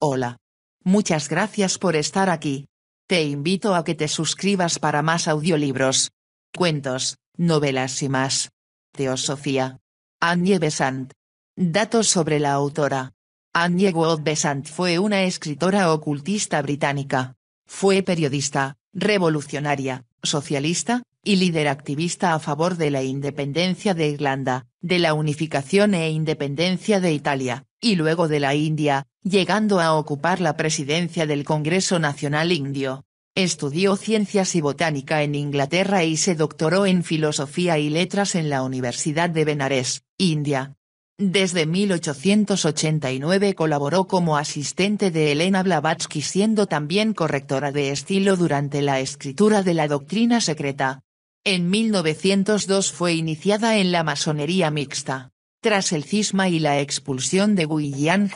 Hola. Muchas gracias por estar aquí. Te invito a que te suscribas para más audiolibros, cuentos, novelas y más. Teosofía. Annie Besant. Datos sobre la autora. Annie Wood Besant fue una escritora ocultista británica. Fue periodista, revolucionaria, socialista, y líder activista a favor de la independencia de Irlanda, de la unificación e independencia de Italia, y luego de la India, llegando a ocupar la presidencia del Congreso Nacional Indio. Estudió ciencias y botánica en Inglaterra y se doctoró en filosofía y letras en la Universidad de Benares, India. Desde 1889 colaboró como asistente de Elena Blavatsky siendo también correctora de estilo durante la escritura de la doctrina secreta. En 1902 fue iniciada en la masonería mixta. Tras el cisma y la expulsión de William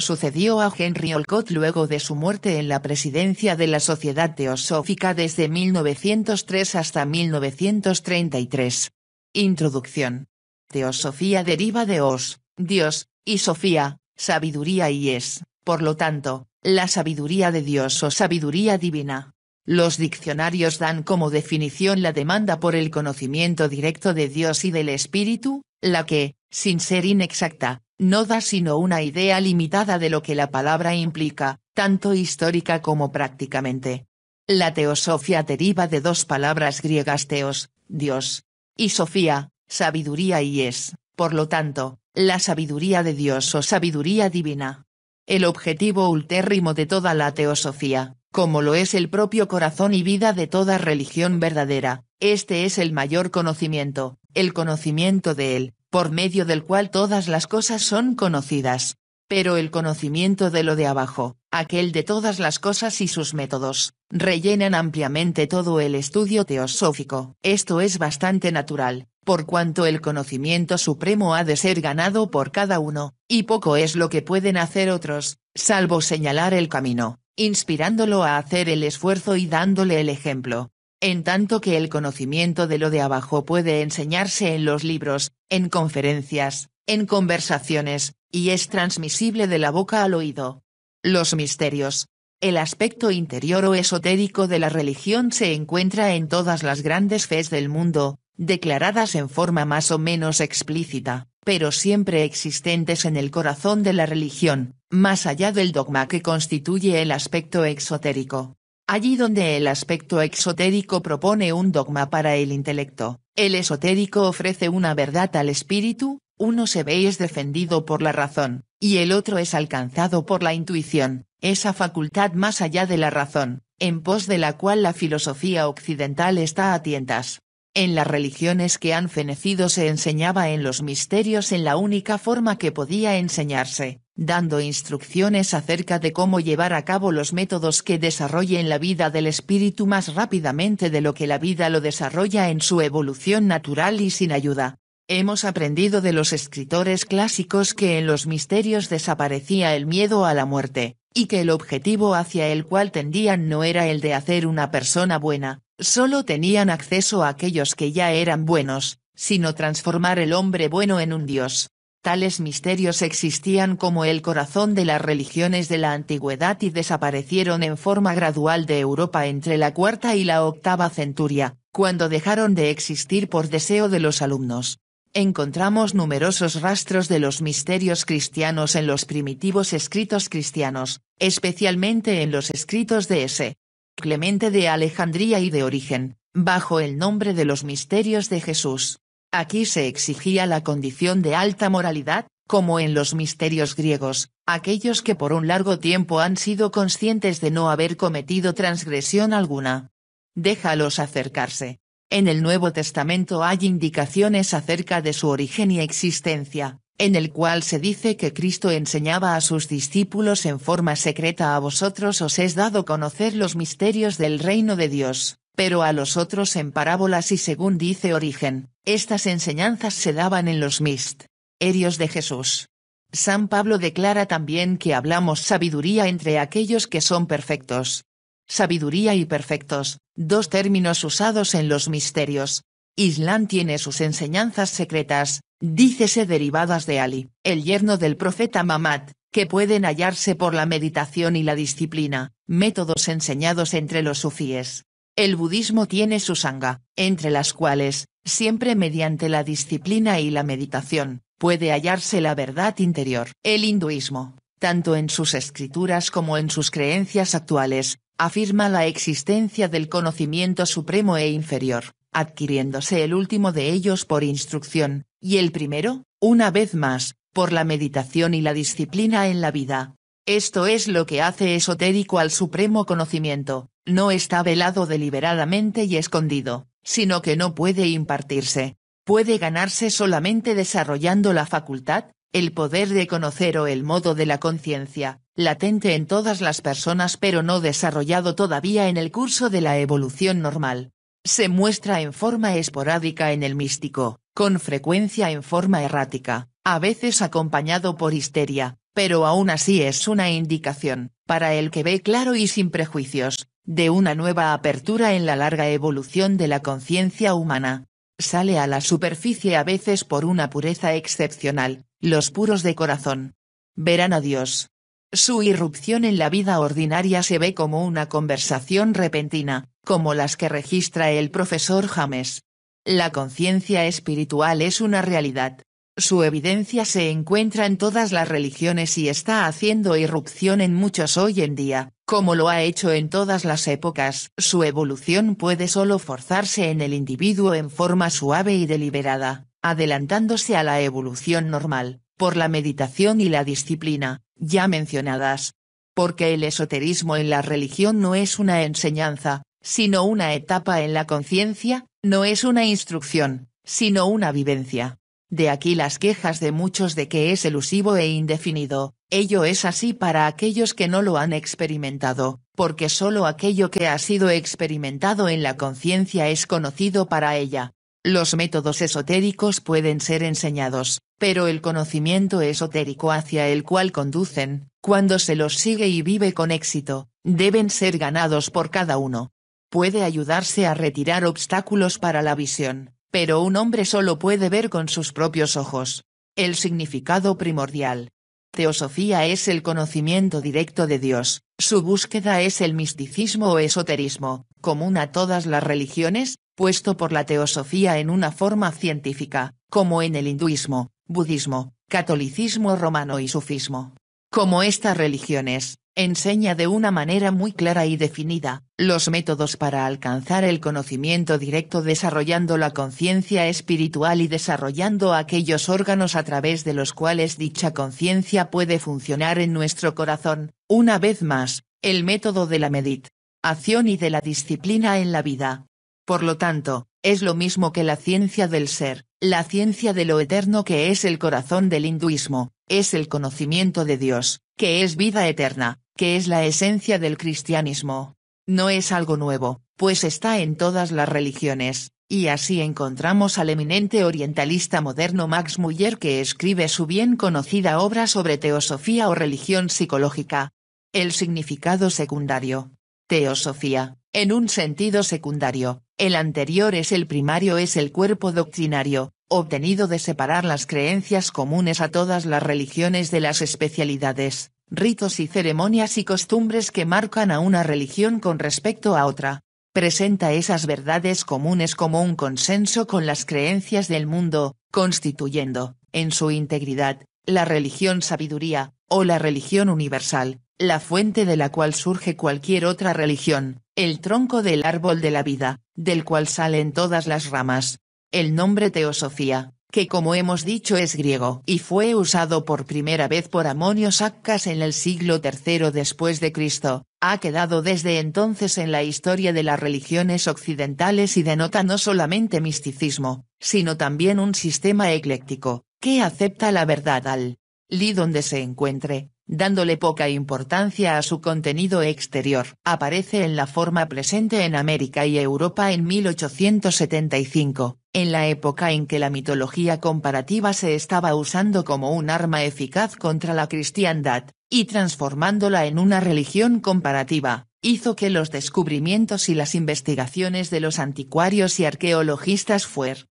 Sucedió a Henry Olcott luego de su muerte en la presidencia de la Sociedad Teosófica desde 1903 hasta 1933. Introducción. Teosofía deriva de os, Dios, y sofía, sabiduría y es, por lo tanto, la sabiduría de Dios o sabiduría divina. Los diccionarios dan como definición la demanda por el conocimiento directo de Dios y del Espíritu, la que, sin ser inexacta, no da sino una idea limitada de lo que la palabra implica, tanto histórica como prácticamente. La teosofía deriva de dos palabras griegas teos, Dios, y sofía, sabiduría y es, por lo tanto, la sabiduría de Dios o sabiduría divina. El objetivo ultérrimo de toda la teosofía, como lo es el propio corazón y vida de toda religión verdadera, este es el mayor conocimiento, el conocimiento de él, por medio del cual todas las cosas son conocidas. Pero el conocimiento de lo de abajo, aquel de todas las cosas y sus métodos, rellenan ampliamente todo el estudio teosófico. Esto es bastante natural, por cuanto el conocimiento supremo ha de ser ganado por cada uno, y poco es lo que pueden hacer otros, salvo señalar el camino, inspirándolo a hacer el esfuerzo y dándole el ejemplo en tanto que el conocimiento de lo de abajo puede enseñarse en los libros, en conferencias, en conversaciones, y es transmisible de la boca al oído. Los misterios. El aspecto interior o esotérico de la religión se encuentra en todas las grandes fes del mundo, declaradas en forma más o menos explícita, pero siempre existentes en el corazón de la religión, más allá del dogma que constituye el aspecto exotérico. Allí donde el aspecto exotérico propone un dogma para el intelecto, el esotérico ofrece una verdad al espíritu, uno se ve y es defendido por la razón, y el otro es alcanzado por la intuición, esa facultad más allá de la razón, en pos de la cual la filosofía occidental está a tientas. En las religiones que han fenecido se enseñaba en los misterios en la única forma que podía enseñarse, dando instrucciones acerca de cómo llevar a cabo los métodos que desarrollen la vida del espíritu más rápidamente de lo que la vida lo desarrolla en su evolución natural y sin ayuda. Hemos aprendido de los escritores clásicos que en los misterios desaparecía el miedo a la muerte, y que el objetivo hacia el cual tendían no era el de hacer una persona buena, solo tenían acceso a aquellos que ya eran buenos, sino transformar el hombre bueno en un dios. Tales misterios existían como el corazón de las religiones de la antigüedad y desaparecieron en forma gradual de Europa entre la cuarta y la octava centuria, cuando dejaron de existir por deseo de los alumnos. Encontramos numerosos rastros de los misterios cristianos en los primitivos escritos cristianos, especialmente en los escritos de S. Clemente de Alejandría y de Origen, bajo el nombre de los misterios de Jesús. Aquí se exigía la condición de alta moralidad, como en los misterios griegos, aquellos que por un largo tiempo han sido conscientes de no haber cometido transgresión alguna. Déjalos acercarse. En el Nuevo Testamento hay indicaciones acerca de su origen y existencia, en el cual se dice que Cristo enseñaba a sus discípulos en forma secreta a vosotros os es dado conocer los misterios del reino de Dios, pero a los otros en parábolas y según dice Origen, estas enseñanzas se daban en los mist. Herios de Jesús. San Pablo declara también que hablamos sabiduría entre aquellos que son perfectos. Sabiduría y perfectos, dos términos usados en los misterios. Islam tiene sus enseñanzas secretas, dícese derivadas de Ali, el yerno del profeta Mamat, que pueden hallarse por la meditación y la disciplina, métodos enseñados entre los sufíes. El budismo tiene su sangha, entre las cuales, siempre mediante la disciplina y la meditación, puede hallarse la verdad interior. El hinduismo, tanto en sus escrituras como en sus creencias actuales, afirma la existencia del conocimiento supremo e inferior, adquiriéndose el último de ellos por instrucción, y el primero, una vez más, por la meditación y la disciplina en la vida. Esto es lo que hace esotérico al supremo conocimiento, no está velado deliberadamente y escondido, sino que no puede impartirse. Puede ganarse solamente desarrollando la facultad, el poder de conocer o el modo de la conciencia, latente en todas las personas pero no desarrollado todavía en el curso de la evolución normal. Se muestra en forma esporádica en el místico, con frecuencia en forma errática, a veces acompañado por histeria, pero aún así es una indicación, para el que ve claro y sin prejuicios, de una nueva apertura en la larga evolución de la conciencia humana. Sale a la superficie a veces por una pureza excepcional, los puros de corazón. Verán a Dios. Su irrupción en la vida ordinaria se ve como una conversación repentina, como las que registra el profesor James. La conciencia espiritual es una realidad, su evidencia se encuentra en todas las religiones y está haciendo irrupción en muchos hoy en día, como lo ha hecho en todas las épocas. Su evolución puede solo forzarse en el individuo en forma suave y deliberada, adelantándose a la evolución normal, por la meditación y la disciplina, ya mencionadas. Porque el esoterismo en la religión no es una enseñanza, sino una etapa en la conciencia, no es una instrucción, sino una vivencia. De aquí las quejas de muchos de que es elusivo e indefinido, ello es así para aquellos que no lo han experimentado, porque solo aquello que ha sido experimentado en la conciencia es conocido para ella. Los métodos esotéricos pueden ser enseñados, pero el conocimiento esotérico hacia el cual conducen, cuando se los sigue y vive con éxito, deben ser ganados por cada uno. Puede ayudarse a retirar obstáculos para la visión, pero un hombre solo puede ver con sus propios ojos. El significado primordial. Teosofía es el conocimiento directo de Dios, su búsqueda es el misticismo o esoterismo, común a todas las religiones, puesto por la teosofía en una forma científica, como en el hinduismo, budismo, catolicismo romano y sufismo. Como estas religiones, enseña de una manera muy clara y definida, los métodos para alcanzar el conocimiento directo desarrollando la conciencia espiritual y desarrollando aquellos órganos a través de los cuales dicha conciencia puede funcionar en nuestro corazón, una vez más, el método de la meditación y de la disciplina en la vida. Por lo tanto, es lo mismo que la ciencia del ser, la ciencia de lo eterno que es el corazón del hinduismo, es el conocimiento de Dios, que es vida eterna, que es la esencia del cristianismo. No es algo nuevo, pues está en todas las religiones, y así encontramos al eminente orientalista moderno Max Muller que escribe su bien conocida obra sobre teosofía o religión psicológica. El significado secundario. Teosofía, en un sentido secundario, el anterior es el primario es el cuerpo doctrinario, obtenido de separar las creencias comunes a todas las religiones de las especialidades, ritos y ceremonias y costumbres que marcan a una religión con respecto a otra. Presenta esas verdades comunes como un consenso con las creencias del mundo, constituyendo, en su integridad, la religión sabiduría, o la religión universal, la fuente de la cual surge cualquier otra religión, el tronco del árbol de la vida, del cual salen todas las ramas. El nombre teosofía, que como hemos dicho es griego y fue usado por primera vez por Amonio Saccas en el siglo III después de Cristo, ha quedado desde entonces en la historia de las religiones occidentales y denota no solamente misticismo, sino también un sistema ecléctico, que acepta la verdad al li donde se encuentre, dándole poca importancia a su contenido exterior. Aparece en la forma presente en América y Europa en 1875, en la época en que la mitología comparativa se estaba usando como un arma eficaz contra la cristiandad, y transformándola en una religión comparativa, hizo que los descubrimientos y las investigaciones de los anticuarios y arqueologistas fueran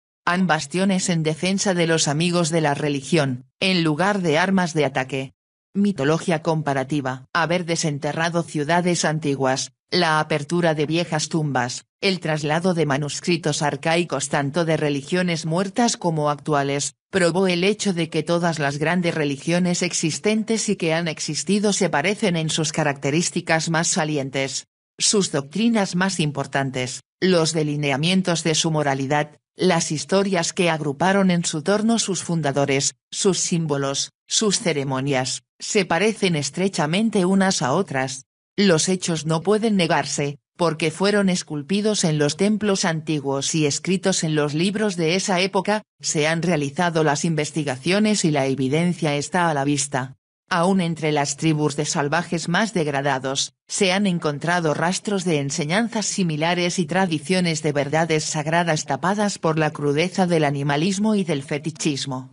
bastiones en defensa de los amigos de la religión, en lugar de armas de ataque. Mitología comparativa. Haber desenterrado ciudades antiguas, la apertura de viejas tumbas, el traslado de manuscritos arcaicos tanto de religiones muertas como actuales, probó el hecho de que todas las grandes religiones existentes y que han existido se parecen en sus características más salientes, sus doctrinas más importantes, los delineamientos de su moralidad, las historias que agruparon en su torno sus fundadores, sus símbolos, sus ceremonias, se parecen estrechamente unas a otras. Los hechos no pueden negarse, porque fueron esculpidos en los templos antiguos y escritos en los libros de esa época, se han realizado las investigaciones y la evidencia está a la vista. Aún entre las tribus de salvajes más degradados, se han encontrado rastros de enseñanzas similares y tradiciones de verdades sagradas tapadas por la crudeza del animalismo y del fetichismo.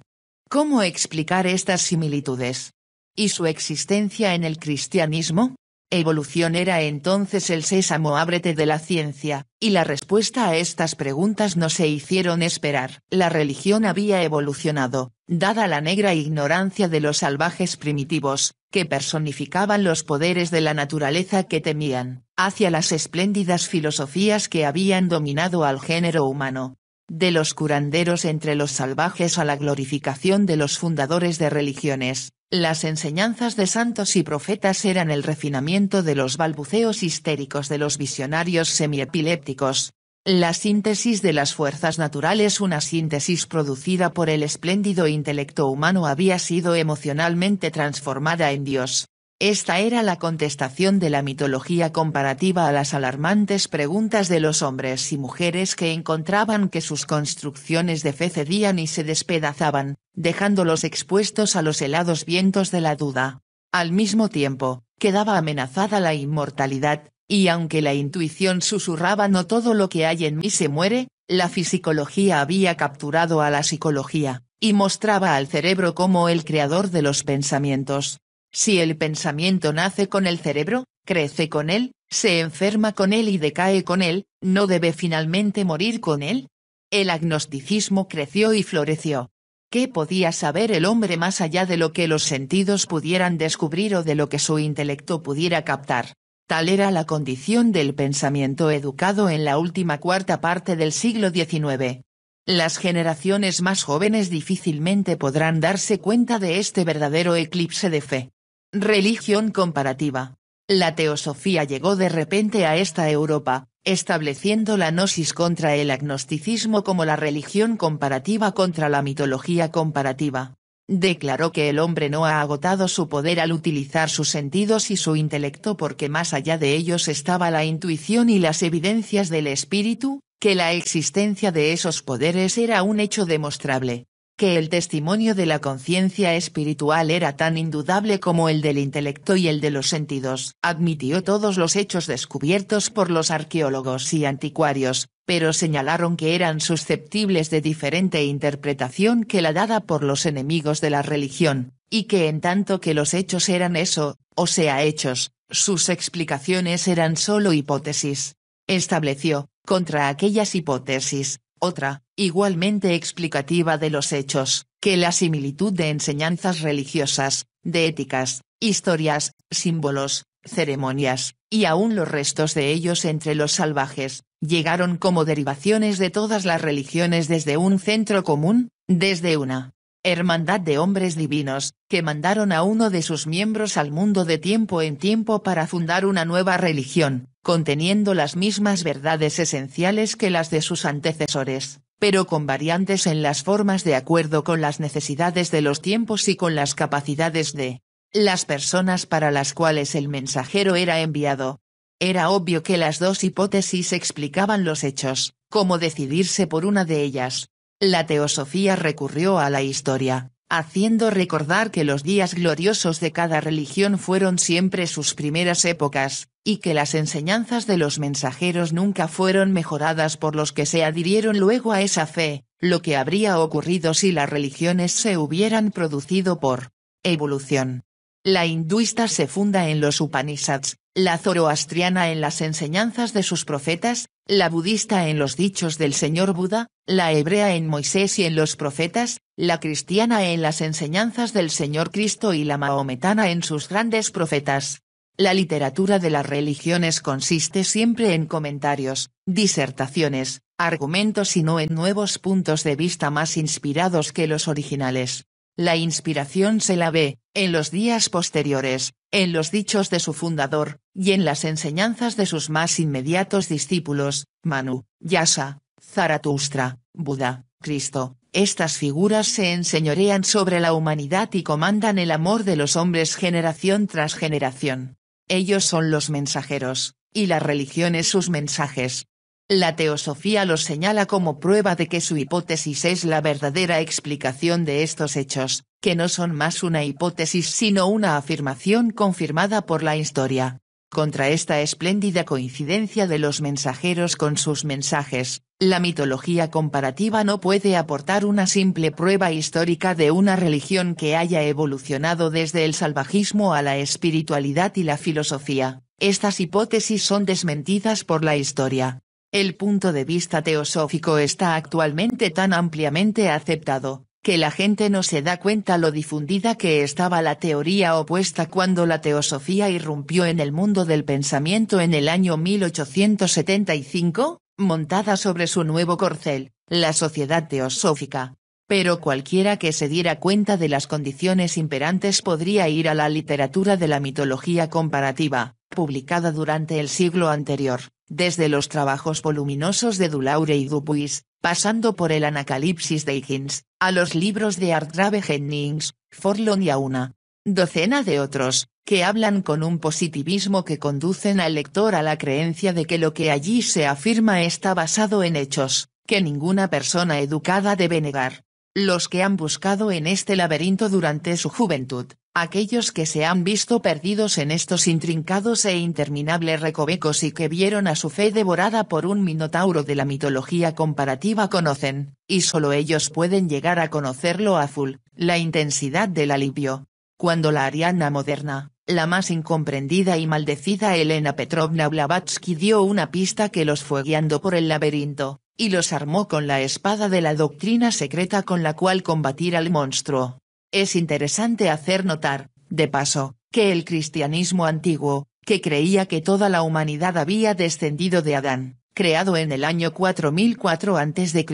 ¿Cómo explicar estas similitudes? ¿Y su existencia en el cristianismo? Evolución era entonces el sésamo ábrete de la ciencia, y la respuesta a estas preguntas no se hicieron esperar. La religión había evolucionado, dada la negra ignorancia de los salvajes primitivos, que personificaban los poderes de la naturaleza que temían, hacia las espléndidas filosofías que habían dominado al género humano, de los curanderos entre los salvajes a la glorificación de los fundadores de religiones, las enseñanzas de santos y profetas eran el refinamiento de los balbuceos histéricos de los visionarios semiepilépticos. La síntesis de las fuerzas naturales una síntesis producida por el espléndido intelecto humano había sido emocionalmente transformada en Dios. Esta era la contestación de la mitología comparativa a las alarmantes preguntas de los hombres y mujeres que encontraban que sus construcciones de fe cedían y se despedazaban, dejándolos expuestos a los helados vientos de la duda. Al mismo tiempo, quedaba amenazada la inmortalidad, y aunque la intuición susurraba no todo lo que hay en mí se muere, la fisicología había capturado a la psicología, y mostraba al cerebro como el creador de los pensamientos, si el pensamiento nace con el cerebro, crece con él, se enferma con él y decae con él, ¿no debe finalmente morir con él? El agnosticismo creció y floreció. ¿Qué podía saber el hombre más allá de lo que los sentidos pudieran descubrir o de lo que su intelecto pudiera captar? Tal era la condición del pensamiento educado en la última cuarta parte del siglo XIX. Las generaciones más jóvenes difícilmente podrán darse cuenta de este verdadero eclipse de fe. Religión comparativa. La teosofía llegó de repente a esta Europa, estableciendo la gnosis contra el agnosticismo como la religión comparativa contra la mitología comparativa. Declaró que el hombre no ha agotado su poder al utilizar sus sentidos y su intelecto porque más allá de ellos estaba la intuición y las evidencias del espíritu, que la existencia de esos poderes era un hecho demostrable, que el testimonio de la conciencia espiritual era tan indudable como el del intelecto y el de los sentidos. Admitió todos los hechos descubiertos por los arqueólogos y anticuarios, pero señalaron que eran susceptibles de diferente interpretación que la dada por los enemigos de la religión, y que en tanto que los hechos eran eso, o sea hechos, sus explicaciones eran solo hipótesis. Estableció, contra aquellas hipótesis, otra, igualmente explicativa de los hechos, que la similitud de enseñanzas religiosas, de éticas, historias, símbolos, ceremonias, y aún los restos de ellos entre los salvajes, llegaron como derivaciones de todas las religiones desde un centro común, desde una hermandad de hombres divinos, que mandaron a uno de sus miembros al mundo de tiempo en tiempo para fundar una nueva religión, conteniendo las mismas verdades esenciales que las de sus antecesores, pero con variantes en las formas de acuerdo con las necesidades de los tiempos y con las capacidades de las personas para las cuales el mensajero era enviado. Era obvio que las dos hipótesis explicaban los hechos, como decidirse por una de ellas, la teosofía recurrió a la historia, haciendo recordar que los días gloriosos de cada religión fueron siempre sus primeras épocas, y que las enseñanzas de los mensajeros nunca fueron mejoradas por los que se adhirieron luego a esa fe, lo que habría ocurrido si las religiones se hubieran producido por evolución. La hinduista se funda en los Upanishads, la zoroastriana en las enseñanzas de sus profetas, la budista en los dichos del señor Buda, la hebrea en Moisés y en los profetas, la cristiana en las enseñanzas del señor Cristo y la maometana en sus grandes profetas. La literatura de las religiones consiste siempre en comentarios, disertaciones, argumentos y no en nuevos puntos de vista más inspirados que los originales. La inspiración se la ve, en los días posteriores, en los dichos de su fundador, y en las enseñanzas de sus más inmediatos discípulos, Manu, Yasa, Zaratustra, Buda, Cristo. Estas figuras se enseñorean sobre la humanidad y comandan el amor de los hombres generación tras generación. Ellos son los mensajeros, y la religión es sus mensajes. La teosofía los señala como prueba de que su hipótesis es la verdadera explicación de estos hechos, que no son más una hipótesis sino una afirmación confirmada por la historia. Contra esta espléndida coincidencia de los mensajeros con sus mensajes, la mitología comparativa no puede aportar una simple prueba histórica de una religión que haya evolucionado desde el salvajismo a la espiritualidad y la filosofía. Estas hipótesis son desmentidas por la historia, el punto de vista teosófico está actualmente tan ampliamente aceptado, que la gente no se da cuenta lo difundida que estaba la teoría opuesta cuando la teosofía irrumpió en el mundo del pensamiento en el año 1875, montada sobre su nuevo corcel, la sociedad teosófica. Pero cualquiera que se diera cuenta de las condiciones imperantes podría ir a la literatura de la mitología comparativa, publicada durante el siglo anterior, desde los trabajos voluminosos de Dulaure y Dupuis, pasando por el Anacalipsis de Higgins, a los libros de Artrave Hennings, Forlon y a una docena de otros, que hablan con un positivismo que conducen al lector a la creencia de que lo que allí se afirma está basado en hechos, que ninguna persona educada debe negar. Los que han buscado en este laberinto durante su juventud, Aquellos que se han visto perdidos en estos intrincados e interminables recovecos y que vieron a su fe devorada por un minotauro de la mitología comparativa conocen, y solo ellos pueden llegar a conocerlo a full, la intensidad del alivio. Cuando la Ariana moderna, la más incomprendida y maldecida Elena Petrovna Blavatsky dio una pista que los fue guiando por el laberinto, y los armó con la espada de la doctrina secreta con la cual combatir al monstruo es interesante hacer notar, de paso, que el cristianismo antiguo, que creía que toda la humanidad había descendido de Adán, creado en el año 4004 a.C.,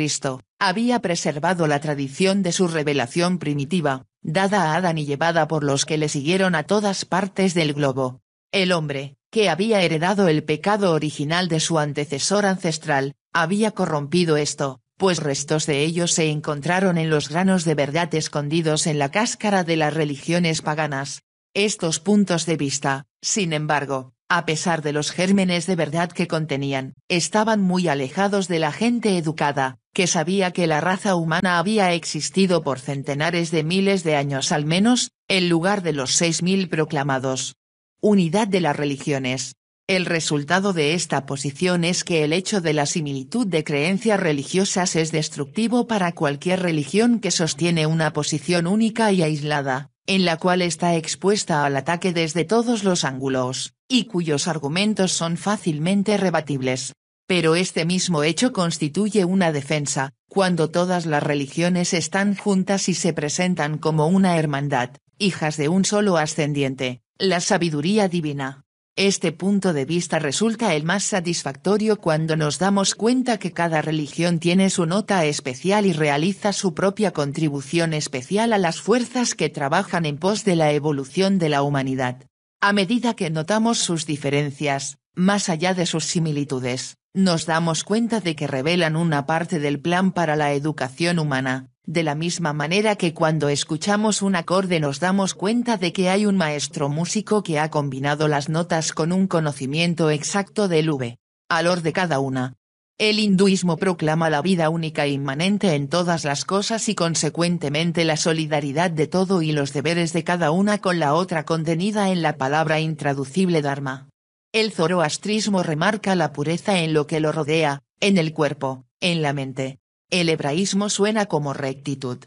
había preservado la tradición de su revelación primitiva, dada a Adán y llevada por los que le siguieron a todas partes del globo. El hombre, que había heredado el pecado original de su antecesor ancestral, había corrompido esto, pues restos de ellos se encontraron en los granos de verdad escondidos en la cáscara de las religiones paganas. Estos puntos de vista, sin embargo, a pesar de los gérmenes de verdad que contenían, estaban muy alejados de la gente educada, que sabía que la raza humana había existido por centenares de miles de años al menos, en lugar de los seis mil proclamados. Unidad de las religiones. El resultado de esta posición es que el hecho de la similitud de creencias religiosas es destructivo para cualquier religión que sostiene una posición única y aislada, en la cual está expuesta al ataque desde todos los ángulos, y cuyos argumentos son fácilmente rebatibles. Pero este mismo hecho constituye una defensa, cuando todas las religiones están juntas y se presentan como una hermandad, hijas de un solo ascendiente, la sabiduría divina. Este punto de vista resulta el más satisfactorio cuando nos damos cuenta que cada religión tiene su nota especial y realiza su propia contribución especial a las fuerzas que trabajan en pos de la evolución de la humanidad. A medida que notamos sus diferencias, más allá de sus similitudes, nos damos cuenta de que revelan una parte del plan para la educación humana, de la misma manera que cuando escuchamos un acorde nos damos cuenta de que hay un maestro músico que ha combinado las notas con un conocimiento exacto del V. Alor de cada una. El hinduismo proclama la vida única e inmanente en todas las cosas y consecuentemente la solidaridad de todo y los deberes de cada una con la otra contenida en la palabra intraducible Dharma. El zoroastrismo remarca la pureza en lo que lo rodea, en el cuerpo, en la mente, el hebraísmo suena como rectitud.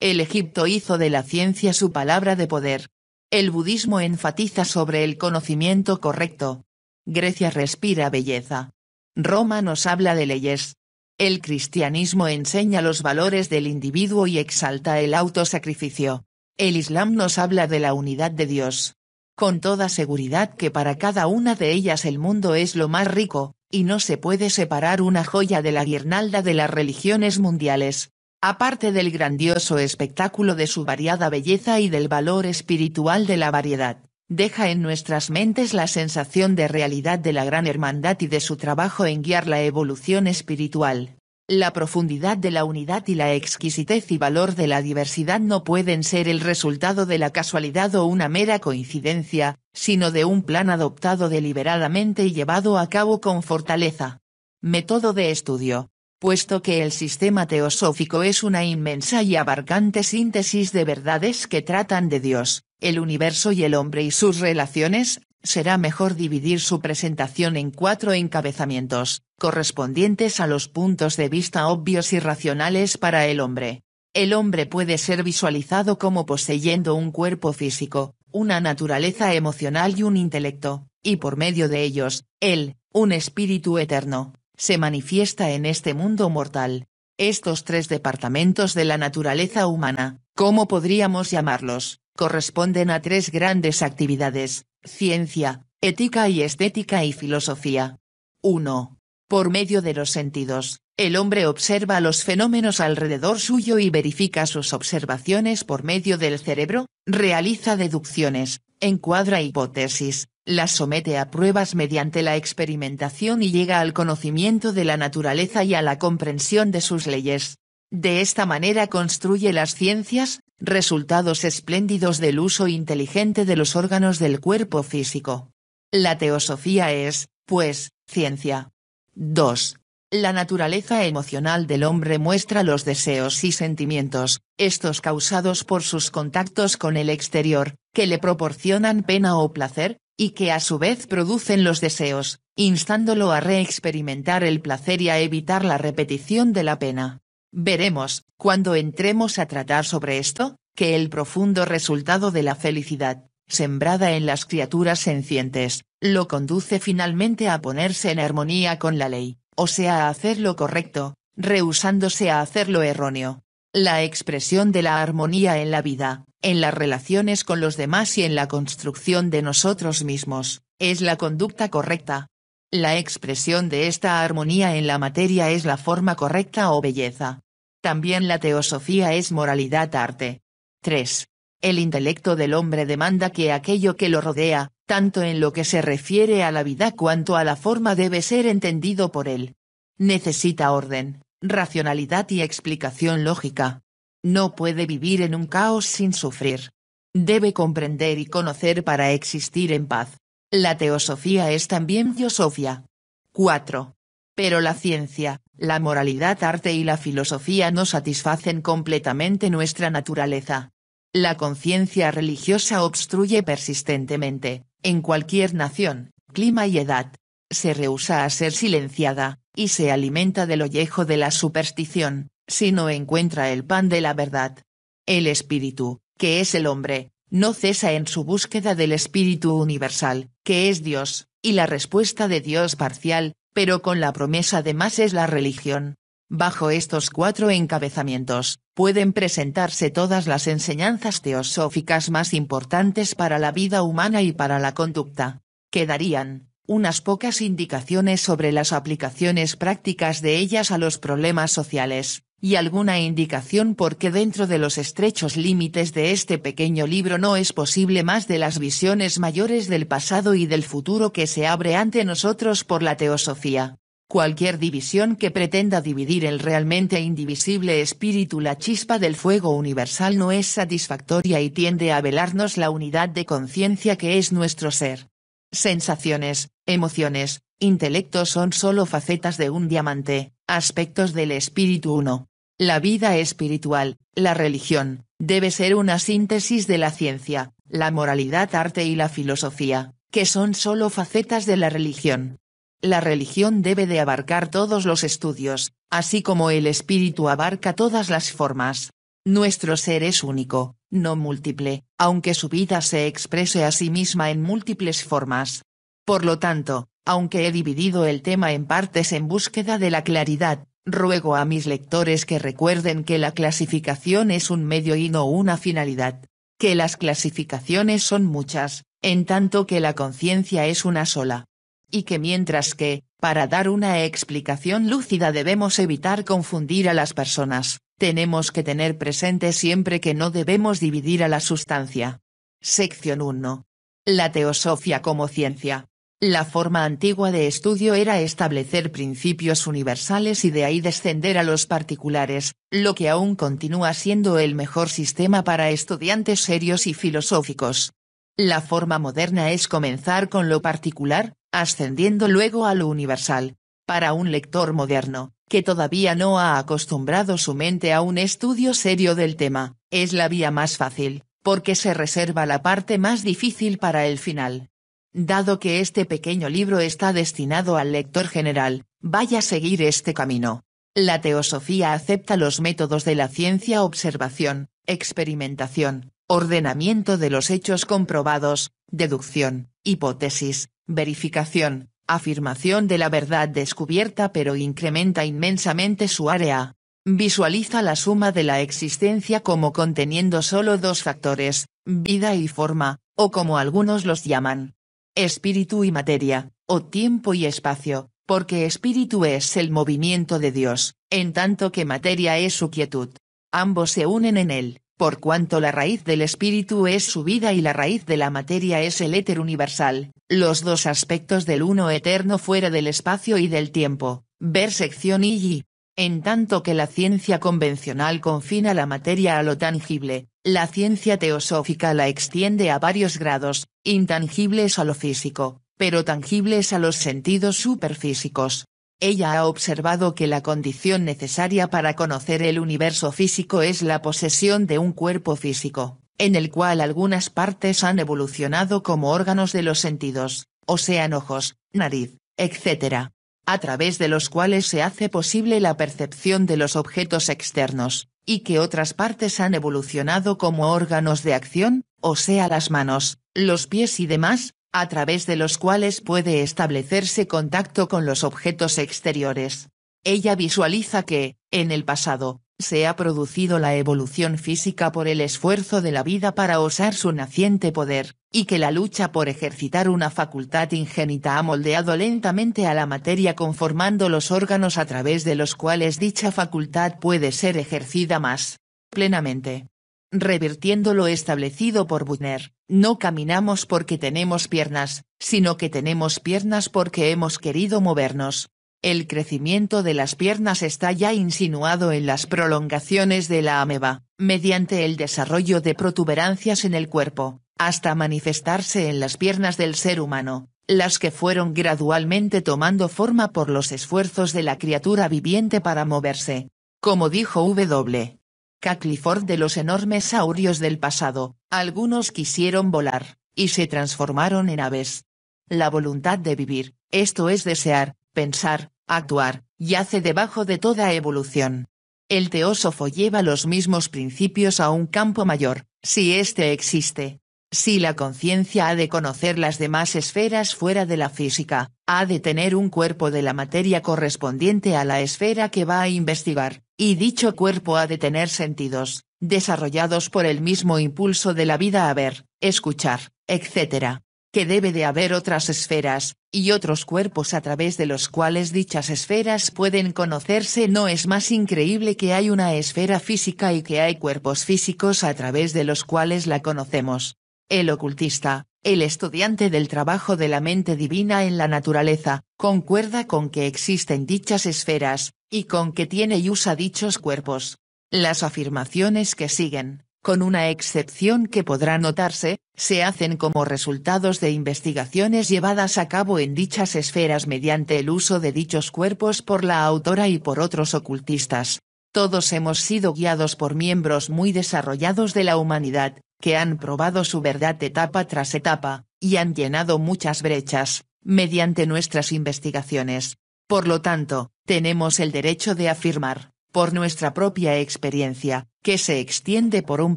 El Egipto hizo de la ciencia su palabra de poder. El budismo enfatiza sobre el conocimiento correcto. Grecia respira belleza. Roma nos habla de leyes. El cristianismo enseña los valores del individuo y exalta el autosacrificio. El Islam nos habla de la unidad de Dios. Con toda seguridad que para cada una de ellas el mundo es lo más rico, y no se puede separar una joya de la guirnalda de las religiones mundiales. Aparte del grandioso espectáculo de su variada belleza y del valor espiritual de la variedad, deja en nuestras mentes la sensación de realidad de la gran hermandad y de su trabajo en guiar la evolución espiritual. La profundidad de la unidad y la exquisitez y valor de la diversidad no pueden ser el resultado de la casualidad o una mera coincidencia, sino de un plan adoptado deliberadamente y llevado a cabo con fortaleza. Método de estudio. Puesto que el sistema teosófico es una inmensa y abarcante síntesis de verdades que tratan de Dios, el universo y el hombre y sus relaciones, será mejor dividir su presentación en cuatro encabezamientos, correspondientes a los puntos de vista obvios y racionales para el hombre. El hombre puede ser visualizado como poseyendo un cuerpo físico, una naturaleza emocional y un intelecto, y por medio de ellos, él, un espíritu eterno, se manifiesta en este mundo mortal. Estos tres departamentos de la naturaleza humana, como podríamos llamarlos? corresponden a tres grandes actividades, Ciencia, ética y estética y filosofía. 1. Por medio de los sentidos, el hombre observa los fenómenos alrededor suyo y verifica sus observaciones por medio del cerebro, realiza deducciones, encuadra hipótesis, las somete a pruebas mediante la experimentación y llega al conocimiento de la naturaleza y a la comprensión de sus leyes. De esta manera construye las ciencias, Resultados espléndidos del uso inteligente de los órganos del cuerpo físico. La teosofía es, pues, ciencia. 2. La naturaleza emocional del hombre muestra los deseos y sentimientos, estos causados por sus contactos con el exterior, que le proporcionan pena o placer, y que a su vez producen los deseos, instándolo a reexperimentar el placer y a evitar la repetición de la pena. Veremos, cuando entremos a tratar sobre esto, que el profundo resultado de la felicidad, sembrada en las criaturas sencientes, lo conduce finalmente a ponerse en armonía con la ley, o sea a hacer lo correcto, rehusándose a hacer lo erróneo. La expresión de la armonía en la vida, en las relaciones con los demás y en la construcción de nosotros mismos, es la conducta correcta. La expresión de esta armonía en la materia es la forma correcta o belleza. También la teosofía es moralidad arte. 3. El intelecto del hombre demanda que aquello que lo rodea, tanto en lo que se refiere a la vida cuanto a la forma debe ser entendido por él. Necesita orden, racionalidad y explicación lógica. No puede vivir en un caos sin sufrir. Debe comprender y conocer para existir en paz. La teosofía es también teosofía. 4. Pero la ciencia, la moralidad arte y la filosofía no satisfacen completamente nuestra naturaleza. La conciencia religiosa obstruye persistentemente, en cualquier nación, clima y edad. Se rehúsa a ser silenciada, y se alimenta del ollejo de la superstición, si no encuentra el pan de la verdad. El espíritu, que es el hombre, no cesa en su búsqueda del espíritu universal, que es Dios, y la respuesta de Dios parcial, pero con la promesa de más es la religión. Bajo estos cuatro encabezamientos, pueden presentarse todas las enseñanzas teosóficas más importantes para la vida humana y para la conducta. Quedarían, unas pocas indicaciones sobre las aplicaciones prácticas de ellas a los problemas sociales y alguna indicación por qué dentro de los estrechos límites de este pequeño libro no es posible más de las visiones mayores del pasado y del futuro que se abre ante nosotros por la teosofía. Cualquier división que pretenda dividir el realmente indivisible espíritu la chispa del fuego universal no es satisfactoria y tiende a velarnos la unidad de conciencia que es nuestro ser. Sensaciones, emociones, Intelecto son sólo facetas de un diamante, aspectos del espíritu uno. La vida espiritual, la religión, debe ser una síntesis de la ciencia, la moralidad arte y la filosofía, que son sólo facetas de la religión. La religión debe de abarcar todos los estudios, así como el espíritu abarca todas las formas. Nuestro ser es único, no múltiple, aunque su vida se exprese a sí misma en múltiples formas. Por lo tanto, aunque he dividido el tema en partes en búsqueda de la claridad, ruego a mis lectores que recuerden que la clasificación es un medio y no una finalidad, que las clasificaciones son muchas, en tanto que la conciencia es una sola. Y que mientras que, para dar una explicación lúcida debemos evitar confundir a las personas, tenemos que tener presente siempre que no debemos dividir a la sustancia. Sección 1. La teosofía como ciencia. La forma antigua de estudio era establecer principios universales y de ahí descender a los particulares, lo que aún continúa siendo el mejor sistema para estudiantes serios y filosóficos. La forma moderna es comenzar con lo particular, ascendiendo luego a lo universal. Para un lector moderno, que todavía no ha acostumbrado su mente a un estudio serio del tema, es la vía más fácil, porque se reserva la parte más difícil para el final. Dado que este pequeño libro está destinado al lector general, vaya a seguir este camino. La teosofía acepta los métodos de la ciencia observación, experimentación, ordenamiento de los hechos comprobados, deducción, hipótesis, verificación, afirmación de la verdad descubierta pero incrementa inmensamente su área. Visualiza la suma de la existencia como conteniendo solo dos factores, vida y forma, o como algunos los llaman, espíritu y materia, o tiempo y espacio, porque espíritu es el movimiento de Dios, en tanto que materia es su quietud. Ambos se unen en él, por cuanto la raíz del espíritu es su vida y la raíz de la materia es el éter universal, los dos aspectos del uno eterno fuera del espacio y del tiempo. Ver sección y en tanto que la ciencia convencional confina la materia a lo tangible, la ciencia teosófica la extiende a varios grados, intangibles a lo físico, pero tangibles a los sentidos superfísicos. Ella ha observado que la condición necesaria para conocer el universo físico es la posesión de un cuerpo físico, en el cual algunas partes han evolucionado como órganos de los sentidos, o sean ojos, nariz, etc., a través de los cuales se hace posible la percepción de los objetos externos, y que otras partes han evolucionado como órganos de acción, o sea las manos, los pies y demás, a través de los cuales puede establecerse contacto con los objetos exteriores. Ella visualiza que, en el pasado, se ha producido la evolución física por el esfuerzo de la vida para osar su naciente poder, y que la lucha por ejercitar una facultad ingénita ha moldeado lentamente a la materia conformando los órganos a través de los cuales dicha facultad puede ser ejercida más plenamente. Revirtiendo lo establecido por Butner, no caminamos porque tenemos piernas, sino que tenemos piernas porque hemos querido movernos. El crecimiento de las piernas está ya insinuado en las prolongaciones de la ameba, mediante el desarrollo de protuberancias en el cuerpo, hasta manifestarse en las piernas del ser humano, las que fueron gradualmente tomando forma por los esfuerzos de la criatura viviente para moverse. Como dijo W. Cacliford de los enormes saurios del pasado, algunos quisieron volar, y se transformaron en aves. La voluntad de vivir, esto es desear, pensar, actuar, yace debajo de toda evolución. El teósofo lleva los mismos principios a un campo mayor, si éste existe. Si la conciencia ha de conocer las demás esferas fuera de la física, ha de tener un cuerpo de la materia correspondiente a la esfera que va a investigar, y dicho cuerpo ha de tener sentidos, desarrollados por el mismo impulso de la vida a ver, escuchar, etc que debe de haber otras esferas, y otros cuerpos a través de los cuales dichas esferas pueden conocerse. No es más increíble que hay una esfera física y que hay cuerpos físicos a través de los cuales la conocemos. El ocultista, el estudiante del trabajo de la mente divina en la naturaleza, concuerda con que existen dichas esferas, y con que tiene y usa dichos cuerpos. Las afirmaciones que siguen con una excepción que podrá notarse, se hacen como resultados de investigaciones llevadas a cabo en dichas esferas mediante el uso de dichos cuerpos por la autora y por otros ocultistas. Todos hemos sido guiados por miembros muy desarrollados de la humanidad, que han probado su verdad etapa tras etapa, y han llenado muchas brechas, mediante nuestras investigaciones. Por lo tanto, tenemos el derecho de afirmar, por nuestra propia experiencia, que se extiende por un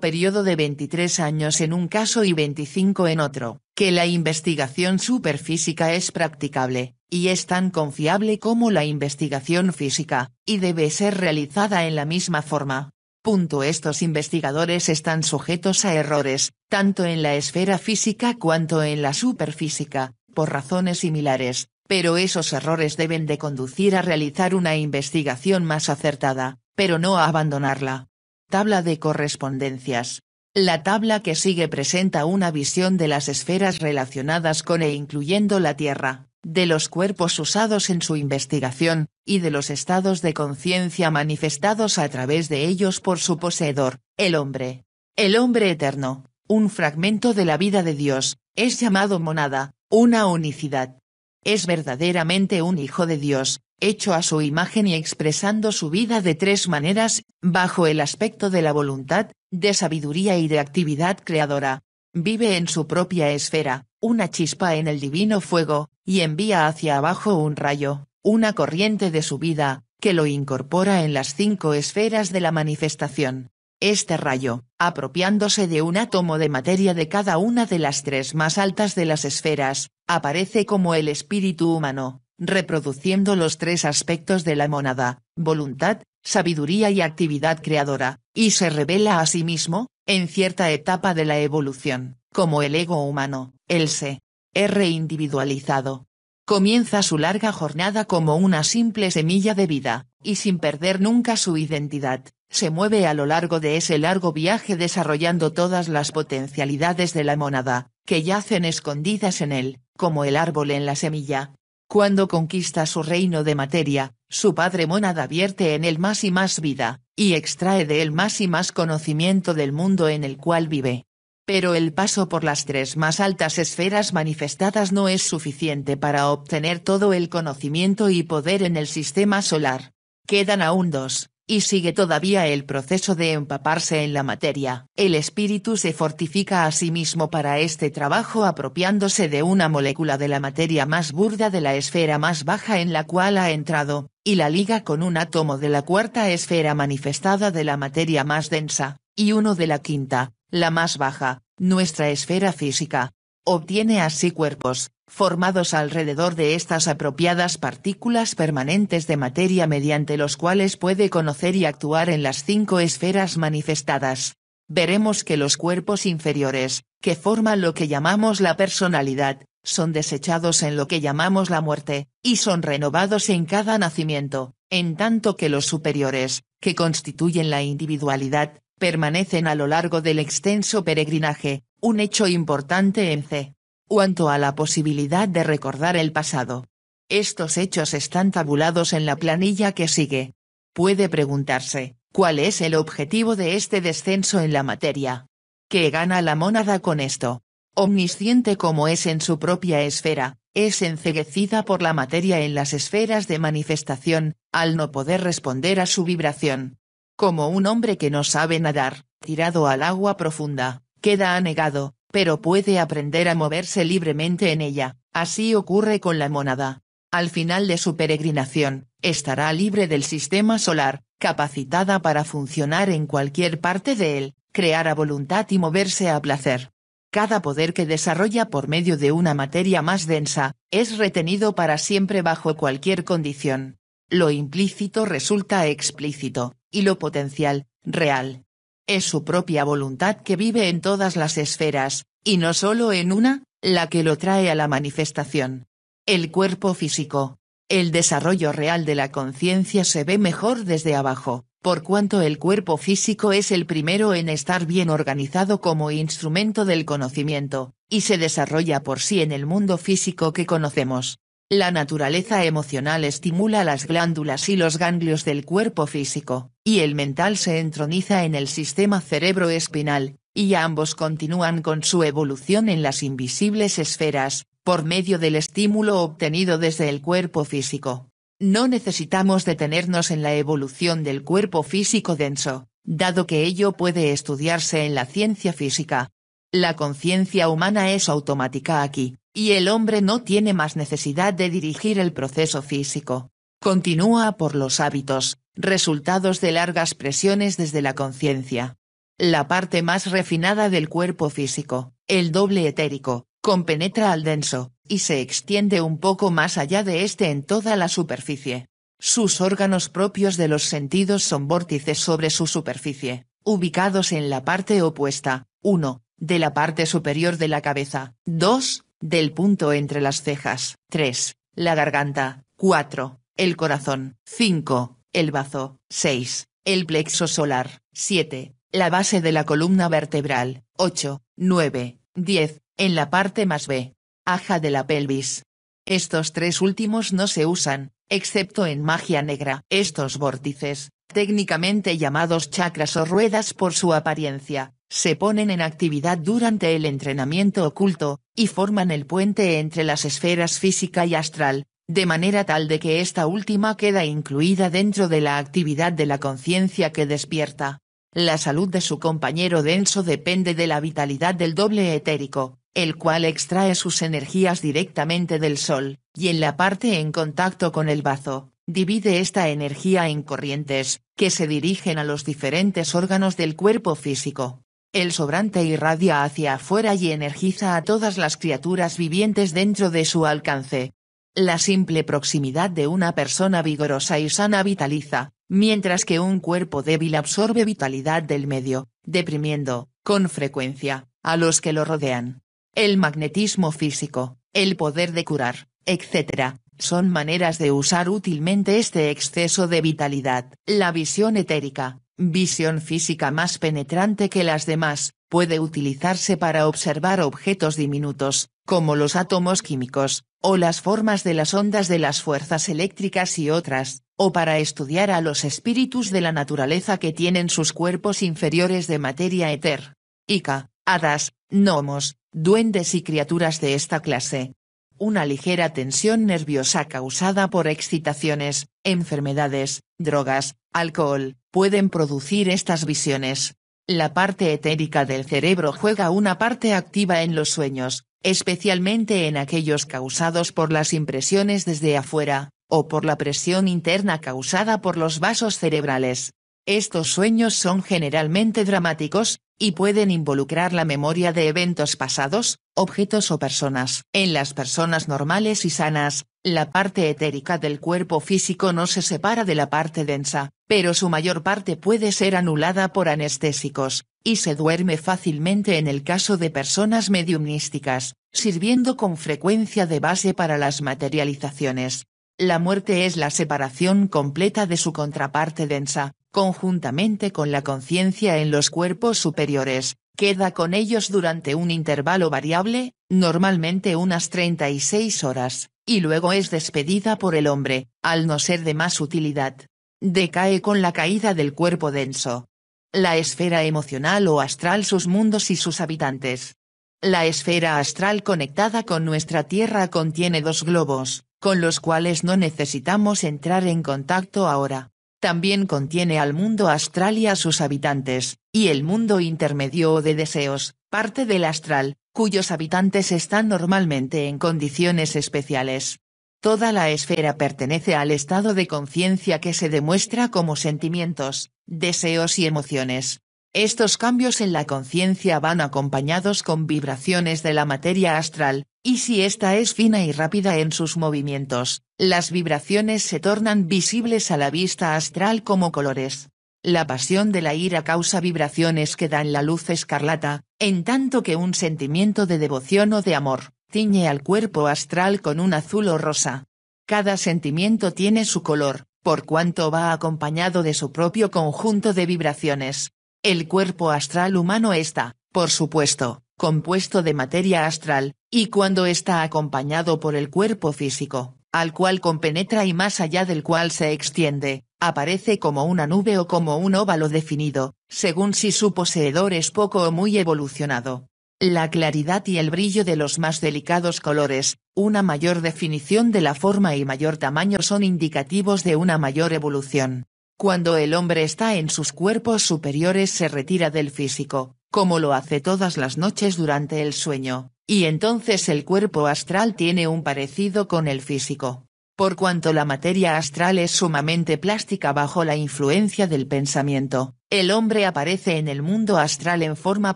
periodo de 23 años en un caso y 25 en otro, que la investigación superfísica es practicable, y es tan confiable como la investigación física, y debe ser realizada en la misma forma. Punto. Estos investigadores están sujetos a errores, tanto en la esfera física cuanto en la superfísica, por razones similares, pero esos errores deben de conducir a realizar una investigación más acertada, pero no a abandonarla. Tabla de correspondencias. La tabla que sigue presenta una visión de las esferas relacionadas con e incluyendo la Tierra, de los cuerpos usados en su investigación, y de los estados de conciencia manifestados a través de ellos por su poseedor, el hombre. El hombre eterno, un fragmento de la vida de Dios, es llamado monada, una unicidad es verdaderamente un hijo de Dios, hecho a su imagen y expresando su vida de tres maneras, bajo el aspecto de la voluntad, de sabiduría y de actividad creadora. Vive en su propia esfera, una chispa en el divino fuego, y envía hacia abajo un rayo, una corriente de su vida, que lo incorpora en las cinco esferas de la manifestación este rayo, apropiándose de un átomo de materia de cada una de las tres más altas de las esferas, aparece como el espíritu humano, reproduciendo los tres aspectos de la monada, voluntad, sabiduría y actividad creadora, y se revela a sí mismo, en cierta etapa de la evolución, como el ego humano, el se. R individualizado. Comienza su larga jornada como una simple semilla de vida, y sin perder nunca su identidad se mueve a lo largo de ese largo viaje desarrollando todas las potencialidades de la monada, que yacen escondidas en él, como el árbol en la semilla. Cuando conquista su reino de materia, su padre monada vierte en él más y más vida, y extrae de él más y más conocimiento del mundo en el cual vive. Pero el paso por las tres más altas esferas manifestadas no es suficiente para obtener todo el conocimiento y poder en el sistema solar. Quedan aún dos, y sigue todavía el proceso de empaparse en la materia. El espíritu se fortifica a sí mismo para este trabajo apropiándose de una molécula de la materia más burda de la esfera más baja en la cual ha entrado, y la liga con un átomo de la cuarta esfera manifestada de la materia más densa, y uno de la quinta, la más baja, nuestra esfera física. Obtiene así cuerpos, formados alrededor de estas apropiadas partículas permanentes de materia mediante los cuales puede conocer y actuar en las cinco esferas manifestadas. Veremos que los cuerpos inferiores, que forman lo que llamamos la personalidad, son desechados en lo que llamamos la muerte, y son renovados en cada nacimiento, en tanto que los superiores, que constituyen la individualidad, permanecen a lo largo del extenso peregrinaje, un hecho importante en C cuanto a la posibilidad de recordar el pasado. Estos hechos están tabulados en la planilla que sigue. Puede preguntarse, ¿cuál es el objetivo de este descenso en la materia? ¿Qué gana la mónada con esto? Omnisciente como es en su propia esfera, es enceguecida por la materia en las esferas de manifestación, al no poder responder a su vibración. Como un hombre que no sabe nadar, tirado al agua profunda, queda anegado, pero puede aprender a moverse libremente en ella, así ocurre con la monada. Al final de su peregrinación, estará libre del sistema solar, capacitada para funcionar en cualquier parte de él, crear a voluntad y moverse a placer. Cada poder que desarrolla por medio de una materia más densa, es retenido para siempre bajo cualquier condición. Lo implícito resulta explícito, y lo potencial, real es su propia voluntad que vive en todas las esferas, y no solo en una, la que lo trae a la manifestación. El cuerpo físico. El desarrollo real de la conciencia se ve mejor desde abajo, por cuanto el cuerpo físico es el primero en estar bien organizado como instrumento del conocimiento, y se desarrolla por sí en el mundo físico que conocemos. La naturaleza emocional estimula las glándulas y los ganglios del cuerpo físico, y el mental se entroniza en el sistema cerebroespinal, y ambos continúan con su evolución en las invisibles esferas, por medio del estímulo obtenido desde el cuerpo físico. No necesitamos detenernos en la evolución del cuerpo físico denso, dado que ello puede estudiarse en la ciencia física, la conciencia humana es automática aquí, y el hombre no tiene más necesidad de dirigir el proceso físico. Continúa por los hábitos, resultados de largas presiones desde la conciencia. La parte más refinada del cuerpo físico, el doble etérico, compenetra al denso, y se extiende un poco más allá de este en toda la superficie. Sus órganos propios de los sentidos son vórtices sobre su superficie, ubicados en la parte opuesta, 1, de la parte superior de la cabeza, 2, del punto entre las cejas, 3, la garganta, 4, el corazón, 5, el bazo, 6, el plexo solar, 7, la base de la columna vertebral, 8, 9, 10, en la parte más B, aja de la pelvis. Estos tres últimos no se usan, excepto en magia negra. Estos vórtices, técnicamente llamados chakras o ruedas por su apariencia, se ponen en actividad durante el entrenamiento oculto, y forman el puente entre las esferas física y astral, de manera tal de que esta última queda incluida dentro de la actividad de la conciencia que despierta. La salud de su compañero denso depende de la vitalidad del doble etérico, el cual extrae sus energías directamente del Sol, y en la parte en contacto con el bazo, divide esta energía en corrientes, que se dirigen a los diferentes órganos del cuerpo físico. El sobrante irradia hacia afuera y energiza a todas las criaturas vivientes dentro de su alcance. La simple proximidad de una persona vigorosa y sana vitaliza, mientras que un cuerpo débil absorbe vitalidad del medio, deprimiendo, con frecuencia, a los que lo rodean. El magnetismo físico, el poder de curar, etc., son maneras de usar útilmente este exceso de vitalidad. La visión etérica, visión física más penetrante que las demás, puede utilizarse para observar objetos diminutos, como los átomos químicos, o las formas de las ondas de las fuerzas eléctricas y otras, o para estudiar a los espíritus de la naturaleza que tienen sus cuerpos inferiores de materia éter. Ica, hadas, gnomos, duendes y criaturas de esta clase, una ligera tensión nerviosa causada por excitaciones, enfermedades, drogas, alcohol, pueden producir estas visiones. La parte etérica del cerebro juega una parte activa en los sueños, especialmente en aquellos causados por las impresiones desde afuera, o por la presión interna causada por los vasos cerebrales. Estos sueños son generalmente dramáticos, y pueden involucrar la memoria de eventos pasados, objetos o personas. En las personas normales y sanas, la parte etérica del cuerpo físico no se separa de la parte densa, pero su mayor parte puede ser anulada por anestésicos, y se duerme fácilmente en el caso de personas mediumnísticas, sirviendo con frecuencia de base para las materializaciones. La muerte es la separación completa de su contraparte densa, conjuntamente con la conciencia en los cuerpos superiores, queda con ellos durante un intervalo variable, normalmente unas 36 horas, y luego es despedida por el hombre, al no ser de más utilidad. Decae con la caída del cuerpo denso. La esfera emocional o astral sus mundos y sus habitantes. La esfera astral conectada con nuestra Tierra contiene dos globos, con los cuales no necesitamos entrar en contacto ahora. También contiene al mundo astral y a sus habitantes, y el mundo intermedio de deseos, parte del astral, cuyos habitantes están normalmente en condiciones especiales. Toda la esfera pertenece al estado de conciencia que se demuestra como sentimientos, deseos y emociones. Estos cambios en la conciencia van acompañados con vibraciones de la materia astral, y si ésta es fina y rápida en sus movimientos, las vibraciones se tornan visibles a la vista astral como colores. La pasión de la ira causa vibraciones que dan la luz escarlata, en tanto que un sentimiento de devoción o de amor, tiñe al cuerpo astral con un azul o rosa. Cada sentimiento tiene su color, por cuanto va acompañado de su propio conjunto de vibraciones. El cuerpo astral humano está, por supuesto, compuesto de materia astral, y cuando está acompañado por el cuerpo físico, al cual compenetra y más allá del cual se extiende, aparece como una nube o como un óvalo definido, según si su poseedor es poco o muy evolucionado. La claridad y el brillo de los más delicados colores, una mayor definición de la forma y mayor tamaño son indicativos de una mayor evolución. Cuando el hombre está en sus cuerpos superiores se retira del físico, como lo hace todas las noches durante el sueño, y entonces el cuerpo astral tiene un parecido con el físico. Por cuanto la materia astral es sumamente plástica bajo la influencia del pensamiento, el hombre aparece en el mundo astral en forma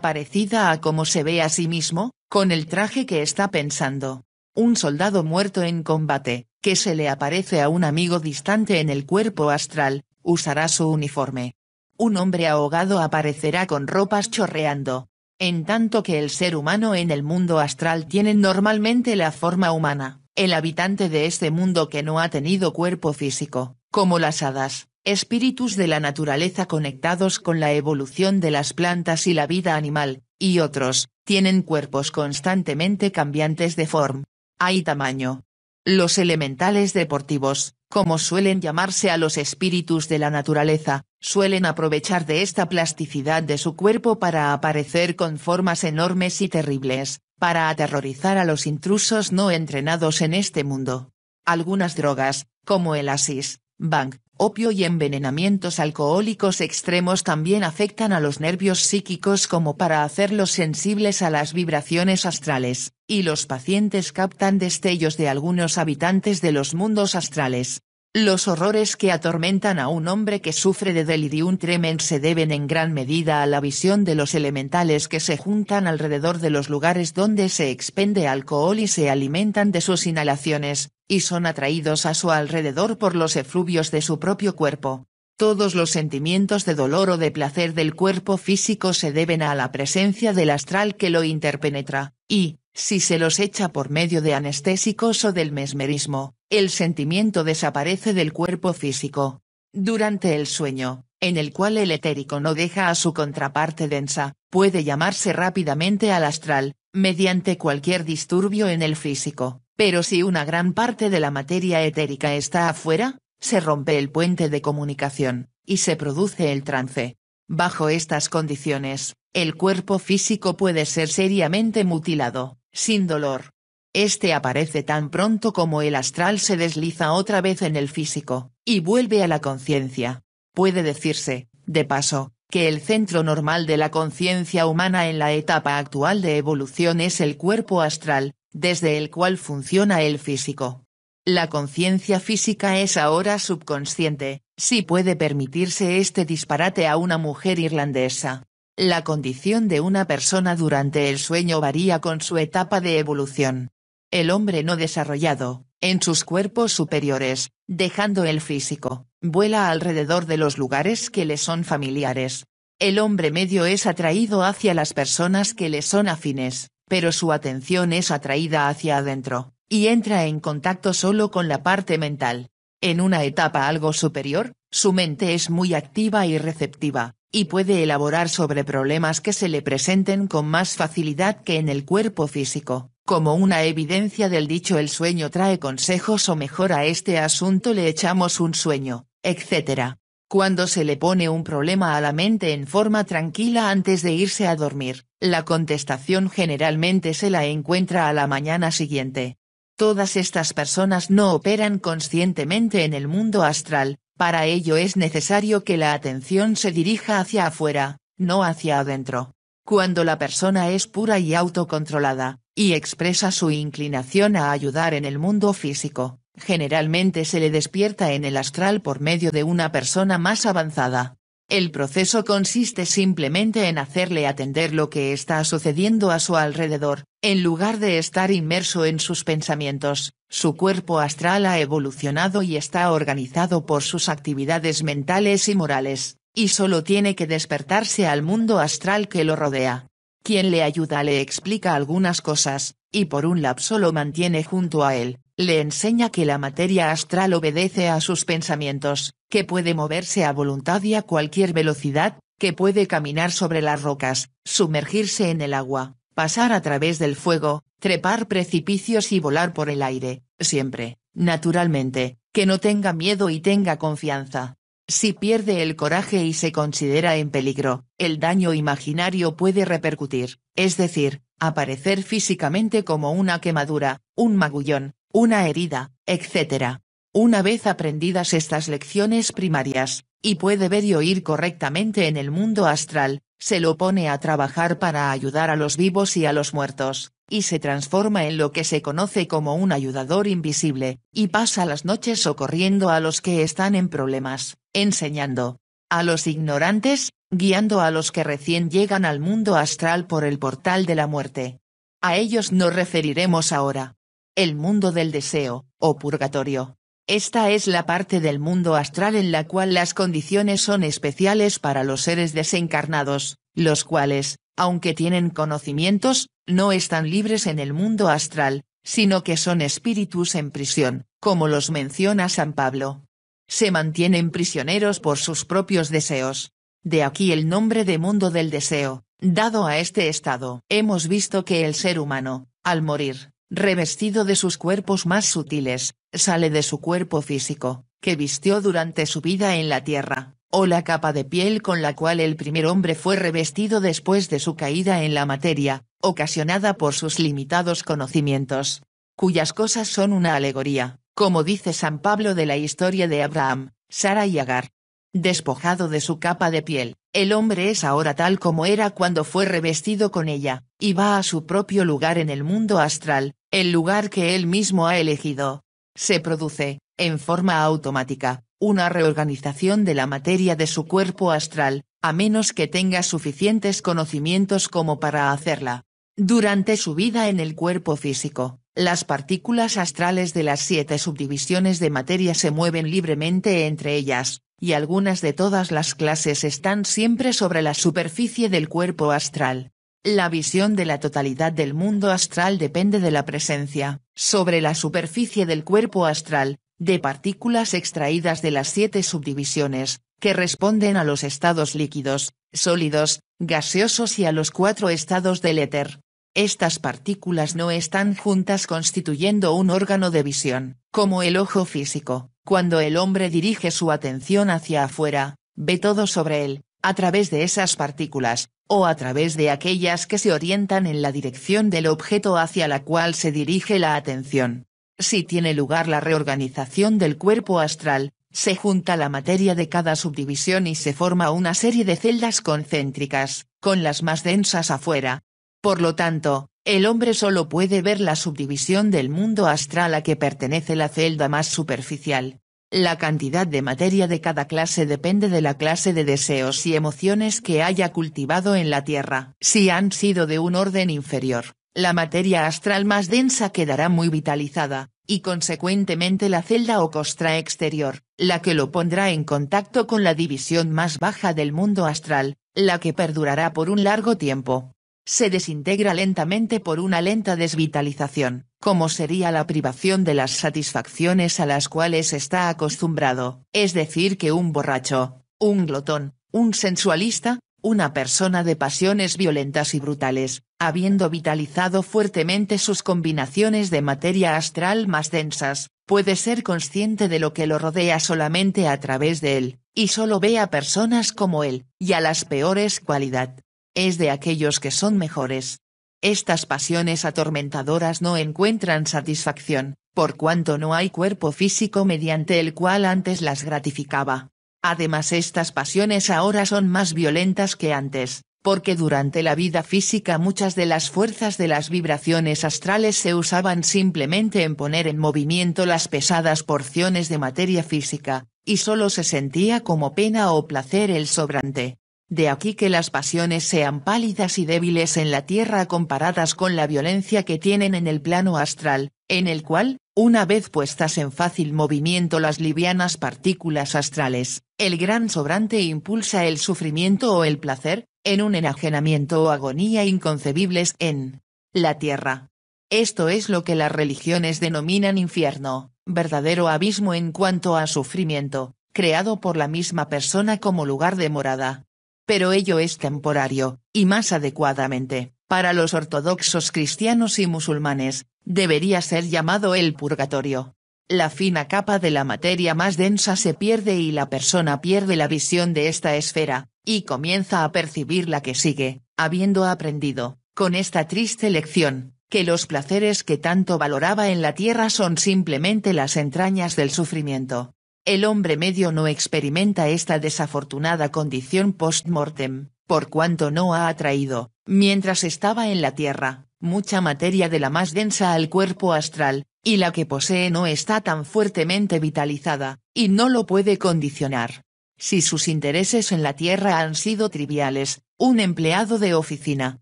parecida a como se ve a sí mismo, con el traje que está pensando. Un soldado muerto en combate, que se le aparece a un amigo distante en el cuerpo astral, usará su uniforme. Un hombre ahogado aparecerá con ropas chorreando, en tanto que el ser humano en el mundo astral tiene normalmente la forma humana, el habitante de este mundo que no ha tenido cuerpo físico, como las hadas, espíritus de la naturaleza conectados con la evolución de las plantas y la vida animal, y otros, tienen cuerpos constantemente cambiantes de forma. Hay tamaño, los elementales deportivos, como suelen llamarse a los espíritus de la naturaleza, suelen aprovechar de esta plasticidad de su cuerpo para aparecer con formas enormes y terribles, para aterrorizar a los intrusos no entrenados en este mundo. Algunas drogas, como el asis, bang, opio y envenenamientos alcohólicos extremos también afectan a los nervios psíquicos como para hacerlos sensibles a las vibraciones astrales, y los pacientes captan destellos de algunos habitantes de los mundos astrales. Los horrores que atormentan a un hombre que sufre de delirium tremens se deben en gran medida a la visión de los elementales que se juntan alrededor de los lugares donde se expende alcohol y se alimentan de sus inhalaciones, y son atraídos a su alrededor por los efluvios de su propio cuerpo. Todos los sentimientos de dolor o de placer del cuerpo físico se deben a la presencia del astral que lo interpenetra, y, si se los echa por medio de anestésicos o del mesmerismo, el sentimiento desaparece del cuerpo físico. Durante el sueño, en el cual el etérico no deja a su contraparte densa, puede llamarse rápidamente al astral, mediante cualquier disturbio en el físico. Pero si una gran parte de la materia etérica está afuera, se rompe el puente de comunicación, y se produce el trance. Bajo estas condiciones, el cuerpo físico puede ser seriamente mutilado, sin dolor. Este aparece tan pronto como el astral se desliza otra vez en el físico, y vuelve a la conciencia. Puede decirse, de paso, que el centro normal de la conciencia humana en la etapa actual de evolución es el cuerpo astral, desde el cual funciona el físico. La conciencia física es ahora subconsciente, si puede permitirse este disparate a una mujer irlandesa. La condición de una persona durante el sueño varía con su etapa de evolución. El hombre no desarrollado, en sus cuerpos superiores, dejando el físico, vuela alrededor de los lugares que le son familiares. El hombre medio es atraído hacia las personas que le son afines pero su atención es atraída hacia adentro, y entra en contacto solo con la parte mental. En una etapa algo superior, su mente es muy activa y receptiva, y puede elaborar sobre problemas que se le presenten con más facilidad que en el cuerpo físico. Como una evidencia del dicho el sueño trae consejos o mejor a este asunto le echamos un sueño, etc cuando se le pone un problema a la mente en forma tranquila antes de irse a dormir, la contestación generalmente se la encuentra a la mañana siguiente. Todas estas personas no operan conscientemente en el mundo astral, para ello es necesario que la atención se dirija hacia afuera, no hacia adentro. Cuando la persona es pura y autocontrolada, y expresa su inclinación a ayudar en el mundo físico, Generalmente se le despierta en el astral por medio de una persona más avanzada. El proceso consiste simplemente en hacerle atender lo que está sucediendo a su alrededor, en lugar de estar inmerso en sus pensamientos. Su cuerpo astral ha evolucionado y está organizado por sus actividades mentales y morales, y solo tiene que despertarse al mundo astral que lo rodea. Quien le ayuda le explica algunas cosas, y por un lapso lo mantiene junto a él, le enseña que la materia astral obedece a sus pensamientos, que puede moverse a voluntad y a cualquier velocidad, que puede caminar sobre las rocas, sumergirse en el agua, pasar a través del fuego, trepar precipicios y volar por el aire, siempre, naturalmente, que no tenga miedo y tenga confianza. Si pierde el coraje y se considera en peligro, el daño imaginario puede repercutir, es decir, aparecer físicamente como una quemadura, un magullón, una herida, etc. Una vez aprendidas estas lecciones primarias, y puede ver y oír correctamente en el mundo astral, se lo pone a trabajar para ayudar a los vivos y a los muertos, y se transforma en lo que se conoce como un ayudador invisible, y pasa las noches socorriendo a los que están en problemas, enseñando a los ignorantes, guiando a los que recién llegan al mundo astral por el portal de la muerte. A ellos nos referiremos ahora el mundo del deseo, o purgatorio. Esta es la parte del mundo astral en la cual las condiciones son especiales para los seres desencarnados, los cuales, aunque tienen conocimientos, no están libres en el mundo astral, sino que son espíritus en prisión, como los menciona San Pablo. Se mantienen prisioneros por sus propios deseos. De aquí el nombre de mundo del deseo, dado a este estado. Hemos visto que el ser humano, al morir, revestido de sus cuerpos más sutiles, sale de su cuerpo físico, que vistió durante su vida en la tierra, o la capa de piel con la cual el primer hombre fue revestido después de su caída en la materia, ocasionada por sus limitados conocimientos, cuyas cosas son una alegoría, como dice San Pablo de la historia de Abraham, Sara y Agar. Despojado de su capa de piel, el hombre es ahora tal como era cuando fue revestido con ella, y va a su propio lugar en el mundo astral, el lugar que él mismo ha elegido. Se produce, en forma automática, una reorganización de la materia de su cuerpo astral, a menos que tenga suficientes conocimientos como para hacerla. Durante su vida en el cuerpo físico, las partículas astrales de las siete subdivisiones de materia se mueven libremente entre ellas, y algunas de todas las clases están siempre sobre la superficie del cuerpo astral. La visión de la totalidad del mundo astral depende de la presencia, sobre la superficie del cuerpo astral, de partículas extraídas de las siete subdivisiones, que responden a los estados líquidos, sólidos, gaseosos y a los cuatro estados del éter. Estas partículas no están juntas constituyendo un órgano de visión, como el ojo físico. Cuando el hombre dirige su atención hacia afuera, ve todo sobre él, a través de esas partículas, o a través de aquellas que se orientan en la dirección del objeto hacia la cual se dirige la atención. Si tiene lugar la reorganización del cuerpo astral, se junta la materia de cada subdivisión y se forma una serie de celdas concéntricas, con las más densas afuera. Por lo tanto, el hombre solo puede ver la subdivisión del mundo astral a que pertenece la celda más superficial, la cantidad de materia de cada clase depende de la clase de deseos y emociones que haya cultivado en la Tierra. Si han sido de un orden inferior, la materia astral más densa quedará muy vitalizada, y consecuentemente la celda o costra exterior, la que lo pondrá en contacto con la división más baja del mundo astral, la que perdurará por un largo tiempo se desintegra lentamente por una lenta desvitalización, como sería la privación de las satisfacciones a las cuales está acostumbrado, es decir, que un borracho, un glotón, un sensualista, una persona de pasiones violentas y brutales, habiendo vitalizado fuertemente sus combinaciones de materia astral más densas, puede ser consciente de lo que lo rodea solamente a través de él, y solo ve a personas como él, y a las peores cualidad, es de aquellos que son mejores. Estas pasiones atormentadoras no encuentran satisfacción, por cuanto no hay cuerpo físico mediante el cual antes las gratificaba. Además estas pasiones ahora son más violentas que antes, porque durante la vida física muchas de las fuerzas de las vibraciones astrales se usaban simplemente en poner en movimiento las pesadas porciones de materia física, y solo se sentía como pena o placer el sobrante de aquí que las pasiones sean pálidas y débiles en la tierra comparadas con la violencia que tienen en el plano astral, en el cual, una vez puestas en fácil movimiento las livianas partículas astrales, el gran sobrante impulsa el sufrimiento o el placer, en un enajenamiento o agonía inconcebibles en la tierra. Esto es lo que las religiones denominan infierno, verdadero abismo en cuanto a sufrimiento, creado por la misma persona como lugar de morada, pero ello es temporario, y más adecuadamente, para los ortodoxos cristianos y musulmanes, debería ser llamado el purgatorio. La fina capa de la materia más densa se pierde y la persona pierde la visión de esta esfera, y comienza a percibir la que sigue, habiendo aprendido, con esta triste lección, que los placeres que tanto valoraba en la tierra son simplemente las entrañas del sufrimiento. El hombre medio no experimenta esta desafortunada condición post-mortem, por cuanto no ha atraído, mientras estaba en la Tierra, mucha materia de la más densa al cuerpo astral, y la que posee no está tan fuertemente vitalizada, y no lo puede condicionar. Si sus intereses en la Tierra han sido triviales, un empleado de oficina,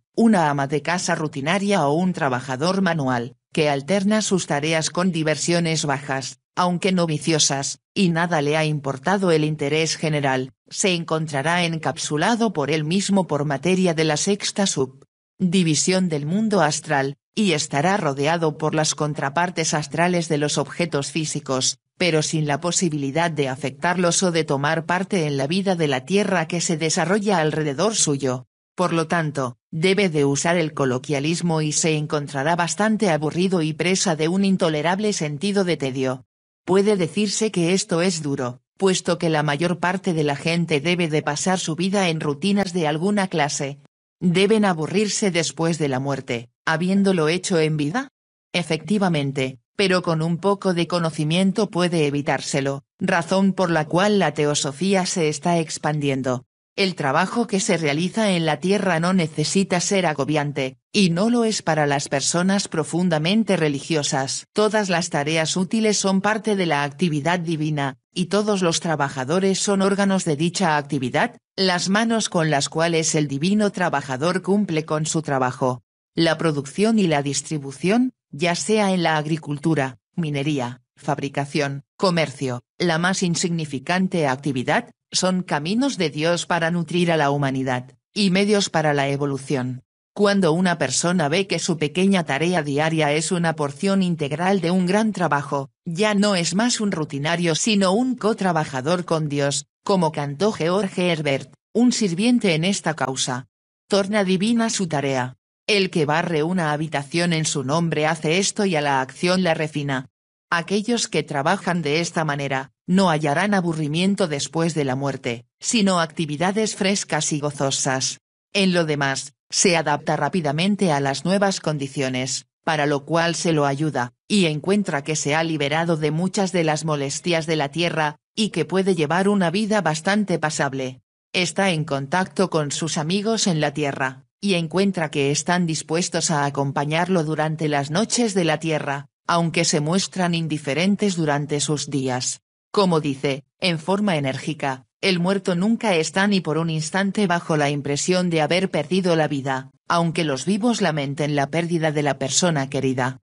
una ama de casa rutinaria o un trabajador manual, que alterna sus tareas con diversiones bajas, aunque no viciosas, y nada le ha importado el interés general, se encontrará encapsulado por él mismo por materia de la sexta sub división del mundo astral, y estará rodeado por las contrapartes astrales de los objetos físicos, pero sin la posibilidad de afectarlos o de tomar parte en la vida de la Tierra que se desarrolla alrededor suyo. Por lo tanto, debe de usar el coloquialismo y se encontrará bastante aburrido y presa de un intolerable sentido de tedio. Puede decirse que esto es duro, puesto que la mayor parte de la gente debe de pasar su vida en rutinas de alguna clase. Deben aburrirse después de la muerte, habiéndolo hecho en vida. Efectivamente, pero con un poco de conocimiento puede evitárselo, razón por la cual la teosofía se está expandiendo, el trabajo que se realiza en la tierra no necesita ser agobiante, y no lo es para las personas profundamente religiosas. Todas las tareas útiles son parte de la actividad divina, y todos los trabajadores son órganos de dicha actividad, las manos con las cuales el divino trabajador cumple con su trabajo. La producción y la distribución, ya sea en la agricultura, minería, fabricación, comercio, la más insignificante actividad, son caminos de Dios para nutrir a la humanidad, y medios para la evolución. Cuando una persona ve que su pequeña tarea diaria es una porción integral de un gran trabajo, ya no es más un rutinario sino un co-trabajador con Dios, como cantó George Herbert, un sirviente en esta causa. Torna divina su tarea. El que barre una habitación en su nombre hace esto y a la acción la refina, Aquellos que trabajan de esta manera, no hallarán aburrimiento después de la muerte, sino actividades frescas y gozosas. En lo demás, se adapta rápidamente a las nuevas condiciones, para lo cual se lo ayuda, y encuentra que se ha liberado de muchas de las molestias de la tierra, y que puede llevar una vida bastante pasable. Está en contacto con sus amigos en la tierra, y encuentra que están dispuestos a acompañarlo durante las noches de la tierra, aunque se muestran indiferentes durante sus días. Como dice, en forma enérgica, el muerto nunca está ni por un instante bajo la impresión de haber perdido la vida, aunque los vivos lamenten la pérdida de la persona querida.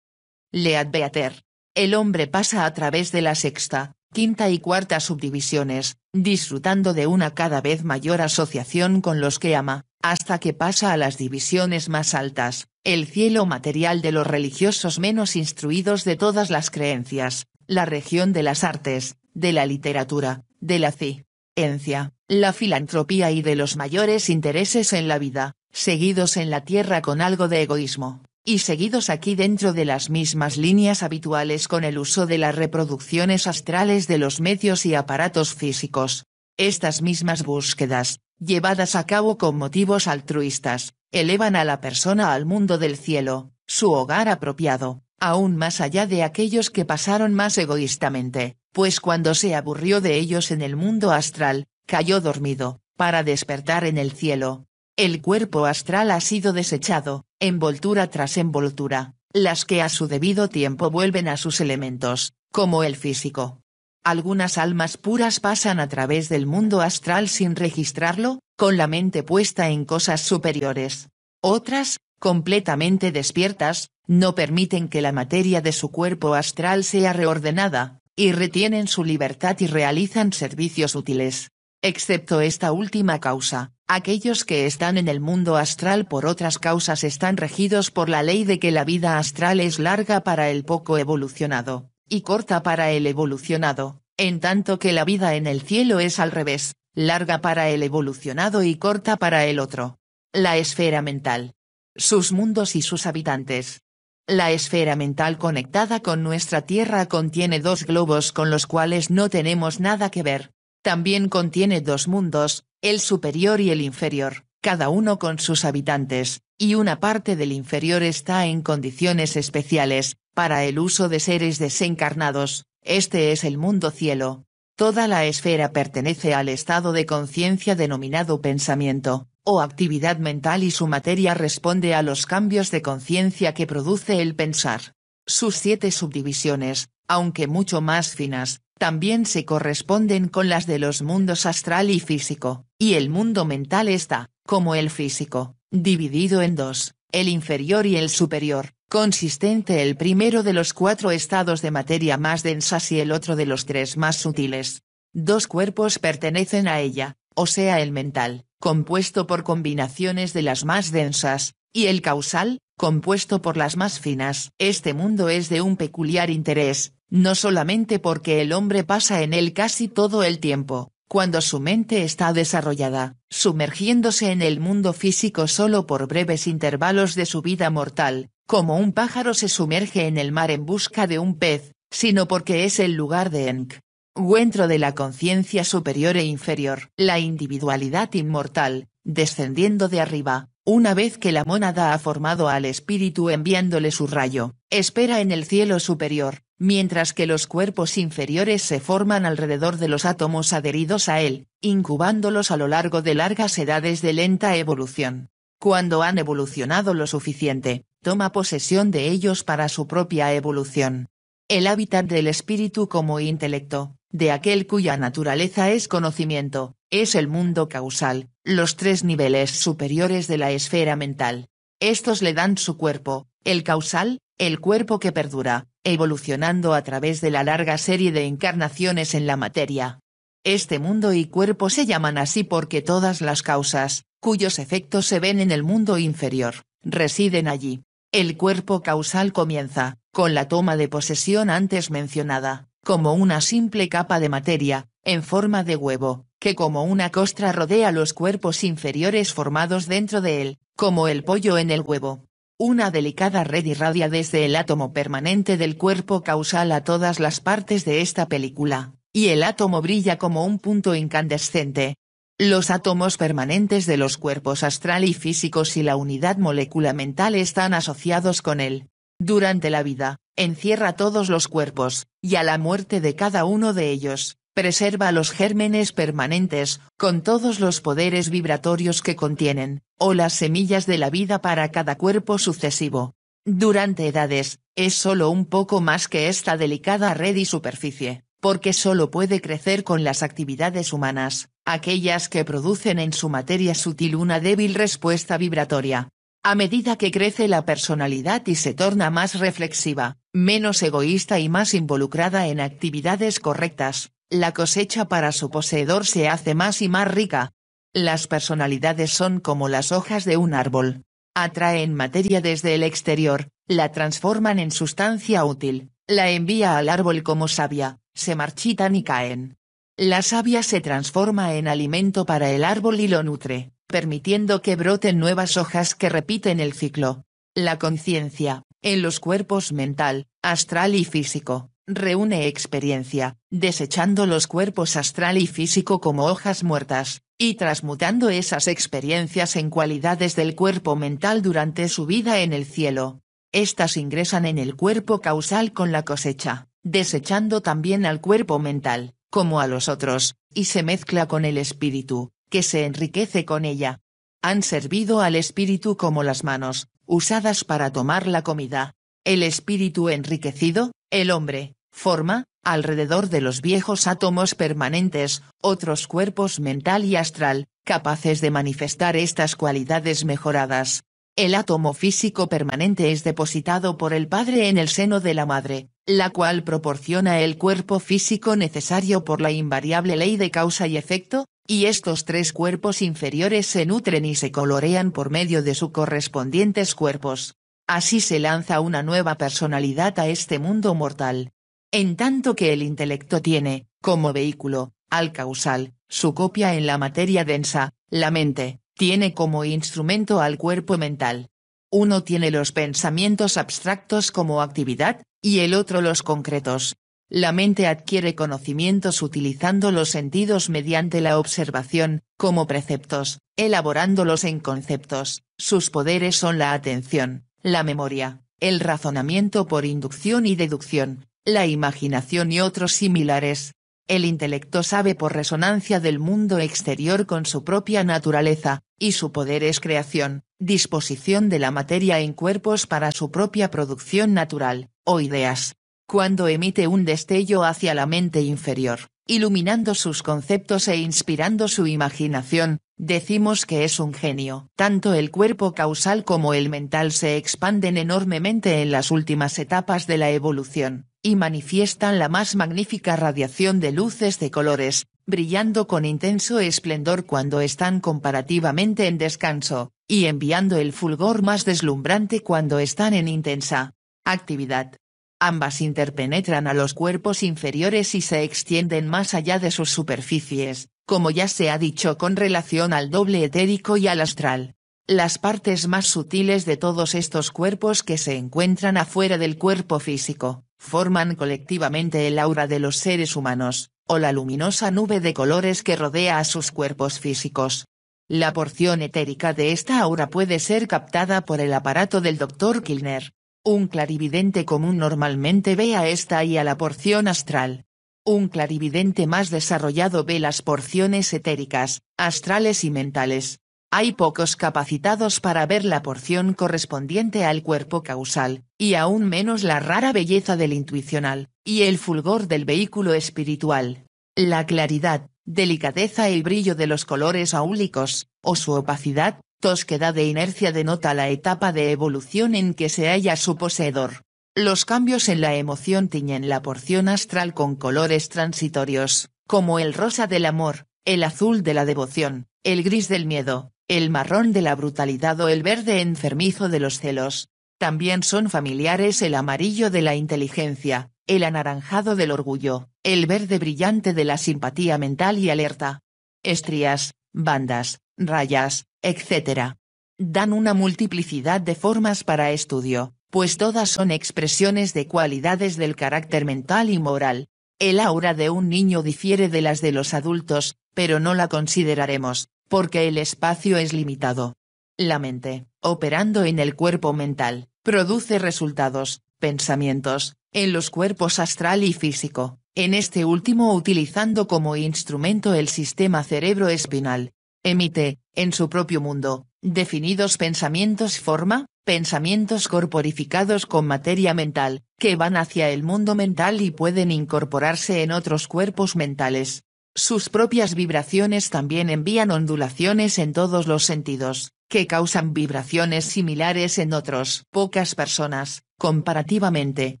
Lead Beater. El hombre pasa a través de la sexta, quinta y cuarta subdivisiones, disfrutando de una cada vez mayor asociación con los que ama, hasta que pasa a las divisiones más altas, el cielo material de los religiosos menos instruidos de todas las creencias, la región de las artes, de la literatura, de la ciencia, la filantropía y de los mayores intereses en la vida, seguidos en la tierra con algo de egoísmo, y seguidos aquí dentro de las mismas líneas habituales con el uso de las reproducciones astrales de los medios y aparatos físicos. Estas mismas búsquedas, llevadas a cabo con motivos altruistas, elevan a la persona al mundo del cielo, su hogar apropiado, aún más allá de aquellos que pasaron más egoístamente, pues cuando se aburrió de ellos en el mundo astral, cayó dormido, para despertar en el cielo. El cuerpo astral ha sido desechado, envoltura tras envoltura, las que a su debido tiempo vuelven a sus elementos, como el físico. Algunas almas puras pasan a través del mundo astral sin registrarlo, con la mente puesta en cosas superiores. Otras, completamente despiertas, no permiten que la materia de su cuerpo astral sea reordenada, y retienen su libertad y realizan servicios útiles. Excepto esta última causa, aquellos que están en el mundo astral por otras causas están regidos por la ley de que la vida astral es larga para el poco evolucionado, y corta para el evolucionado, en tanto que la vida en el cielo es al revés larga para el evolucionado y corta para el otro. La esfera mental. Sus mundos y sus habitantes. La esfera mental conectada con nuestra Tierra contiene dos globos con los cuales no tenemos nada que ver. También contiene dos mundos, el superior y el inferior, cada uno con sus habitantes, y una parte del inferior está en condiciones especiales, para el uso de seres desencarnados, este es el mundo cielo, Toda la esfera pertenece al estado de conciencia denominado pensamiento, o actividad mental y su materia responde a los cambios de conciencia que produce el pensar. Sus siete subdivisiones, aunque mucho más finas, también se corresponden con las de los mundos astral y físico, y el mundo mental está, como el físico, dividido en dos, el inferior y el superior, consistente el primero de los cuatro estados de materia más densas y el otro de los tres más sutiles. Dos cuerpos pertenecen a ella, o sea el mental, compuesto por combinaciones de las más densas, y el causal, compuesto por las más finas. Este mundo es de un peculiar interés, no solamente porque el hombre pasa en él casi todo el tiempo, cuando su mente está desarrollada, sumergiéndose en el mundo físico solo por breves intervalos de su vida mortal, como un pájaro se sumerge en el mar en busca de un pez, sino porque es el lugar de Enk. Encuentro de la conciencia superior e inferior, la individualidad inmortal, descendiendo de arriba, una vez que la mónada ha formado al espíritu enviándole su rayo, espera en el cielo superior, mientras que los cuerpos inferiores se forman alrededor de los átomos adheridos a él, incubándolos a lo largo de largas edades de lenta evolución. Cuando han evolucionado lo suficiente, toma posesión de ellos para su propia evolución. El hábitat del espíritu como intelecto, de aquel cuya naturaleza es conocimiento, es el mundo causal, los tres niveles superiores de la esfera mental. Estos le dan su cuerpo, el causal, el cuerpo que perdura, evolucionando a través de la larga serie de encarnaciones en la materia. Este mundo y cuerpo se llaman así porque todas las causas, cuyos efectos se ven en el mundo inferior, residen allí. El cuerpo causal comienza, con la toma de posesión antes mencionada, como una simple capa de materia, en forma de huevo, que como una costra rodea los cuerpos inferiores formados dentro de él, como el pollo en el huevo. Una delicada red irradia desde el átomo permanente del cuerpo causal a todas las partes de esta película, y el átomo brilla como un punto incandescente, los átomos permanentes de los cuerpos astral y físicos y la unidad molécula mental están asociados con él. Durante la vida, encierra todos los cuerpos, y a la muerte de cada uno de ellos, preserva los gérmenes permanentes, con todos los poderes vibratorios que contienen, o las semillas de la vida para cada cuerpo sucesivo. Durante edades, es solo un poco más que esta delicada red y superficie, porque solo puede crecer con las actividades humanas aquellas que producen en su materia sutil una débil respuesta vibratoria. A medida que crece la personalidad y se torna más reflexiva, menos egoísta y más involucrada en actividades correctas, la cosecha para su poseedor se hace más y más rica. Las personalidades son como las hojas de un árbol. Atraen materia desde el exterior, la transforman en sustancia útil, la envía al árbol como savia, se marchitan y caen. La savia se transforma en alimento para el árbol y lo nutre, permitiendo que broten nuevas hojas que repiten el ciclo. La conciencia, en los cuerpos mental, astral y físico, reúne experiencia, desechando los cuerpos astral y físico como hojas muertas, y transmutando esas experiencias en cualidades del cuerpo mental durante su vida en el cielo. Estas ingresan en el cuerpo causal con la cosecha, desechando también al cuerpo mental como a los otros, y se mezcla con el espíritu, que se enriquece con ella. Han servido al espíritu como las manos, usadas para tomar la comida. El espíritu enriquecido, el hombre, forma, alrededor de los viejos átomos permanentes, otros cuerpos mental y astral, capaces de manifestar estas cualidades mejoradas, el átomo físico permanente es depositado por el padre en el seno de la madre, la cual proporciona el cuerpo físico necesario por la invariable ley de causa y efecto, y estos tres cuerpos inferiores se nutren y se colorean por medio de sus correspondientes cuerpos. Así se lanza una nueva personalidad a este mundo mortal. En tanto que el intelecto tiene, como vehículo, al causal, su copia en la materia densa, la mente, tiene como instrumento al cuerpo mental. Uno tiene los pensamientos abstractos como actividad, y el otro los concretos. La mente adquiere conocimientos utilizando los sentidos mediante la observación, como preceptos, elaborándolos en conceptos. Sus poderes son la atención, la memoria, el razonamiento por inducción y deducción, la imaginación y otros similares. El intelecto sabe por resonancia del mundo exterior con su propia naturaleza, y su poder es creación, disposición de la materia en cuerpos para su propia producción natural, o ideas. Cuando emite un destello hacia la mente inferior, iluminando sus conceptos e inspirando su imaginación, decimos que es un genio. Tanto el cuerpo causal como el mental se expanden enormemente en las últimas etapas de la evolución, y manifiestan la más magnífica radiación de luces de colores, brillando con intenso esplendor cuando están comparativamente en descanso, y enviando el fulgor más deslumbrante cuando están en intensa actividad. Ambas interpenetran a los cuerpos inferiores y se extienden más allá de sus superficies, como ya se ha dicho con relación al doble etérico y al astral. Las partes más sutiles de todos estos cuerpos que se encuentran afuera del cuerpo físico, forman colectivamente el aura de los seres humanos o la luminosa nube de colores que rodea a sus cuerpos físicos. La porción etérica de esta aura puede ser captada por el aparato del Dr. Kilner. Un clarividente común normalmente ve a esta y a la porción astral. Un clarividente más desarrollado ve las porciones etéricas, astrales y mentales. Hay pocos capacitados para ver la porción correspondiente al cuerpo causal, y aún menos la rara belleza del intuicional y el fulgor del vehículo espiritual, la claridad, delicadeza y brillo de los colores aúlicos, o su opacidad, tosquedad e inercia denota la etapa de evolución en que se halla su poseedor. Los cambios en la emoción tiñen la porción astral con colores transitorios, como el rosa del amor, el azul de la devoción, el gris del miedo, el marrón de la brutalidad o el verde enfermizo de los celos. También son familiares el amarillo de la inteligencia, el anaranjado del orgullo, el verde brillante de la simpatía mental y alerta. Estrías, bandas, rayas, etc. Dan una multiplicidad de formas para estudio, pues todas son expresiones de cualidades del carácter mental y moral. El aura de un niño difiere de las de los adultos, pero no la consideraremos, porque el espacio es limitado. La mente, operando en el cuerpo mental, produce resultados, pensamientos, en los cuerpos astral y físico, en este último utilizando como instrumento el sistema cerebro-espinal. Emite, en su propio mundo, definidos pensamientos forma, pensamientos corporificados con materia mental, que van hacia el mundo mental y pueden incorporarse en otros cuerpos mentales. Sus propias vibraciones también envían ondulaciones en todos los sentidos, que causan vibraciones similares en otros. Pocas personas, comparativamente,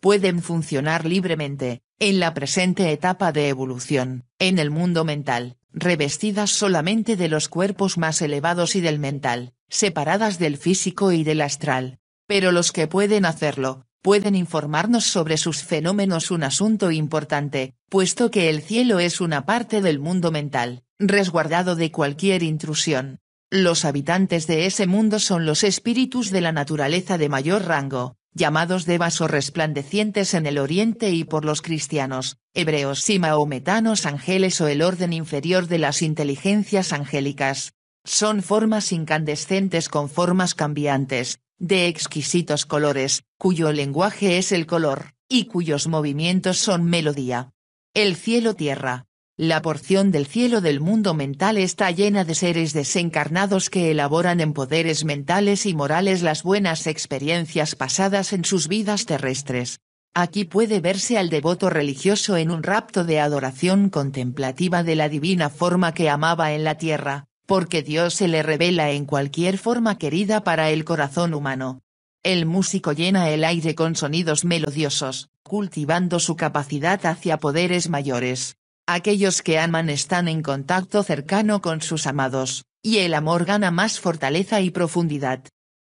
pueden funcionar libremente, en la presente etapa de evolución, en el mundo mental, revestidas solamente de los cuerpos más elevados y del mental, separadas del físico y del astral. Pero los que pueden hacerlo, pueden informarnos sobre sus fenómenos un asunto importante, puesto que el cielo es una parte del mundo mental, resguardado de cualquier intrusión. Los habitantes de ese mundo son los espíritus de la naturaleza de mayor rango, llamados devas o resplandecientes en el oriente y por los cristianos, hebreos y maometanos ángeles o el orden inferior de las inteligencias angélicas. Son formas incandescentes con formas cambiantes, de exquisitos colores, cuyo lenguaje es el color, y cuyos movimientos son melodía. El cielo-tierra, la porción del cielo del mundo mental está llena de seres desencarnados que elaboran en poderes mentales y morales las buenas experiencias pasadas en sus vidas terrestres. Aquí puede verse al devoto religioso en un rapto de adoración contemplativa de la divina forma que amaba en la tierra, porque Dios se le revela en cualquier forma querida para el corazón humano. El músico llena el aire con sonidos melodiosos, cultivando su capacidad hacia poderes mayores. Aquellos que aman están en contacto cercano con sus amados, y el amor gana más fortaleza y profundidad.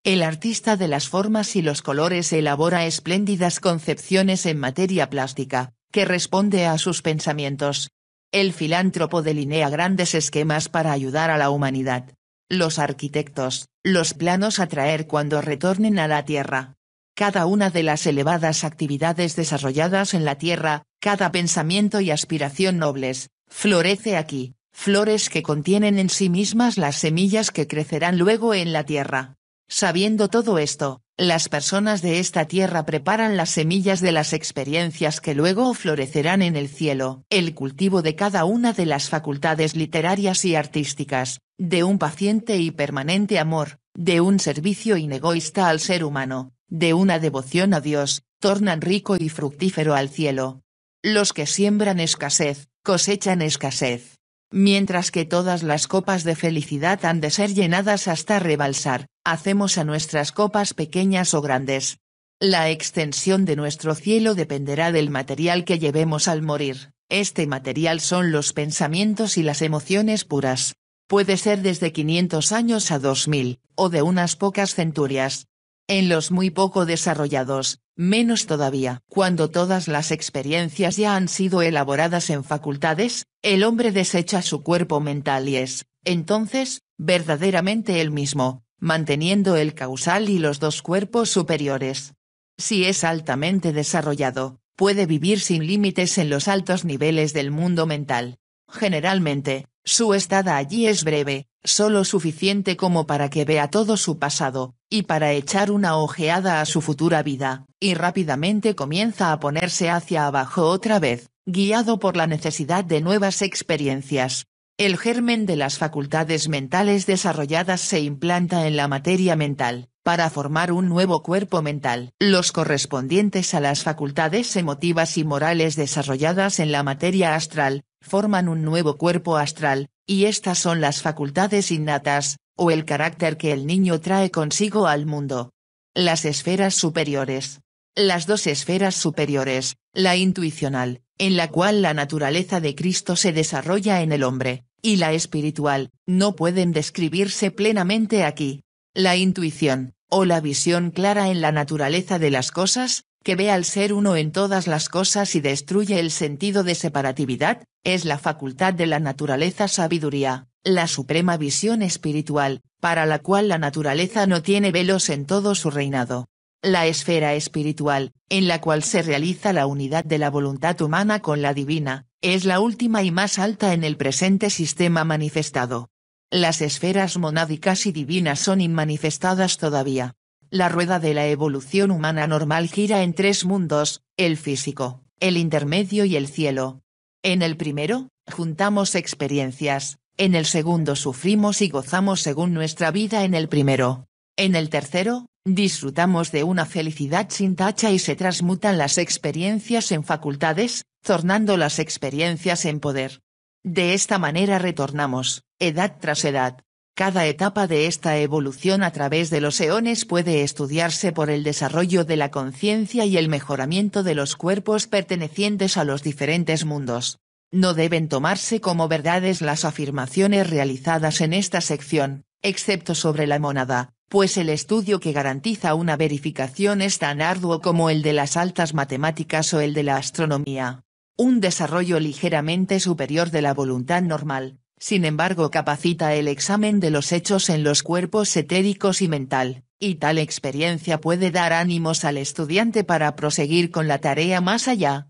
El artista de las formas y los colores elabora espléndidas concepciones en materia plástica, que responde a sus pensamientos. El filántropo delinea grandes esquemas para ayudar a la humanidad. Los arquitectos, los planos a traer cuando retornen a la Tierra. Cada una de las elevadas actividades desarrolladas en la Tierra, cada pensamiento y aspiración nobles, florece aquí, flores que contienen en sí mismas las semillas que crecerán luego en la tierra. Sabiendo todo esto, las personas de esta tierra preparan las semillas de las experiencias que luego florecerán en el cielo. El cultivo de cada una de las facultades literarias y artísticas, de un paciente y permanente amor, de un servicio inegoísta al ser humano, de una devoción a Dios, tornan rico y fructífero al cielo. Los que siembran escasez, cosechan escasez. Mientras que todas las copas de felicidad han de ser llenadas hasta rebalsar, hacemos a nuestras copas pequeñas o grandes. La extensión de nuestro cielo dependerá del material que llevemos al morir. Este material son los pensamientos y las emociones puras. Puede ser desde 500 años a 2000, o de unas pocas centurias, en los muy poco desarrollados, menos todavía. Cuando todas las experiencias ya han sido elaboradas en facultades, el hombre desecha su cuerpo mental y es, entonces, verdaderamente el mismo, manteniendo el causal y los dos cuerpos superiores. Si es altamente desarrollado, puede vivir sin límites en los altos niveles del mundo mental. Generalmente, su estada allí es breve, solo suficiente como para que vea todo su pasado, y para echar una ojeada a su futura vida, y rápidamente comienza a ponerse hacia abajo otra vez, guiado por la necesidad de nuevas experiencias. El germen de las facultades mentales desarrolladas se implanta en la materia mental, para formar un nuevo cuerpo mental, los correspondientes a las facultades emotivas y morales desarrolladas en la materia astral, forman un nuevo cuerpo astral, y estas son las facultades innatas, o el carácter que el niño trae consigo al mundo. Las esferas superiores. Las dos esferas superiores, la intuicional, en la cual la naturaleza de Cristo se desarrolla en el hombre, y la espiritual, no pueden describirse plenamente aquí. La intuición, o la visión clara en la naturaleza de las cosas, que ve al ser uno en todas las cosas y destruye el sentido de separatividad, es la facultad de la naturaleza sabiduría, la suprema visión espiritual, para la cual la naturaleza no tiene velos en todo su reinado. La esfera espiritual, en la cual se realiza la unidad de la voluntad humana con la divina, es la última y más alta en el presente sistema manifestado. Las esferas monádicas y divinas son inmanifestadas todavía. La rueda de la evolución humana normal gira en tres mundos, el físico, el intermedio y el cielo. En el primero, juntamos experiencias, en el segundo sufrimos y gozamos según nuestra vida en el primero. En el tercero, disfrutamos de una felicidad sin tacha y se transmutan las experiencias en facultades, tornando las experiencias en poder. De esta manera retornamos, edad tras edad. Cada etapa de esta evolución a través de los eones puede estudiarse por el desarrollo de la conciencia y el mejoramiento de los cuerpos pertenecientes a los diferentes mundos. No deben tomarse como verdades las afirmaciones realizadas en esta sección, excepto sobre la monada, pues el estudio que garantiza una verificación es tan arduo como el de las altas matemáticas o el de la astronomía un desarrollo ligeramente superior de la voluntad normal, sin embargo capacita el examen de los hechos en los cuerpos etéricos y mental, y tal experiencia puede dar ánimos al estudiante para proseguir con la tarea más allá.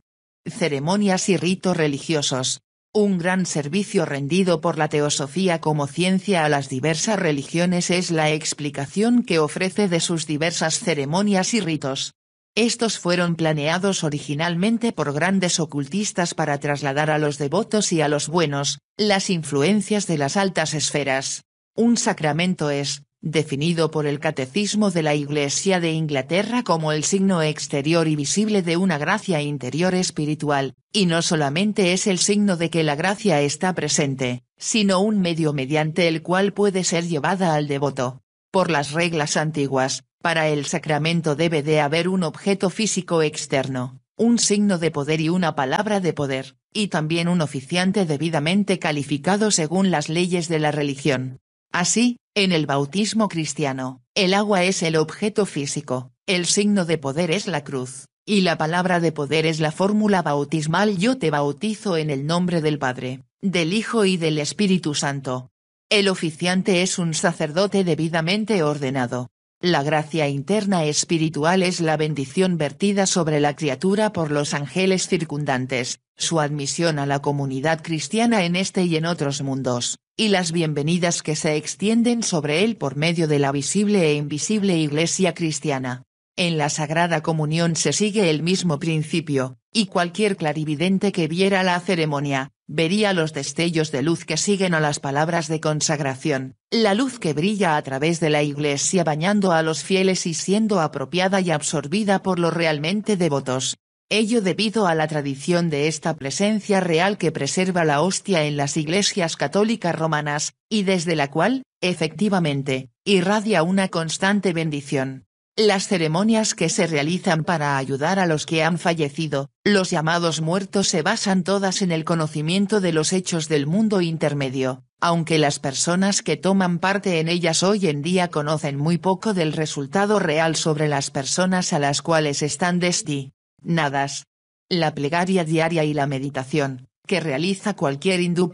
Ceremonias y ritos religiosos. Un gran servicio rendido por la teosofía como ciencia a las diversas religiones es la explicación que ofrece de sus diversas ceremonias y ritos. Estos fueron planeados originalmente por grandes ocultistas para trasladar a los devotos y a los buenos, las influencias de las altas esferas. Un sacramento es, definido por el Catecismo de la Iglesia de Inglaterra como el signo exterior y visible de una gracia interior espiritual, y no solamente es el signo de que la gracia está presente, sino un medio mediante el cual puede ser llevada al devoto. Por las reglas antiguas, para el sacramento debe de haber un objeto físico externo, un signo de poder y una palabra de poder, y también un oficiante debidamente calificado según las leyes de la religión. Así, en el bautismo cristiano, el agua es el objeto físico, el signo de poder es la cruz, y la palabra de poder es la fórmula bautismal yo te bautizo en el nombre del Padre, del Hijo y del Espíritu Santo. El oficiante es un sacerdote debidamente ordenado, la gracia interna espiritual es la bendición vertida sobre la criatura por los ángeles circundantes, su admisión a la comunidad cristiana en este y en otros mundos, y las bienvenidas que se extienden sobre él por medio de la visible e invisible iglesia cristiana. En la Sagrada Comunión se sigue el mismo principio, y cualquier clarividente que viera la ceremonia, vería los destellos de luz que siguen a las palabras de consagración, la luz que brilla a través de la iglesia bañando a los fieles y siendo apropiada y absorbida por los realmente devotos. Ello debido a la tradición de esta presencia real que preserva la hostia en las iglesias católicas romanas, y desde la cual, efectivamente, irradia una constante bendición las ceremonias que se realizan para ayudar a los que han fallecido, los llamados muertos se basan todas en el conocimiento de los hechos del mundo intermedio, aunque las personas que toman parte en ellas hoy en día conocen muy poco del resultado real sobre las personas a las cuales están destinadas. La plegaria diaria y la meditación, que realiza cualquier hindú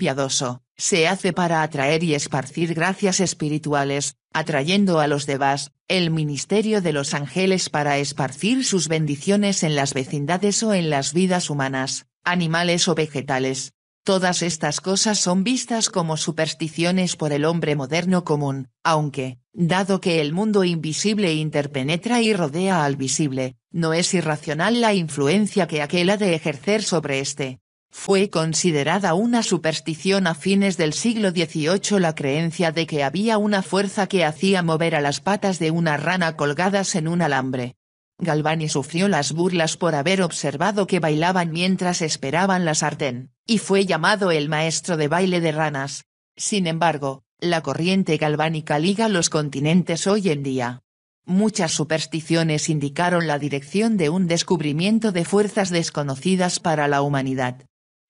se hace para atraer y esparcir gracias espirituales, atrayendo a los Devas, el ministerio de los ángeles para esparcir sus bendiciones en las vecindades o en las vidas humanas, animales o vegetales. Todas estas cosas son vistas como supersticiones por el hombre moderno común, aunque, dado que el mundo invisible interpenetra y rodea al visible, no es irracional la influencia que aquel ha de ejercer sobre éste. Fue considerada una superstición a fines del siglo XVIII la creencia de que había una fuerza que hacía mover a las patas de una rana colgadas en un alambre. Galvani sufrió las burlas por haber observado que bailaban mientras esperaban la sartén, y fue llamado el maestro de baile de ranas. Sin embargo, la corriente galvánica liga los continentes hoy en día. Muchas supersticiones indicaron la dirección de un descubrimiento de fuerzas desconocidas para la humanidad.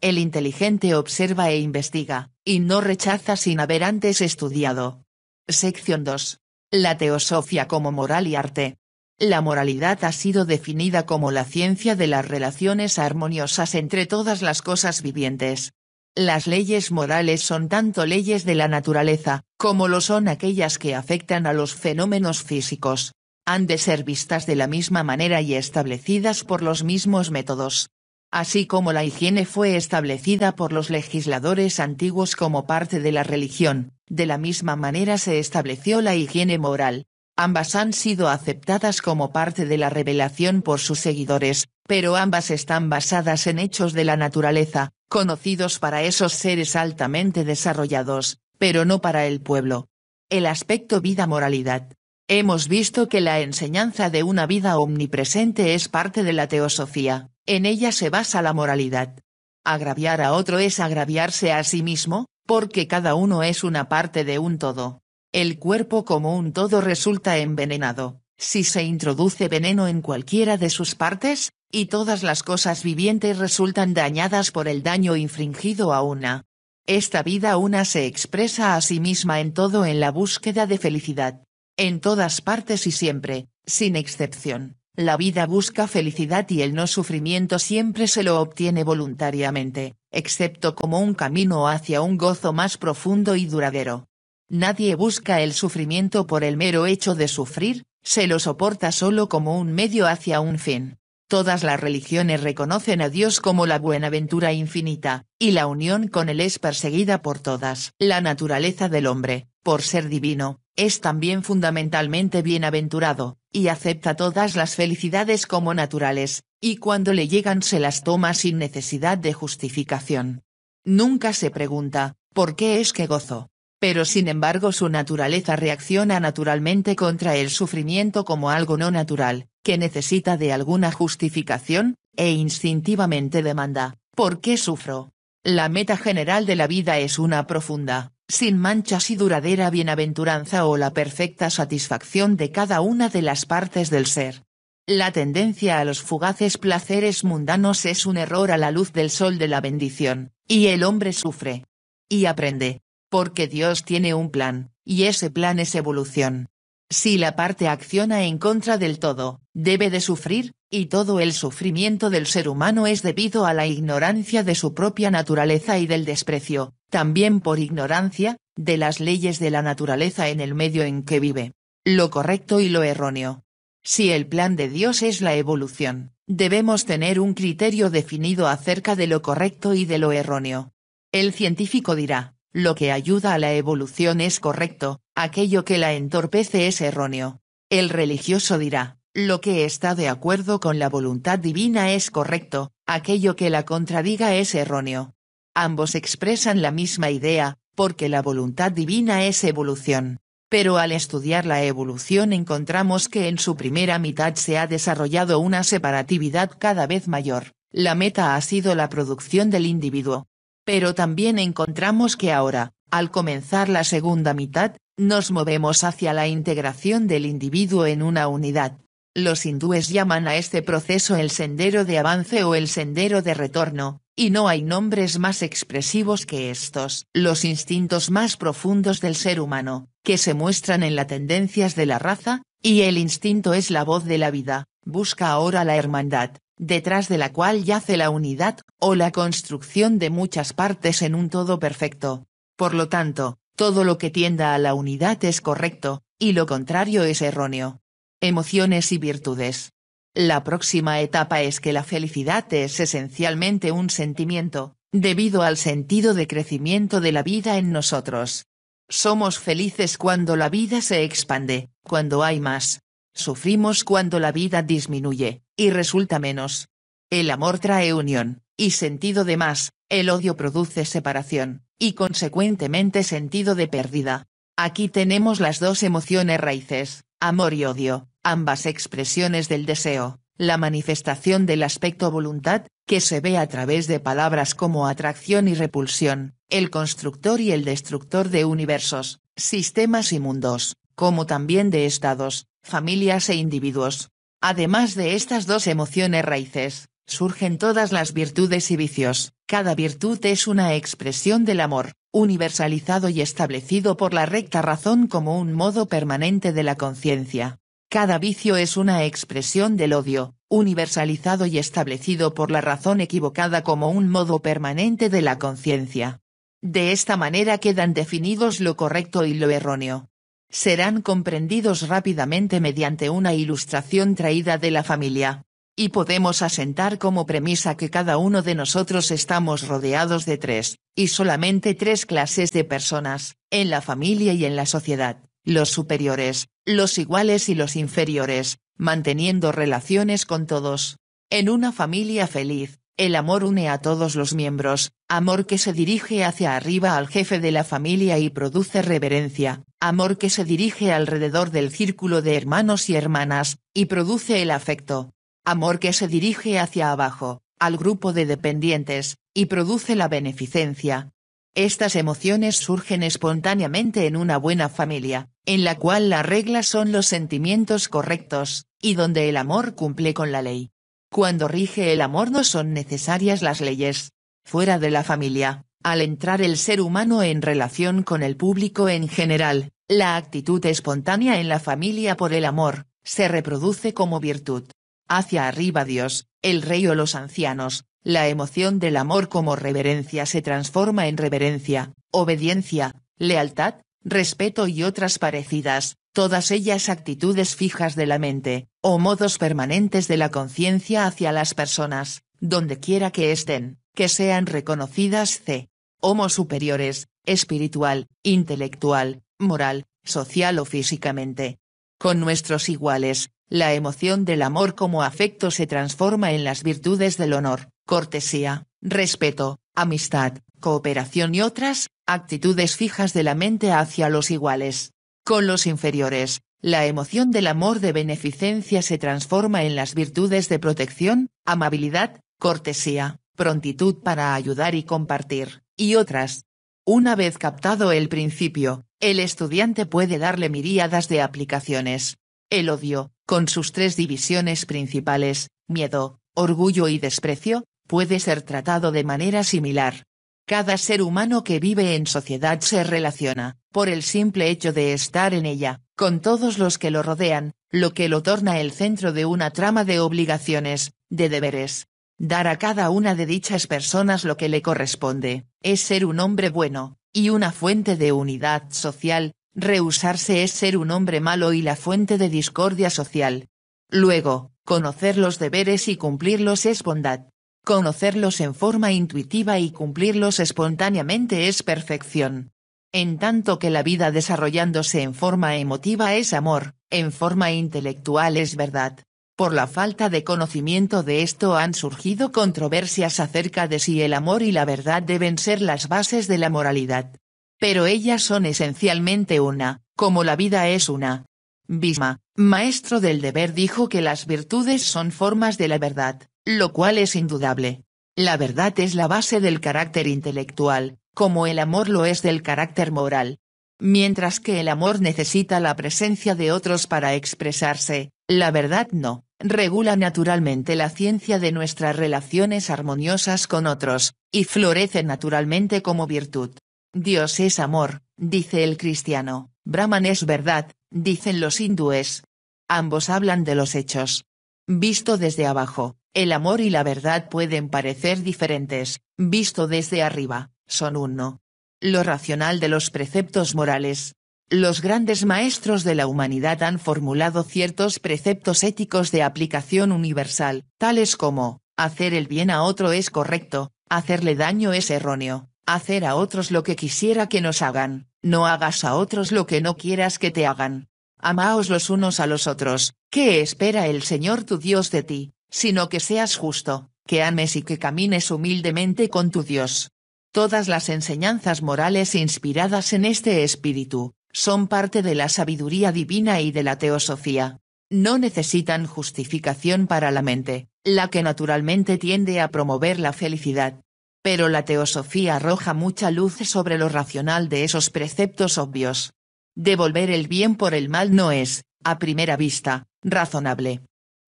El inteligente observa e investiga, y no rechaza sin haber antes estudiado. Sección 2. La teosofía como moral y arte. La moralidad ha sido definida como la ciencia de las relaciones armoniosas entre todas las cosas vivientes. Las leyes morales son tanto leyes de la naturaleza, como lo son aquellas que afectan a los fenómenos físicos. Han de ser vistas de la misma manera y establecidas por los mismos métodos así como la higiene fue establecida por los legisladores antiguos como parte de la religión, de la misma manera se estableció la higiene moral. Ambas han sido aceptadas como parte de la revelación por sus seguidores, pero ambas están basadas en hechos de la naturaleza, conocidos para esos seres altamente desarrollados, pero no para el pueblo. El aspecto vida-moralidad. Hemos visto que la enseñanza de una vida omnipresente es parte de la teosofía, en ella se basa la moralidad. Agraviar a otro es agraviarse a sí mismo, porque cada uno es una parte de un todo. El cuerpo como un todo resulta envenenado, si se introduce veneno en cualquiera de sus partes, y todas las cosas vivientes resultan dañadas por el daño infringido a una. Esta vida una se expresa a sí misma en todo en la búsqueda de felicidad. En todas partes y siempre, sin excepción. La vida busca felicidad y el no sufrimiento siempre se lo obtiene voluntariamente, excepto como un camino hacia un gozo más profundo y duradero. Nadie busca el sufrimiento por el mero hecho de sufrir, se lo soporta solo como un medio hacia un fin. Todas las religiones reconocen a Dios como la buenaventura infinita, y la unión con Él es perseguida por todas. La naturaleza del hombre, por ser divino, es también fundamentalmente bienaventurado, y acepta todas las felicidades como naturales, y cuando le llegan se las toma sin necesidad de justificación. Nunca se pregunta, ¿por qué es que gozo? Pero sin embargo su naturaleza reacciona naturalmente contra el sufrimiento como algo no natural, que necesita de alguna justificación, e instintivamente demanda, ¿por qué sufro? La meta general de la vida es una profunda, sin manchas y duradera bienaventuranza o la perfecta satisfacción de cada una de las partes del ser. La tendencia a los fugaces placeres mundanos es un error a la luz del sol de la bendición, y el hombre sufre. Y aprende. Porque Dios tiene un plan, y ese plan es evolución. Si la parte acciona en contra del todo, debe de sufrir, y todo el sufrimiento del ser humano es debido a la ignorancia de su propia naturaleza y del desprecio, también por ignorancia, de las leyes de la naturaleza en el medio en que vive. Lo correcto y lo erróneo. Si el plan de Dios es la evolución, debemos tener un criterio definido acerca de lo correcto y de lo erróneo. El científico dirá, lo que ayuda a la evolución es correcto, aquello que la entorpece es erróneo. El religioso dirá, lo que está de acuerdo con la voluntad divina es correcto, aquello que la contradiga es erróneo. Ambos expresan la misma idea, porque la voluntad divina es evolución. Pero al estudiar la evolución encontramos que en su primera mitad se ha desarrollado una separatividad cada vez mayor, la meta ha sido la producción del individuo. Pero también encontramos que ahora, al comenzar la segunda mitad, nos movemos hacia la integración del individuo en una unidad. Los hindúes llaman a este proceso el sendero de avance o el sendero de retorno, y no hay nombres más expresivos que estos, los instintos más profundos del ser humano, que se muestran en las tendencias de la raza, y el instinto es la voz de la vida, busca ahora la hermandad, detrás de la cual yace la unidad, o la construcción de muchas partes en un todo perfecto. Por lo tanto, todo lo que tienda a la unidad es correcto, y lo contrario es erróneo. Emociones y virtudes. La próxima etapa es que la felicidad es esencialmente un sentimiento, debido al sentido de crecimiento de la vida en nosotros. Somos felices cuando la vida se expande, cuando hay más. Sufrimos cuando la vida disminuye, y resulta menos. El amor trae unión, y sentido de más, el odio produce separación, y consecuentemente sentido de pérdida. Aquí tenemos las dos emociones raíces, amor y odio, ambas expresiones del deseo, la manifestación del aspecto voluntad, que se ve a través de palabras como atracción y repulsión, el constructor y el destructor de universos, sistemas y mundos, como también de estados, familias e individuos. Además de estas dos emociones raíces, surgen todas las virtudes y vicios. Cada virtud es una expresión del amor, universalizado y establecido por la recta razón como un modo permanente de la conciencia. Cada vicio es una expresión del odio, universalizado y establecido por la razón equivocada como un modo permanente de la conciencia. De esta manera quedan definidos lo correcto y lo erróneo. Serán comprendidos rápidamente mediante una ilustración traída de la familia. Y podemos asentar como premisa que cada uno de nosotros estamos rodeados de tres, y solamente tres clases de personas, en la familia y en la sociedad, los superiores, los iguales y los inferiores, manteniendo relaciones con todos. En una familia feliz, el amor une a todos los miembros, amor que se dirige hacia arriba al jefe de la familia y produce reverencia, amor que se dirige alrededor del círculo de hermanos y hermanas, y produce el afecto. Amor que se dirige hacia abajo, al grupo de dependientes, y produce la beneficencia. Estas emociones surgen espontáneamente en una buena familia, en la cual la regla son los sentimientos correctos, y donde el amor cumple con la ley. Cuando rige el amor no son necesarias las leyes. Fuera de la familia, al entrar el ser humano en relación con el público en general, la actitud espontánea en la familia por el amor, se reproduce como virtud. Hacia arriba Dios, el rey o los ancianos, la emoción del amor como reverencia se transforma en reverencia, obediencia, lealtad, respeto y otras parecidas, todas ellas actitudes fijas de la mente, o modos permanentes de la conciencia hacia las personas, donde quiera que estén, que sean reconocidas c. Homo superiores, espiritual, intelectual, moral, social o físicamente. Con nuestros iguales, la emoción del amor como afecto se transforma en las virtudes del honor, cortesía, respeto, amistad, cooperación y otras, actitudes fijas de la mente hacia los iguales. Con los inferiores, la emoción del amor de beneficencia se transforma en las virtudes de protección, amabilidad, cortesía, prontitud para ayudar y compartir, y otras. Una vez captado el principio, el estudiante puede darle miríadas de aplicaciones. El odio, con sus tres divisiones principales, miedo, orgullo y desprecio, puede ser tratado de manera similar. Cada ser humano que vive en sociedad se relaciona, por el simple hecho de estar en ella, con todos los que lo rodean, lo que lo torna el centro de una trama de obligaciones, de deberes. Dar a cada una de dichas personas lo que le corresponde, es ser un hombre bueno, y una fuente de unidad social, rehusarse es ser un hombre malo y la fuente de discordia social. Luego, conocer los deberes y cumplirlos es bondad. Conocerlos en forma intuitiva y cumplirlos espontáneamente es perfección. En tanto que la vida desarrollándose en forma emotiva es amor, en forma intelectual es verdad. Por la falta de conocimiento de esto han surgido controversias acerca de si el amor y la verdad deben ser las bases de la moralidad. Pero ellas son esencialmente una, como la vida es una. Bisma, maestro del deber dijo que las virtudes son formas de la verdad lo cual es indudable. La verdad es la base del carácter intelectual, como el amor lo es del carácter moral. Mientras que el amor necesita la presencia de otros para expresarse, la verdad no, regula naturalmente la ciencia de nuestras relaciones armoniosas con otros, y florece naturalmente como virtud. Dios es amor, dice el cristiano, Brahman es verdad, dicen los hindúes. Ambos hablan de los hechos. Visto desde abajo, el amor y la verdad pueden parecer diferentes, visto desde arriba, son uno. Lo racional de los preceptos morales. Los grandes maestros de la humanidad han formulado ciertos preceptos éticos de aplicación universal, tales como, hacer el bien a otro es correcto, hacerle daño es erróneo, hacer a otros lo que quisiera que nos hagan, no hagas a otros lo que no quieras que te hagan. Amaos los unos a los otros, ¿qué espera el Señor tu Dios de ti? sino que seas justo, que ames y que camines humildemente con tu Dios. Todas las enseñanzas morales inspiradas en este espíritu, son parte de la sabiduría divina y de la teosofía. No necesitan justificación para la mente, la que naturalmente tiende a promover la felicidad. Pero la teosofía arroja mucha luz sobre lo racional de esos preceptos obvios. Devolver el bien por el mal no es, a primera vista, razonable.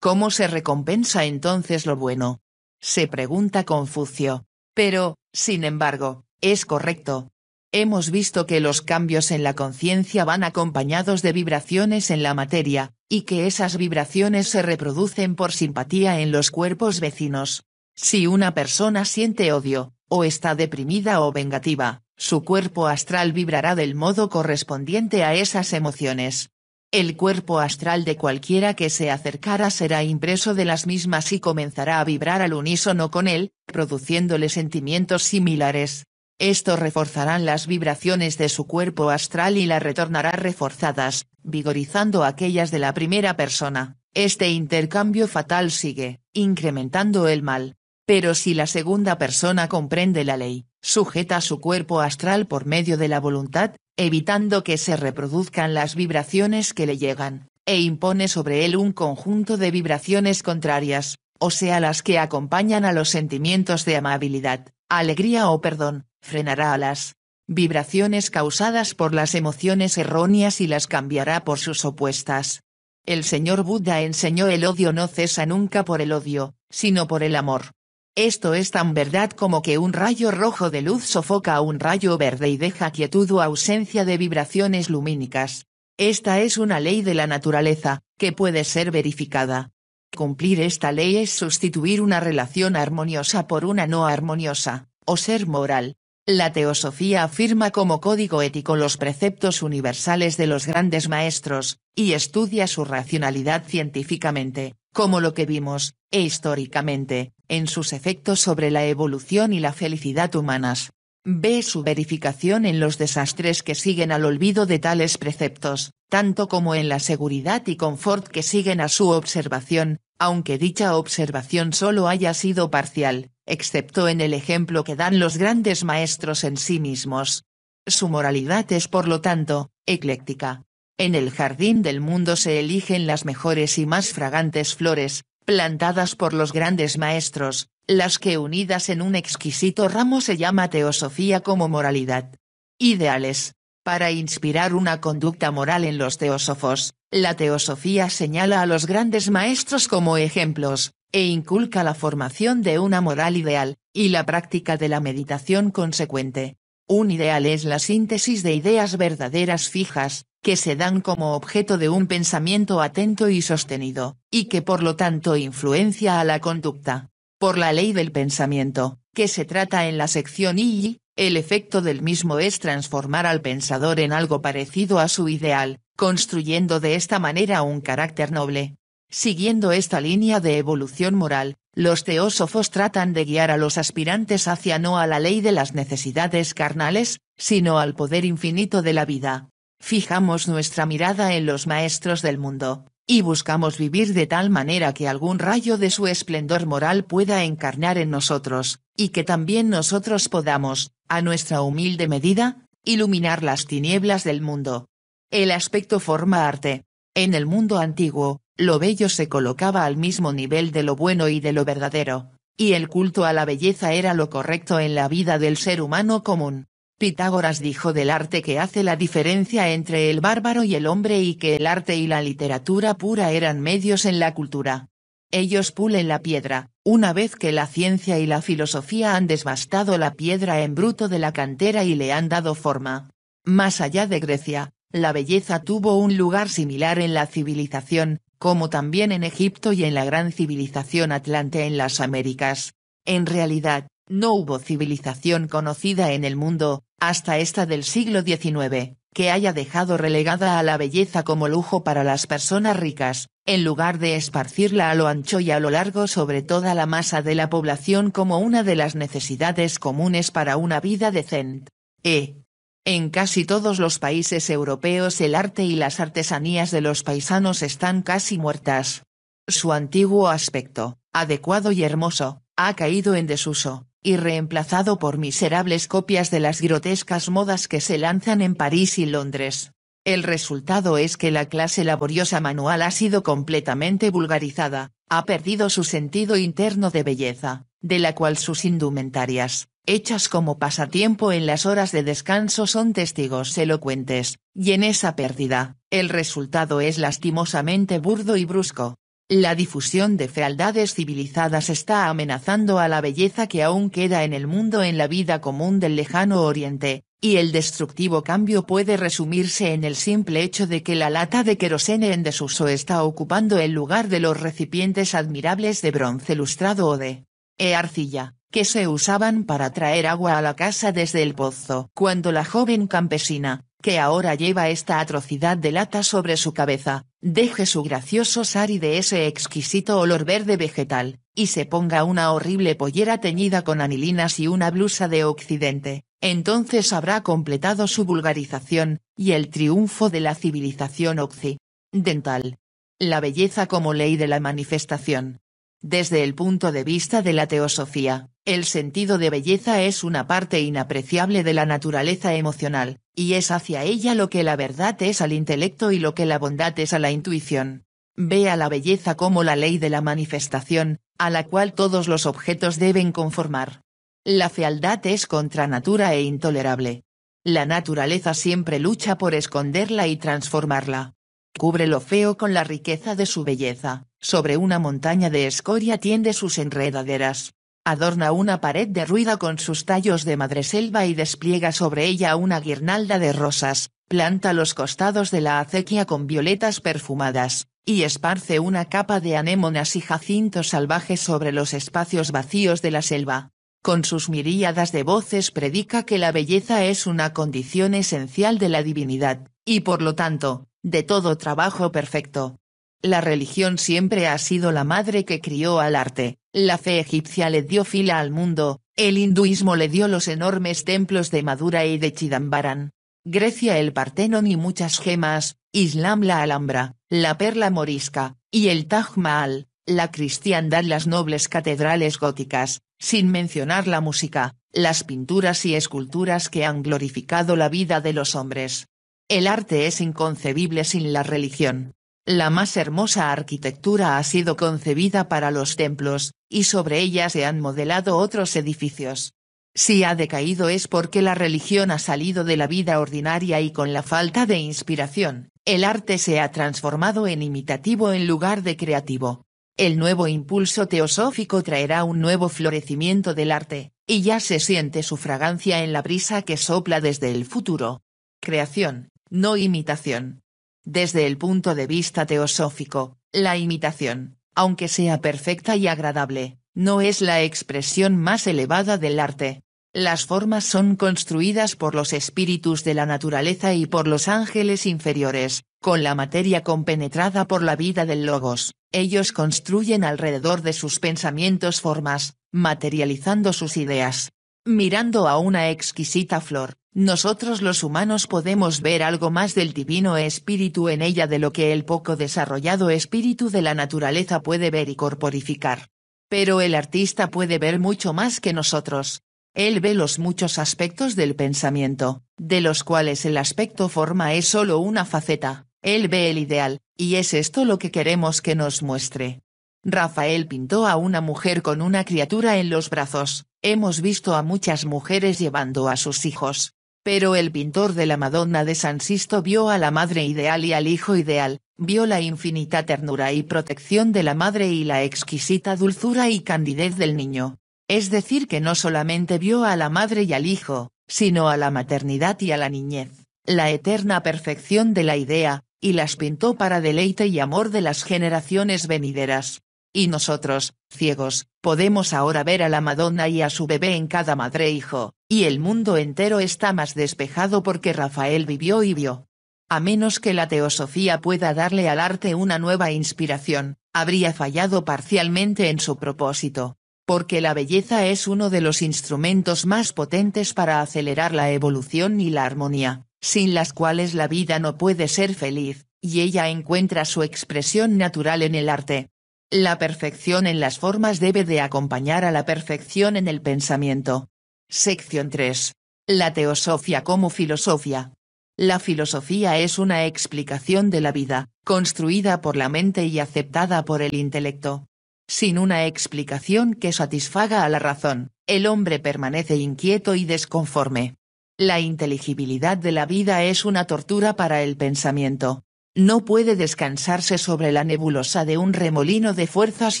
¿Cómo se recompensa entonces lo bueno? se pregunta Confucio. Pero, sin embargo, es correcto. Hemos visto que los cambios en la conciencia van acompañados de vibraciones en la materia, y que esas vibraciones se reproducen por simpatía en los cuerpos vecinos. Si una persona siente odio, o está deprimida o vengativa, su cuerpo astral vibrará del modo correspondiente a esas emociones. El cuerpo astral de cualquiera que se acercara será impreso de las mismas y comenzará a vibrar al unísono con él, produciéndole sentimientos similares. Esto reforzarán las vibraciones de su cuerpo astral y la retornará reforzadas, vigorizando aquellas de la primera persona. Este intercambio fatal sigue, incrementando el mal. Pero si la segunda persona comprende la ley, sujeta su cuerpo astral por medio de la voluntad, evitando que se reproduzcan las vibraciones que le llegan, e impone sobre él un conjunto de vibraciones contrarias, o sea las que acompañan a los sentimientos de amabilidad, alegría o perdón, frenará a las vibraciones causadas por las emociones erróneas y las cambiará por sus opuestas. El señor Buda enseñó el odio no cesa nunca por el odio, sino por el amor. Esto es tan verdad como que un rayo rojo de luz sofoca a un rayo verde y deja quietud o ausencia de vibraciones lumínicas. Esta es una ley de la naturaleza, que puede ser verificada. Cumplir esta ley es sustituir una relación armoniosa por una no armoniosa, o ser moral. La teosofía afirma como código ético los preceptos universales de los grandes maestros, y estudia su racionalidad científicamente, como lo que vimos, e históricamente, en sus efectos sobre la evolución y la felicidad humanas. Ve Su verificación en los desastres que siguen al olvido de tales preceptos, tanto como en la seguridad y confort que siguen a su observación, aunque dicha observación solo haya sido parcial, excepto en el ejemplo que dan los grandes maestros en sí mismos. Su moralidad es por lo tanto, ecléctica. En el jardín del mundo se eligen las mejores y más fragantes flores, plantadas por los grandes maestros, las que unidas en un exquisito ramo se llama teosofía como moralidad. Ideales. Para inspirar una conducta moral en los teósofos, la teosofía señala a los grandes maestros como ejemplos, e inculca la formación de una moral ideal, y la práctica de la meditación consecuente. Un ideal es la síntesis de ideas verdaderas fijas, que se dan como objeto de un pensamiento atento y sostenido, y que por lo tanto influencia a la conducta. Por la ley del pensamiento, que se trata en la sección I, el efecto del mismo es transformar al pensador en algo parecido a su ideal, construyendo de esta manera un carácter noble. Siguiendo esta línea de evolución moral, los teósofos tratan de guiar a los aspirantes hacia no a la ley de las necesidades carnales, sino al poder infinito de la vida, fijamos nuestra mirada en los maestros del mundo, y buscamos vivir de tal manera que algún rayo de su esplendor moral pueda encarnar en nosotros, y que también nosotros podamos, a nuestra humilde medida, iluminar las tinieblas del mundo. El aspecto forma arte. En el mundo antiguo, lo bello se colocaba al mismo nivel de lo bueno y de lo verdadero, y el culto a la belleza era lo correcto en la vida del ser humano común. Pitágoras dijo del arte que hace la diferencia entre el bárbaro y el hombre y que el arte y la literatura pura eran medios en la cultura. Ellos pulen la piedra, una vez que la ciencia y la filosofía han desbastado la piedra en bruto de la cantera y le han dado forma. Más allá de Grecia, la belleza tuvo un lugar similar en la civilización, como también en Egipto y en la gran civilización atlante en las Américas. En realidad, no hubo civilización conocida en el mundo, hasta esta del siglo XIX, que haya dejado relegada a la belleza como lujo para las personas ricas, en lugar de esparcirla a lo ancho y a lo largo sobre toda la masa de la población como una de las necesidades comunes para una vida decente. E. En casi todos los países europeos el arte y las artesanías de los paisanos están casi muertas. Su antiguo aspecto, adecuado y hermoso, ha caído en desuso, y reemplazado por miserables copias de las grotescas modas que se lanzan en París y Londres. El resultado es que la clase laboriosa manual ha sido completamente vulgarizada, ha perdido su sentido interno de belleza, de la cual sus indumentarias, hechas como pasatiempo en las horas de descanso son testigos elocuentes, y en esa pérdida, el resultado es lastimosamente burdo y brusco, la difusión de fealdades civilizadas está amenazando a la belleza que aún queda en el mundo en la vida común del lejano oriente, y el destructivo cambio puede resumirse en el simple hecho de que la lata de querosene en desuso está ocupando el lugar de los recipientes admirables de bronce lustrado o de e arcilla, que se usaban para traer agua a la casa desde el pozo. Cuando la joven campesina, que ahora lleva esta atrocidad de lata sobre su cabeza, deje su gracioso sari de ese exquisito olor verde vegetal, y se ponga una horrible pollera teñida con anilinas y una blusa de occidente, entonces habrá completado su vulgarización, y el triunfo de la civilización occidental. La belleza como ley de la manifestación. Desde el punto de vista de la teosofía, el sentido de belleza es una parte inapreciable de la naturaleza emocional, y es hacia ella lo que la verdad es al intelecto y lo que la bondad es a la intuición. Ve a la belleza como la ley de la manifestación, a la cual todos los objetos deben conformar. La fealdad es contra natura e intolerable. La naturaleza siempre lucha por esconderla y transformarla. Cubre lo feo con la riqueza de su belleza, sobre una montaña de escoria tiende sus enredaderas. Adorna una pared de ruida con sus tallos de madreselva y despliega sobre ella una guirnalda de rosas, planta los costados de la acequia con violetas perfumadas, y esparce una capa de anémonas y jacintos salvajes sobre los espacios vacíos de la selva. Con sus miríadas de voces predica que la belleza es una condición esencial de la divinidad, y por lo tanto, de todo trabajo perfecto. La religión siempre ha sido la madre que crió al arte, la fe egipcia le dio fila al mundo, el hinduismo le dio los enormes templos de Madura y de Chidambaran. Grecia el Partenón y muchas gemas, Islam la Alhambra, la perla morisca, y el Taj Mahal, la cristiandad las nobles catedrales góticas, sin mencionar la música, las pinturas y esculturas que han glorificado la vida de los hombres. El arte es inconcebible sin la religión. La más hermosa arquitectura ha sido concebida para los templos, y sobre ella se han modelado otros edificios. Si ha decaído es porque la religión ha salido de la vida ordinaria y con la falta de inspiración, el arte se ha transformado en imitativo en lugar de creativo. El nuevo impulso teosófico traerá un nuevo florecimiento del arte, y ya se siente su fragancia en la brisa que sopla desde el futuro. Creación, no imitación. Desde el punto de vista teosófico, la imitación, aunque sea perfecta y agradable, no es la expresión más elevada del arte. Las formas son construidas por los espíritus de la naturaleza y por los ángeles inferiores, con la materia compenetrada por la vida del logos, ellos construyen alrededor de sus pensamientos formas, materializando sus ideas, mirando a una exquisita flor, nosotros los humanos podemos ver algo más del divino espíritu en ella de lo que el poco desarrollado espíritu de la naturaleza puede ver y corporificar. Pero el artista puede ver mucho más que nosotros. Él ve los muchos aspectos del pensamiento, de los cuales el aspecto forma es solo una faceta, él ve el ideal, y es esto lo que queremos que nos muestre. Rafael pintó a una mujer con una criatura en los brazos, hemos visto a muchas mujeres llevando a sus hijos. Pero el pintor de la Madonna de San Sisto vio a la madre ideal y al hijo ideal, vio la infinita ternura y protección de la madre y la exquisita dulzura y candidez del niño. Es decir que no solamente vio a la madre y al hijo, sino a la maternidad y a la niñez, la eterna perfección de la idea, y las pintó para deleite y amor de las generaciones venideras. Y nosotros, ciegos, podemos ahora ver a la Madonna y a su bebé en cada madre hijo, y el mundo entero está más despejado porque Rafael vivió y vio. A menos que la teosofía pueda darle al arte una nueva inspiración, habría fallado parcialmente en su propósito. Porque la belleza es uno de los instrumentos más potentes para acelerar la evolución y la armonía, sin las cuales la vida no puede ser feliz, y ella encuentra su expresión natural en el arte. La perfección en las formas debe de acompañar a la perfección en el pensamiento. Sección 3. La teosofía como filosofía. La filosofía es una explicación de la vida, construida por la mente y aceptada por el intelecto. Sin una explicación que satisfaga a la razón, el hombre permanece inquieto y desconforme. La inteligibilidad de la vida es una tortura para el pensamiento, no puede descansarse sobre la nebulosa de un remolino de fuerzas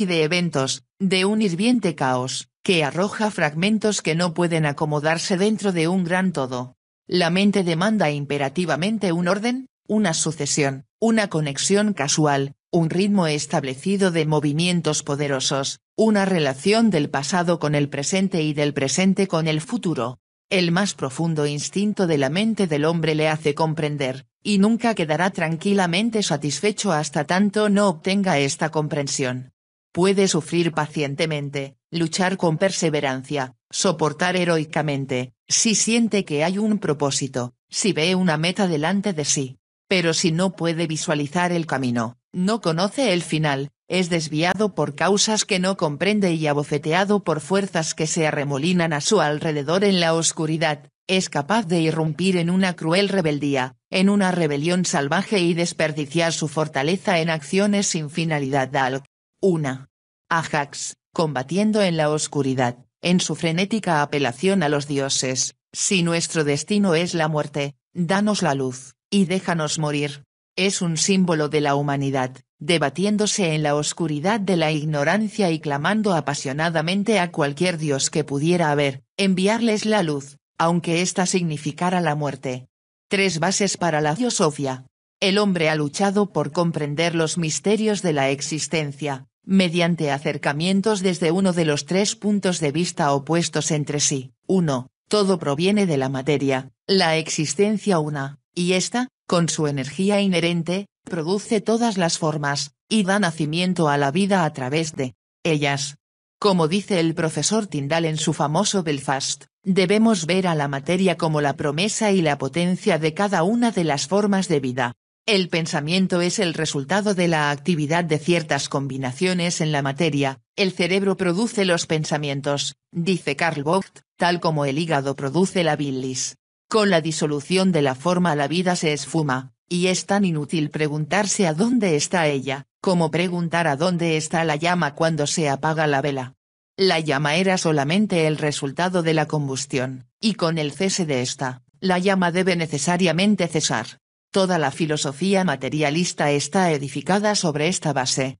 y de eventos, de un hirviente caos, que arroja fragmentos que no pueden acomodarse dentro de un gran todo. La mente demanda imperativamente un orden, una sucesión, una conexión casual, un ritmo establecido de movimientos poderosos, una relación del pasado con el presente y del presente con el futuro. El más profundo instinto de la mente del hombre le hace comprender, y nunca quedará tranquilamente satisfecho hasta tanto no obtenga esta comprensión. Puede sufrir pacientemente, luchar con perseverancia, soportar heroicamente, si siente que hay un propósito, si ve una meta delante de sí. Pero si no puede visualizar el camino, no conoce el final, es desviado por causas que no comprende y abofeteado por fuerzas que se arremolinan a su alrededor en la oscuridad, es capaz de irrumpir en una cruel rebeldía, en una rebelión salvaje y desperdiciar su fortaleza en acciones sin finalidad. 1. Ajax, combatiendo en la oscuridad, en su frenética apelación a los dioses, si nuestro destino es la muerte, danos la luz, y déjanos morir. Es un símbolo de la humanidad, debatiéndose en la oscuridad de la ignorancia y clamando apasionadamente a cualquier dios que pudiera haber, enviarles la luz, aunque ésta significara la muerte. Tres bases para la filosofía. El hombre ha luchado por comprender los misterios de la existencia, mediante acercamientos desde uno de los tres puntos de vista opuestos entre sí. Uno, Todo proviene de la materia, la existencia una, y ésta, con su energía inherente, produce todas las formas, y da nacimiento a la vida a través de ellas. Como dice el profesor Tyndall en su famoso Belfast, Debemos ver a la materia como la promesa y la potencia de cada una de las formas de vida. El pensamiento es el resultado de la actividad de ciertas combinaciones en la materia, el cerebro produce los pensamientos, dice Karl Vogt, tal como el hígado produce la bilis. Con la disolución de la forma la vida se esfuma, y es tan inútil preguntarse a dónde está ella, como preguntar a dónde está la llama cuando se apaga la vela. La llama era solamente el resultado de la combustión, y con el cese de esta, la llama debe necesariamente cesar. Toda la filosofía materialista está edificada sobre esta base.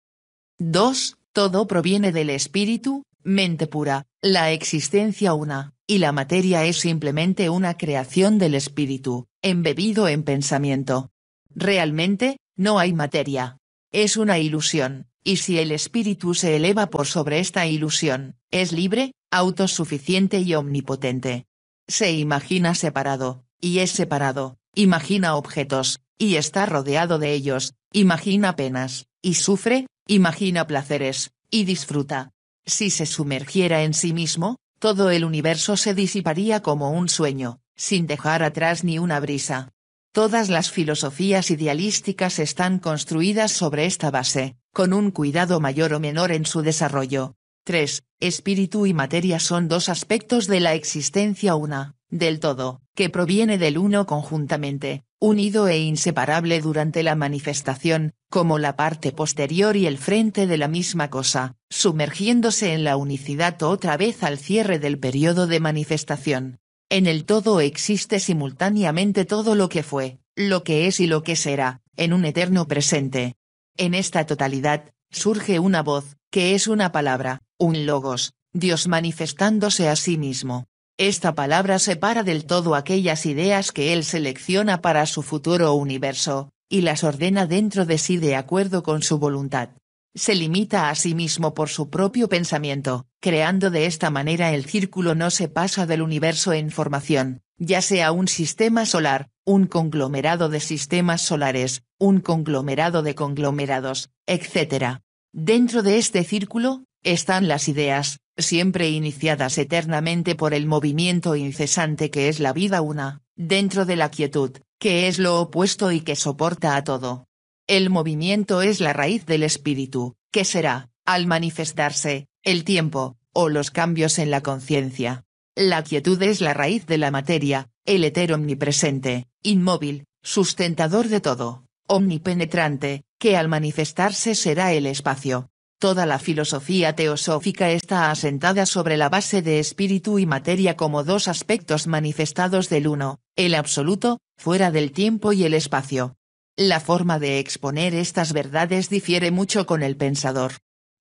2. Todo proviene del espíritu, mente pura, la existencia una, y la materia es simplemente una creación del espíritu, embebido en pensamiento. Realmente, no hay materia. Es una ilusión, y si el espíritu se eleva por sobre esta ilusión, es libre, autosuficiente y omnipotente. Se imagina separado, y es separado, imagina objetos, y está rodeado de ellos, imagina penas, y sufre, imagina placeres, y disfruta. Si se sumergiera en sí mismo, todo el universo se disiparía como un sueño, sin dejar atrás ni una brisa. Todas las filosofías idealísticas están construidas sobre esta base, con un cuidado mayor o menor en su desarrollo. 3. Espíritu y materia son dos aspectos de la existencia una, del todo, que proviene del uno conjuntamente, unido e inseparable durante la manifestación, como la parte posterior y el frente de la misma cosa, sumergiéndose en la unicidad otra vez al cierre del periodo de manifestación. En el todo existe simultáneamente todo lo que fue, lo que es y lo que será, en un eterno presente. En esta totalidad, surge una voz, que es una palabra, un logos, Dios manifestándose a sí mismo. Esta palabra separa del todo aquellas ideas que Él selecciona para su futuro universo, y las ordena dentro de sí de acuerdo con su voluntad se limita a sí mismo por su propio pensamiento, creando de esta manera el círculo no se pasa del universo en formación, ya sea un sistema solar, un conglomerado de sistemas solares, un conglomerado de conglomerados, etc. Dentro de este círculo, están las ideas, siempre iniciadas eternamente por el movimiento incesante que es la vida una, dentro de la quietud, que es lo opuesto y que soporta a todo. El movimiento es la raíz del espíritu, que será, al manifestarse, el tiempo, o los cambios en la conciencia. La quietud es la raíz de la materia, el éter omnipresente, inmóvil, sustentador de todo, omnipenetrante, que al manifestarse será el espacio. Toda la filosofía teosófica está asentada sobre la base de espíritu y materia como dos aspectos manifestados del uno, el absoluto, fuera del tiempo y el espacio, la forma de exponer estas verdades difiere mucho con el pensador.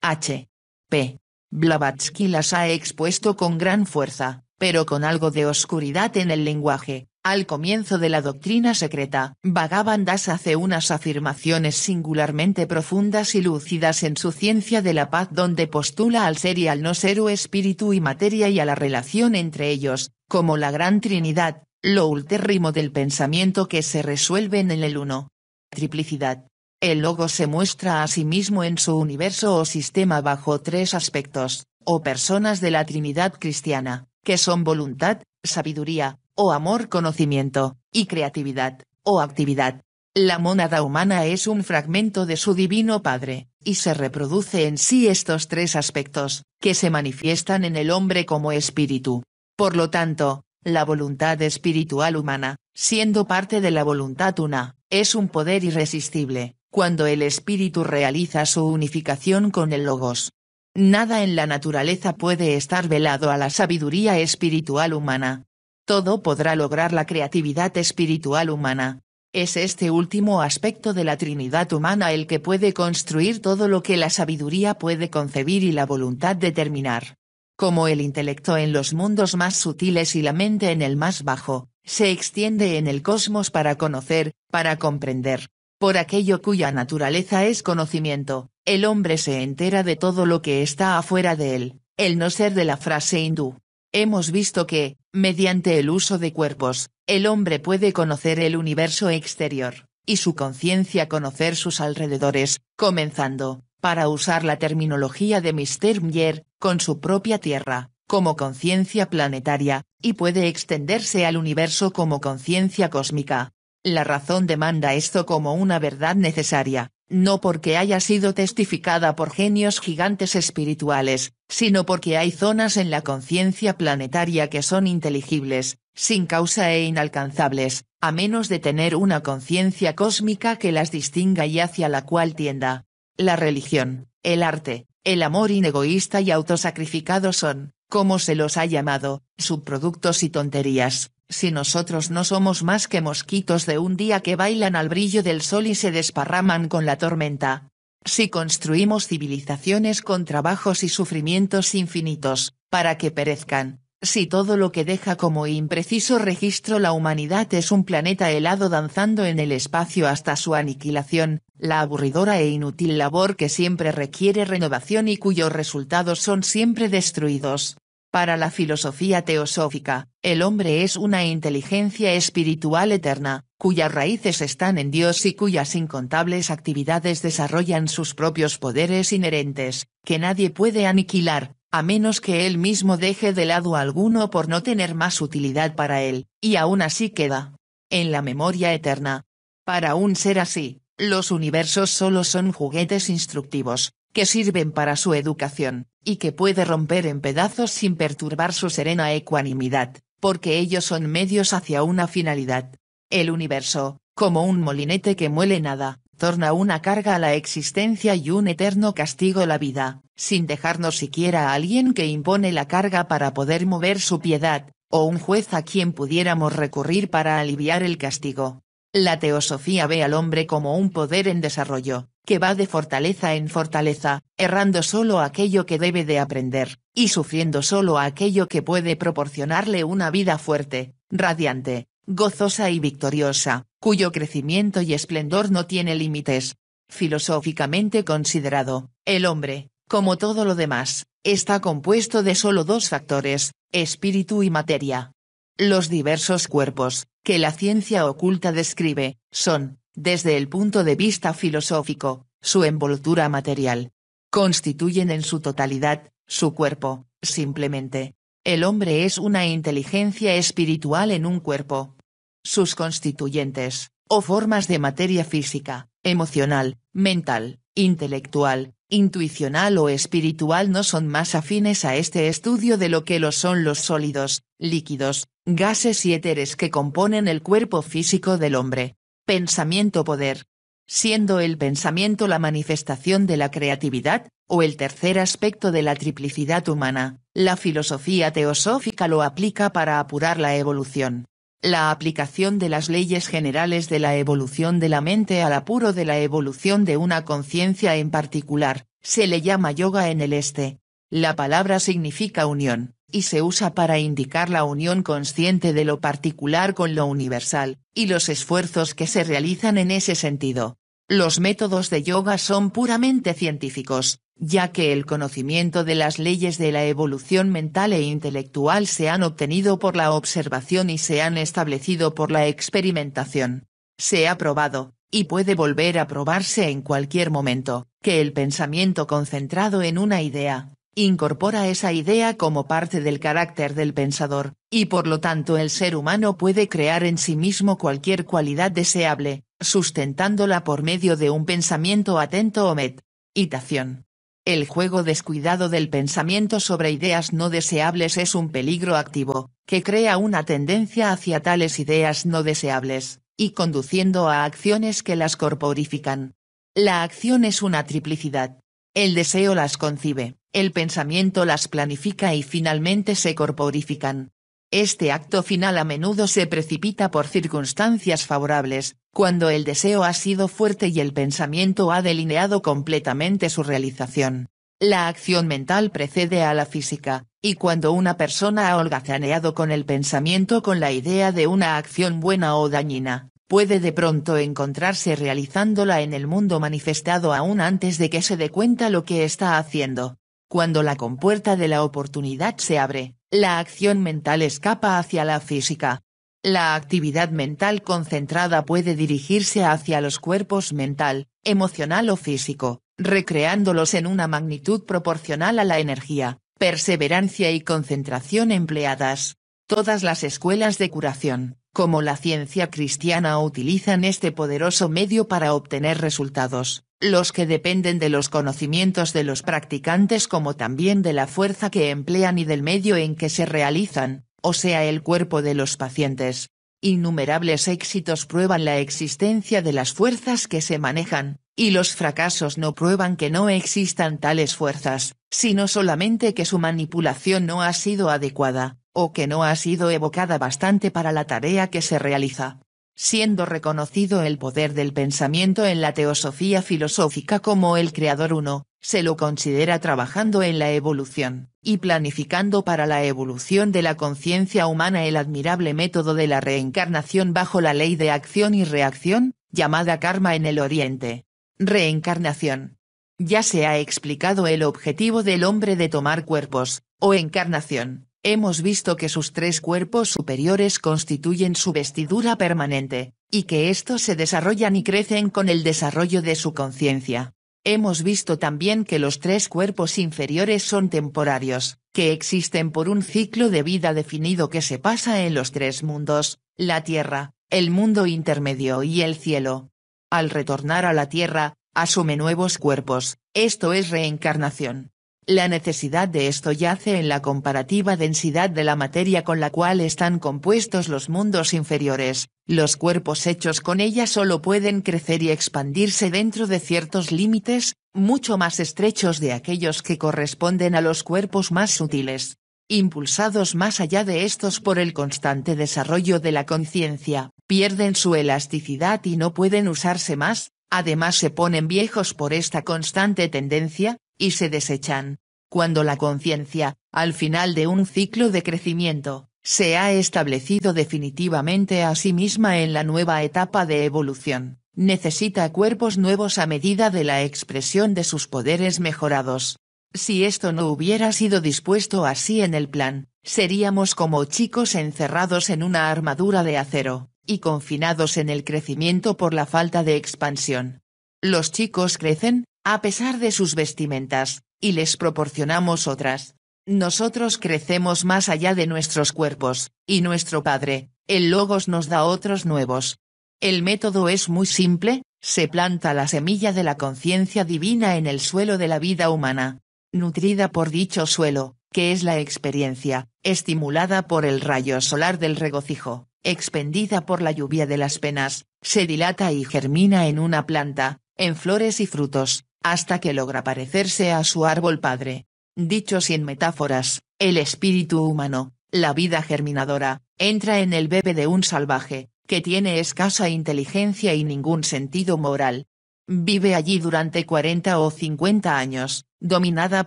H. P. Blavatsky las ha expuesto con gran fuerza, pero con algo de oscuridad en el lenguaje. Al comienzo de la doctrina secreta, Vagabandas hace unas afirmaciones singularmente profundas y lúcidas en su ciencia de la paz donde postula al ser y al no ser o espíritu y materia y a la relación entre ellos, como la gran trinidad, lo ultérrimo del pensamiento que se resuelve en el uno. Triplicidad. El logo se muestra a sí mismo en su universo o sistema bajo tres aspectos, o personas de la Trinidad cristiana, que son voluntad, sabiduría, o amor conocimiento, y creatividad, o actividad. La mónada humana es un fragmento de su divino Padre, y se reproduce en sí estos tres aspectos, que se manifiestan en el hombre como espíritu. Por lo tanto, la voluntad espiritual humana, siendo parte de la voluntad una, es un poder irresistible, cuando el espíritu realiza su unificación con el logos. Nada en la naturaleza puede estar velado a la sabiduría espiritual humana. Todo podrá lograr la creatividad espiritual humana. Es este último aspecto de la Trinidad humana el que puede construir todo lo que la sabiduría puede concebir y la voluntad determinar como el intelecto en los mundos más sutiles y la mente en el más bajo, se extiende en el cosmos para conocer, para comprender. Por aquello cuya naturaleza es conocimiento, el hombre se entera de todo lo que está afuera de él, el no ser de la frase hindú. Hemos visto que, mediante el uso de cuerpos, el hombre puede conocer el universo exterior, y su conciencia conocer sus alrededores, comenzando, para usar la terminología de Mr. Mier, con su propia tierra como conciencia planetaria, y puede extenderse al universo como conciencia cósmica. La razón demanda esto como una verdad necesaria, no porque haya sido testificada por genios gigantes espirituales, sino porque hay zonas en la conciencia planetaria que son inteligibles, sin causa e inalcanzables, a menos de tener una conciencia cósmica que las distinga y hacia la cual tienda. La religión, el arte, el amor inegoísta y autosacrificado son, como se los ha llamado, subproductos y tonterías, si nosotros no somos más que mosquitos de un día que bailan al brillo del sol y se desparraman con la tormenta. Si construimos civilizaciones con trabajos y sufrimientos infinitos, para que perezcan, si todo lo que deja como impreciso registro la humanidad es un planeta helado danzando en el espacio hasta su aniquilación, la aburridora e inútil labor que siempre requiere renovación y cuyos resultados son siempre destruidos, para la filosofía teosófica, el hombre es una inteligencia espiritual eterna, cuyas raíces están en Dios y cuyas incontables actividades desarrollan sus propios poderes inherentes, que nadie puede aniquilar, a menos que él mismo deje de lado alguno por no tener más utilidad para él, y aún así queda. En la memoria eterna. Para un ser así, los universos solo son juguetes instructivos, que sirven para su educación, y que puede romper en pedazos sin perturbar su serena ecuanimidad, porque ellos son medios hacia una finalidad. El universo, como un molinete que muele nada, torna una carga a la existencia y un eterno castigo a la vida, sin dejarnos siquiera a alguien que impone la carga para poder mover su piedad, o un juez a quien pudiéramos recurrir para aliviar el castigo. La teosofía ve al hombre como un poder en desarrollo, que va de fortaleza en fortaleza, errando solo aquello que debe de aprender, y sufriendo solo aquello que puede proporcionarle una vida fuerte, radiante, gozosa y victoriosa, cuyo crecimiento y esplendor no tiene límites. Filosóficamente considerado, el hombre, como todo lo demás, está compuesto de solo dos factores, espíritu y materia. Los diversos cuerpos, que la ciencia oculta describe, son, desde el punto de vista filosófico, su envoltura material. Constituyen en su totalidad, su cuerpo, simplemente. El hombre es una inteligencia espiritual en un cuerpo. Sus constituyentes, o formas de materia física, emocional, mental, intelectual, intuicional o espiritual no son más afines a este estudio de lo que lo son los sólidos, líquidos, gases y éteres que componen el cuerpo físico del hombre. Pensamiento poder. Siendo el pensamiento la manifestación de la creatividad, o el tercer aspecto de la triplicidad humana, la filosofía teosófica lo aplica para apurar la evolución. La aplicación de las leyes generales de la evolución de la mente al apuro de la evolución de una conciencia en particular, se le llama yoga en el este. La palabra significa unión, y se usa para indicar la unión consciente de lo particular con lo universal, y los esfuerzos que se realizan en ese sentido. Los métodos de yoga son puramente científicos, ya que el conocimiento de las leyes de la evolución mental e intelectual se han obtenido por la observación y se han establecido por la experimentación. Se ha probado, y puede volver a probarse en cualquier momento, que el pensamiento concentrado en una idea, incorpora esa idea como parte del carácter del pensador, y por lo tanto el ser humano puede crear en sí mismo cualquier cualidad deseable, sustentándola por medio de un pensamiento atento o meditación. El juego descuidado del pensamiento sobre ideas no deseables es un peligro activo, que crea una tendencia hacia tales ideas no deseables, y conduciendo a acciones que las corporifican. La acción es una triplicidad. El deseo las concibe, el pensamiento las planifica y finalmente se corporifican. Este acto final a menudo se precipita por circunstancias favorables, cuando el deseo ha sido fuerte y el pensamiento ha delineado completamente su realización. La acción mental precede a la física, y cuando una persona ha holgazaneado con el pensamiento con la idea de una acción buena o dañina, puede de pronto encontrarse realizándola en el mundo manifestado aún antes de que se dé cuenta lo que está haciendo. Cuando la compuerta de la oportunidad se abre, la acción mental escapa hacia la física. La actividad mental concentrada puede dirigirse hacia los cuerpos mental, emocional o físico, recreándolos en una magnitud proporcional a la energía, perseverancia y concentración empleadas. Todas las escuelas de curación, como la ciencia cristiana, utilizan este poderoso medio para obtener resultados los que dependen de los conocimientos de los practicantes como también de la fuerza que emplean y del medio en que se realizan, o sea el cuerpo de los pacientes. Innumerables éxitos prueban la existencia de las fuerzas que se manejan, y los fracasos no prueban que no existan tales fuerzas, sino solamente que su manipulación no ha sido adecuada, o que no ha sido evocada bastante para la tarea que se realiza siendo reconocido el poder del pensamiento en la teosofía filosófica como el creador uno, se lo considera trabajando en la evolución, y planificando para la evolución de la conciencia humana el admirable método de la reencarnación bajo la ley de acción y reacción, llamada karma en el Oriente. Reencarnación. Ya se ha explicado el objetivo del hombre de tomar cuerpos, o encarnación, Hemos visto que sus tres cuerpos superiores constituyen su vestidura permanente, y que estos se desarrollan y crecen con el desarrollo de su conciencia. Hemos visto también que los tres cuerpos inferiores son temporarios, que existen por un ciclo de vida definido que se pasa en los tres mundos, la tierra, el mundo intermedio y el cielo. Al retornar a la tierra, asume nuevos cuerpos, esto es reencarnación. La necesidad de esto yace en la comparativa densidad de la materia con la cual están compuestos los mundos inferiores, los cuerpos hechos con ella solo pueden crecer y expandirse dentro de ciertos límites, mucho más estrechos de aquellos que corresponden a los cuerpos más sutiles, impulsados más allá de estos por el constante desarrollo de la conciencia, pierden su elasticidad y no pueden usarse más, además se ponen viejos por esta constante tendencia, y se desechan, cuando la conciencia, al final de un ciclo de crecimiento, se ha establecido definitivamente a sí misma en la nueva etapa de evolución, necesita cuerpos nuevos a medida de la expresión de sus poderes mejorados. Si esto no hubiera sido dispuesto así en el plan, seríamos como chicos encerrados en una armadura de acero, y confinados en el crecimiento por la falta de expansión. Los chicos crecen, a pesar de sus vestimentas, y les proporcionamos otras. Nosotros crecemos más allá de nuestros cuerpos, y nuestro Padre, el Logos nos da otros nuevos. El método es muy simple, se planta la semilla de la conciencia divina en el suelo de la vida humana. Nutrida por dicho suelo, que es la experiencia, estimulada por el rayo solar del regocijo, expendida por la lluvia de las penas, se dilata y germina en una planta, en flores y frutos, hasta que logra parecerse a su árbol padre. Dicho sin metáforas, el espíritu humano, la vida germinadora, entra en el bebé de un salvaje, que tiene escasa inteligencia y ningún sentido moral. Vive allí durante 40 o 50 años, dominada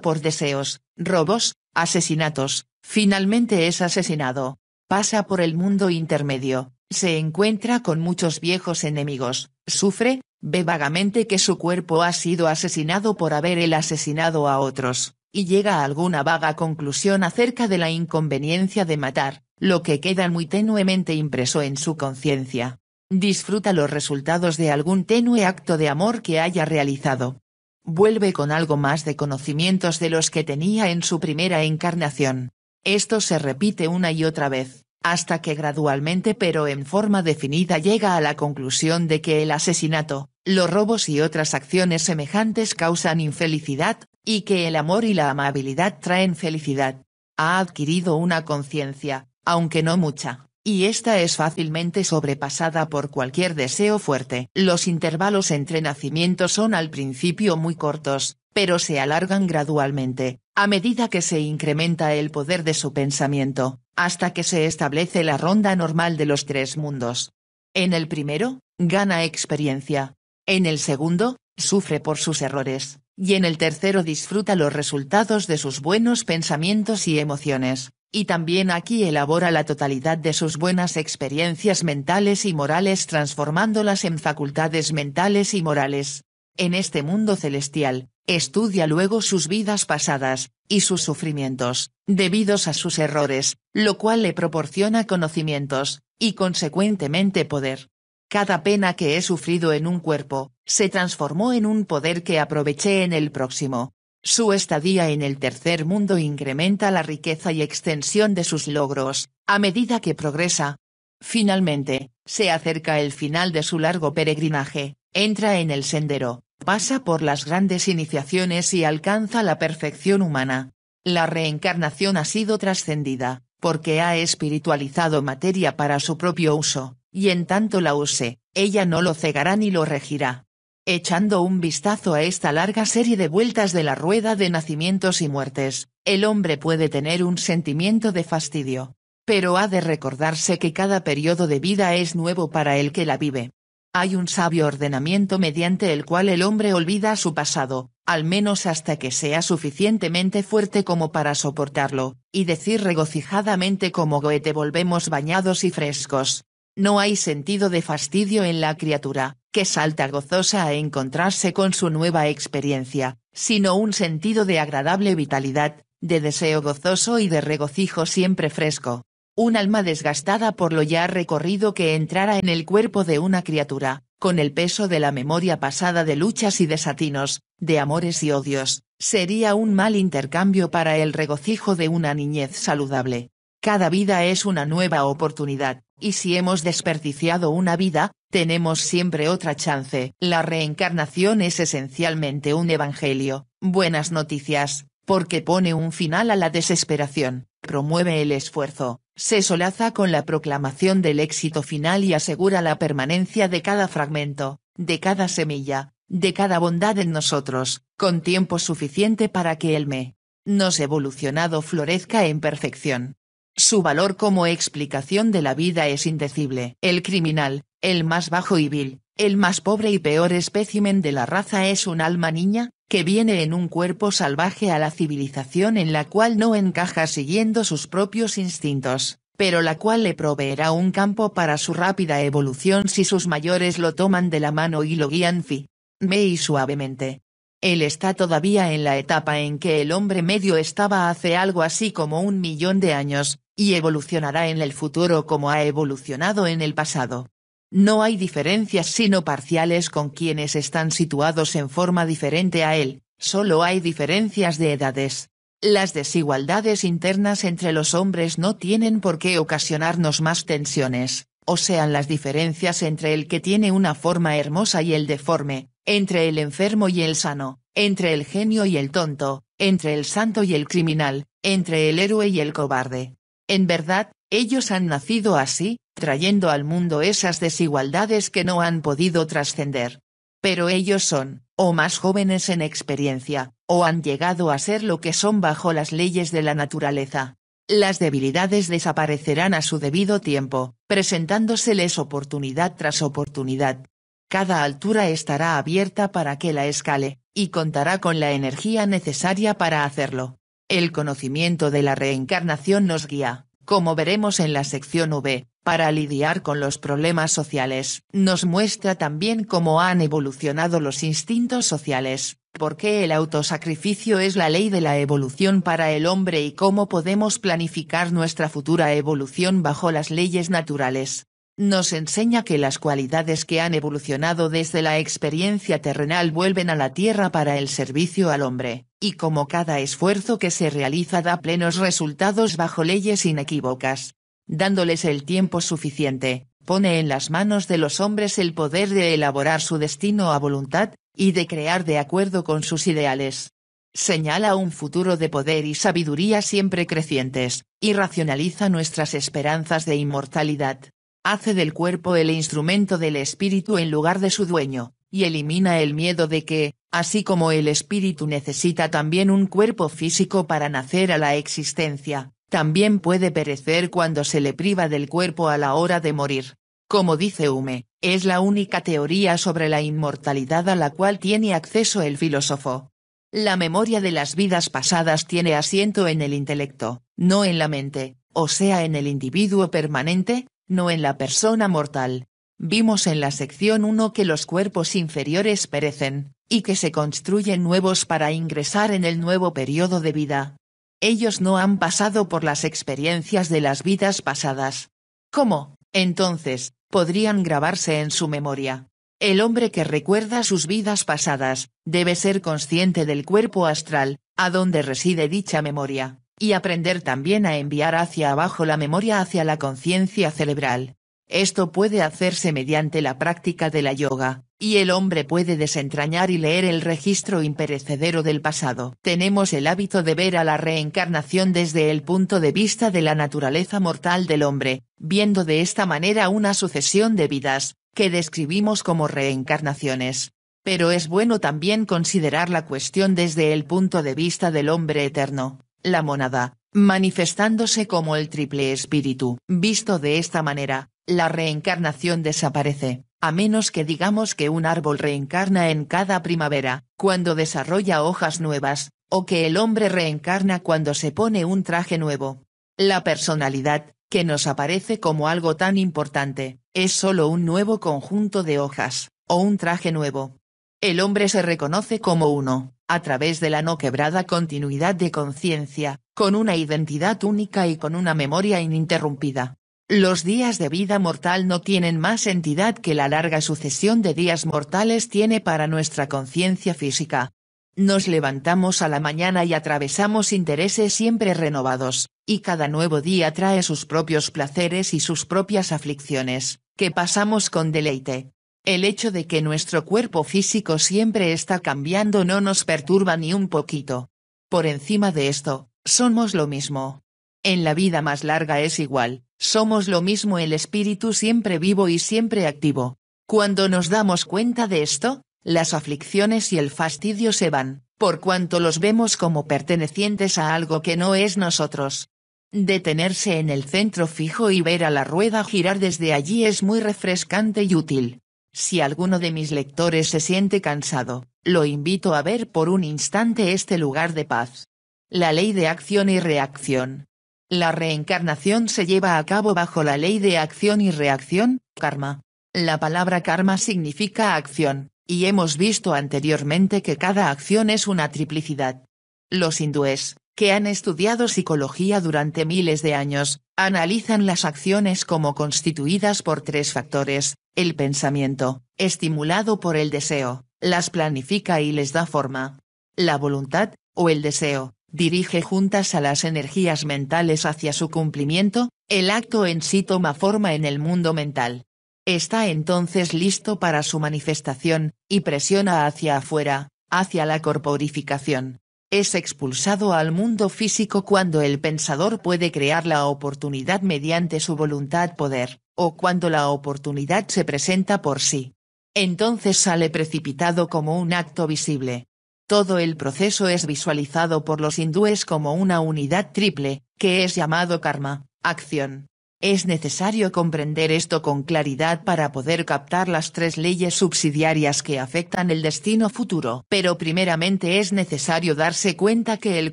por deseos, robos, asesinatos, finalmente es asesinado. Pasa por el mundo intermedio, se encuentra con muchos viejos enemigos, sufre, ve vagamente que su cuerpo ha sido asesinado por haber él asesinado a otros, y llega a alguna vaga conclusión acerca de la inconveniencia de matar, lo que queda muy tenuemente impreso en su conciencia. Disfruta los resultados de algún tenue acto de amor que haya realizado. Vuelve con algo más de conocimientos de los que tenía en su primera encarnación. Esto se repite una y otra vez hasta que gradualmente pero en forma definida llega a la conclusión de que el asesinato, los robos y otras acciones semejantes causan infelicidad, y que el amor y la amabilidad traen felicidad. Ha adquirido una conciencia, aunque no mucha, y esta es fácilmente sobrepasada por cualquier deseo fuerte. Los intervalos entre nacimientos son al principio muy cortos, pero se alargan gradualmente, a medida que se incrementa el poder de su pensamiento, hasta que se establece la ronda normal de los tres mundos. En el primero, gana experiencia. En el segundo, sufre por sus errores, y en el tercero disfruta los resultados de sus buenos pensamientos y emociones, y también aquí elabora la totalidad de sus buenas experiencias mentales y morales transformándolas en facultades mentales y morales, en este mundo celestial, estudia luego sus vidas pasadas, y sus sufrimientos, debidos a sus errores, lo cual le proporciona conocimientos, y consecuentemente poder. Cada pena que he sufrido en un cuerpo, se transformó en un poder que aproveché en el próximo. Su estadía en el tercer mundo incrementa la riqueza y extensión de sus logros, a medida que progresa. Finalmente, se acerca el final de su largo peregrinaje, entra en el sendero, pasa por las grandes iniciaciones y alcanza la perfección humana. La reencarnación ha sido trascendida, porque ha espiritualizado materia para su propio uso, y en tanto la use, ella no lo cegará ni lo regirá. Echando un vistazo a esta larga serie de vueltas de la rueda de nacimientos y muertes, el hombre puede tener un sentimiento de fastidio. Pero ha de recordarse que cada periodo de vida es nuevo para el que la vive. Hay un sabio ordenamiento mediante el cual el hombre olvida su pasado, al menos hasta que sea suficientemente fuerte como para soportarlo, y decir regocijadamente como Goethe volvemos bañados y frescos. No hay sentido de fastidio en la criatura, que salta gozosa a encontrarse con su nueva experiencia, sino un sentido de agradable vitalidad, de deseo gozoso y de regocijo siempre fresco un alma desgastada por lo ya recorrido que entrara en el cuerpo de una criatura, con el peso de la memoria pasada de luchas y desatinos, de amores y odios, sería un mal intercambio para el regocijo de una niñez saludable. Cada vida es una nueva oportunidad, y si hemos desperdiciado una vida, tenemos siempre otra chance. La reencarnación es esencialmente un evangelio, buenas noticias, porque pone un final a la desesperación promueve el esfuerzo, se solaza con la proclamación del éxito final y asegura la permanencia de cada fragmento, de cada semilla, de cada bondad en nosotros, con tiempo suficiente para que el me nos evolucionado florezca en perfección. Su valor como explicación de la vida es indecible. El criminal, el más bajo y vil, el más pobre y peor espécimen de la raza es un alma niña, que viene en un cuerpo salvaje a la civilización en la cual no encaja siguiendo sus propios instintos, pero la cual le proveerá un campo para su rápida evolución si sus mayores lo toman de la mano y lo guían fi. Me y suavemente. Él está todavía en la etapa en que el hombre medio estaba hace algo así como un millón de años, y evolucionará en el futuro como ha evolucionado en el pasado. No hay diferencias sino parciales con quienes están situados en forma diferente a él, solo hay diferencias de edades. Las desigualdades internas entre los hombres no tienen por qué ocasionarnos más tensiones, o sean las diferencias entre el que tiene una forma hermosa y el deforme, entre el enfermo y el sano, entre el genio y el tonto, entre el santo y el criminal, entre el héroe y el cobarde, en verdad, ellos han nacido así, trayendo al mundo esas desigualdades que no han podido trascender. Pero ellos son, o más jóvenes en experiencia, o han llegado a ser lo que son bajo las leyes de la naturaleza. Las debilidades desaparecerán a su debido tiempo, presentándoseles oportunidad tras oportunidad. Cada altura estará abierta para que la escale, y contará con la energía necesaria para hacerlo. El conocimiento de la reencarnación nos guía, como veremos en la sección V, para lidiar con los problemas sociales. Nos muestra también cómo han evolucionado los instintos sociales, por qué el autosacrificio es la ley de la evolución para el hombre y cómo podemos planificar nuestra futura evolución bajo las leyes naturales. Nos enseña que las cualidades que han evolucionado desde la experiencia terrenal vuelven a la Tierra para el servicio al hombre y como cada esfuerzo que se realiza da plenos resultados bajo leyes inequívocas, dándoles el tiempo suficiente, pone en las manos de los hombres el poder de elaborar su destino a voluntad, y de crear de acuerdo con sus ideales. Señala un futuro de poder y sabiduría siempre crecientes, y racionaliza nuestras esperanzas de inmortalidad. Hace del cuerpo el instrumento del espíritu en lugar de su dueño, y elimina el miedo de que, así como el espíritu necesita también un cuerpo físico para nacer a la existencia, también puede perecer cuando se le priva del cuerpo a la hora de morir. Como dice Hume, es la única teoría sobre la inmortalidad a la cual tiene acceso el filósofo. La memoria de las vidas pasadas tiene asiento en el intelecto, no en la mente, o sea en el individuo permanente, no en la persona mortal. Vimos en la sección 1 que los cuerpos inferiores perecen, y que se construyen nuevos para ingresar en el nuevo periodo de vida. Ellos no han pasado por las experiencias de las vidas pasadas. ¿Cómo, entonces, podrían grabarse en su memoria? El hombre que recuerda sus vidas pasadas, debe ser consciente del cuerpo astral, a donde reside dicha memoria, y aprender también a enviar hacia abajo la memoria hacia la conciencia cerebral, esto puede hacerse mediante la práctica de la yoga, y el hombre puede desentrañar y leer el registro imperecedero del pasado. Tenemos el hábito de ver a la reencarnación desde el punto de vista de la naturaleza mortal del hombre, viendo de esta manera una sucesión de vidas, que describimos como reencarnaciones. Pero es bueno también considerar la cuestión desde el punto de vista del hombre eterno, la monada, manifestándose como el triple espíritu. Visto de esta manera, la reencarnación desaparece, a menos que digamos que un árbol reencarna en cada primavera, cuando desarrolla hojas nuevas, o que el hombre reencarna cuando se pone un traje nuevo. La personalidad, que nos aparece como algo tan importante, es solo un nuevo conjunto de hojas, o un traje nuevo. El hombre se reconoce como uno, a través de la no quebrada continuidad de conciencia, con una identidad única y con una memoria ininterrumpida. Los días de vida mortal no tienen más entidad que la larga sucesión de días mortales tiene para nuestra conciencia física. Nos levantamos a la mañana y atravesamos intereses siempre renovados, y cada nuevo día trae sus propios placeres y sus propias aflicciones, que pasamos con deleite. El hecho de que nuestro cuerpo físico siempre está cambiando no nos perturba ni un poquito. Por encima de esto, somos lo mismo. En la vida más larga es igual, somos lo mismo el espíritu siempre vivo y siempre activo. Cuando nos damos cuenta de esto, las aflicciones y el fastidio se van, por cuanto los vemos como pertenecientes a algo que no es nosotros. Detenerse en el centro fijo y ver a la rueda girar desde allí es muy refrescante y útil. Si alguno de mis lectores se siente cansado, lo invito a ver por un instante este lugar de paz, la ley de acción y reacción. La reencarnación se lleva a cabo bajo la ley de acción y reacción, karma. La palabra karma significa acción, y hemos visto anteriormente que cada acción es una triplicidad. Los hindúes, que han estudiado psicología durante miles de años, analizan las acciones como constituidas por tres factores, el pensamiento, estimulado por el deseo, las planifica y les da forma. La voluntad, o el deseo, dirige juntas a las energías mentales hacia su cumplimiento, el acto en sí toma forma en el mundo mental. Está entonces listo para su manifestación, y presiona hacia afuera, hacia la corporificación. Es expulsado al mundo físico cuando el pensador puede crear la oportunidad mediante su voluntad poder, o cuando la oportunidad se presenta por sí. Entonces sale precipitado como un acto visible, todo el proceso es visualizado por los hindúes como una unidad triple, que es llamado karma, acción. Es necesario comprender esto con claridad para poder captar las tres leyes subsidiarias que afectan el destino futuro. Pero primeramente es necesario darse cuenta que el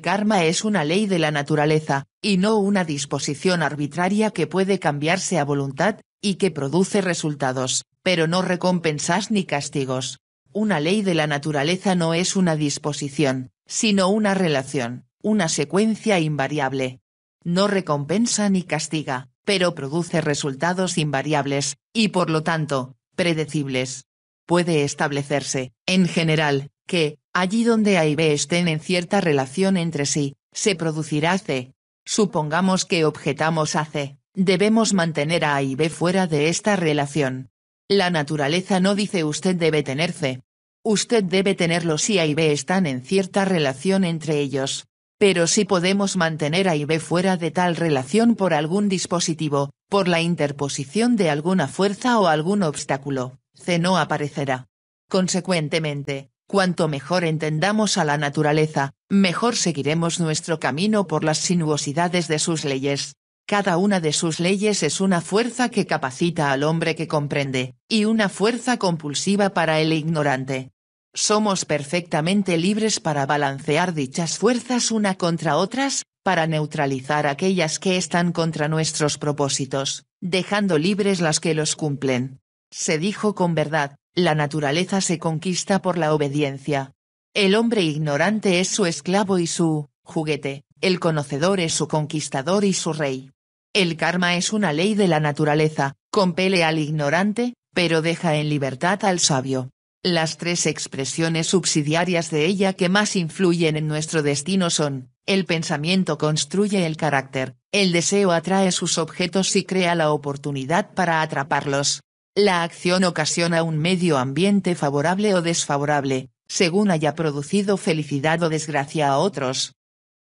karma es una ley de la naturaleza, y no una disposición arbitraria que puede cambiarse a voluntad, y que produce resultados, pero no recompensas ni castigos. Una ley de la naturaleza no es una disposición, sino una relación, una secuencia invariable. No recompensa ni castiga, pero produce resultados invariables, y por lo tanto, predecibles. Puede establecerse, en general, que, allí donde A y B estén en cierta relación entre sí, se producirá C. Supongamos que objetamos a C, debemos mantener a A y B fuera de esta relación. La naturaleza no dice usted debe tener C, Usted debe tenerlo si A y B están en cierta relación entre ellos. Pero si podemos mantener A y B fuera de tal relación por algún dispositivo, por la interposición de alguna fuerza o algún obstáculo, C no aparecerá. Consecuentemente, cuanto mejor entendamos a la naturaleza, mejor seguiremos nuestro camino por las sinuosidades de sus leyes. Cada una de sus leyes es una fuerza que capacita al hombre que comprende, y una fuerza compulsiva para el ignorante. Somos perfectamente libres para balancear dichas fuerzas una contra otras, para neutralizar aquellas que están contra nuestros propósitos, dejando libres las que los cumplen. Se dijo con verdad, la naturaleza se conquista por la obediencia. El hombre ignorante es su esclavo y su juguete, el conocedor es su conquistador y su rey. El karma es una ley de la naturaleza, compele al ignorante, pero deja en libertad al sabio. Las tres expresiones subsidiarias de ella que más influyen en nuestro destino son, el pensamiento construye el carácter, el deseo atrae sus objetos y crea la oportunidad para atraparlos. La acción ocasiona un medio ambiente favorable o desfavorable, según haya producido felicidad o desgracia a otros.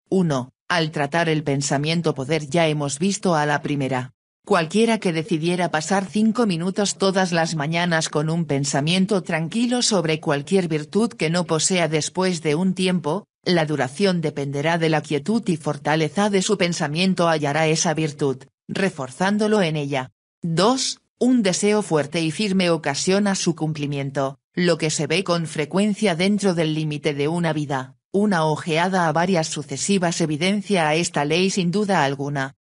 1. Al tratar el pensamiento poder ya hemos visto a la primera, Cualquiera que decidiera pasar cinco minutos todas las mañanas con un pensamiento tranquilo sobre cualquier virtud que no posea después de un tiempo, la duración dependerá de la quietud y fortaleza de su pensamiento hallará esa virtud, reforzándolo en ella. 2. Un deseo fuerte y firme ocasiona su cumplimiento, lo que se ve con frecuencia dentro del límite de una vida. Una ojeada a varias sucesivas evidencia a esta ley sin duda alguna,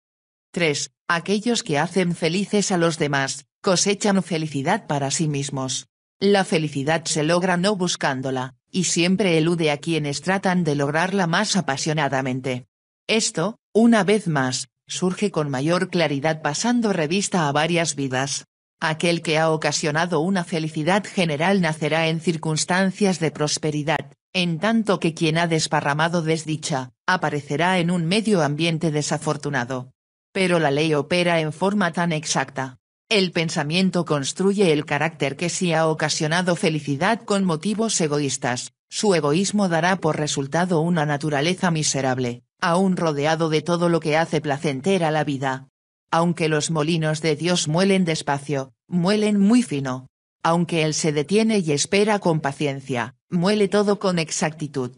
3. Aquellos que hacen felices a los demás, cosechan felicidad para sí mismos. La felicidad se logra no buscándola, y siempre elude a quienes tratan de lograrla más apasionadamente. Esto, una vez más, surge con mayor claridad pasando revista a varias vidas. Aquel que ha ocasionado una felicidad general nacerá en circunstancias de prosperidad, en tanto que quien ha desparramado desdicha, aparecerá en un medio ambiente desafortunado pero la ley opera en forma tan exacta. El pensamiento construye el carácter que si ha ocasionado felicidad con motivos egoístas, su egoísmo dará por resultado una naturaleza miserable, aún rodeado de todo lo que hace placentera la vida. Aunque los molinos de Dios muelen despacio, muelen muy fino. Aunque Él se detiene y espera con paciencia, muele todo con exactitud.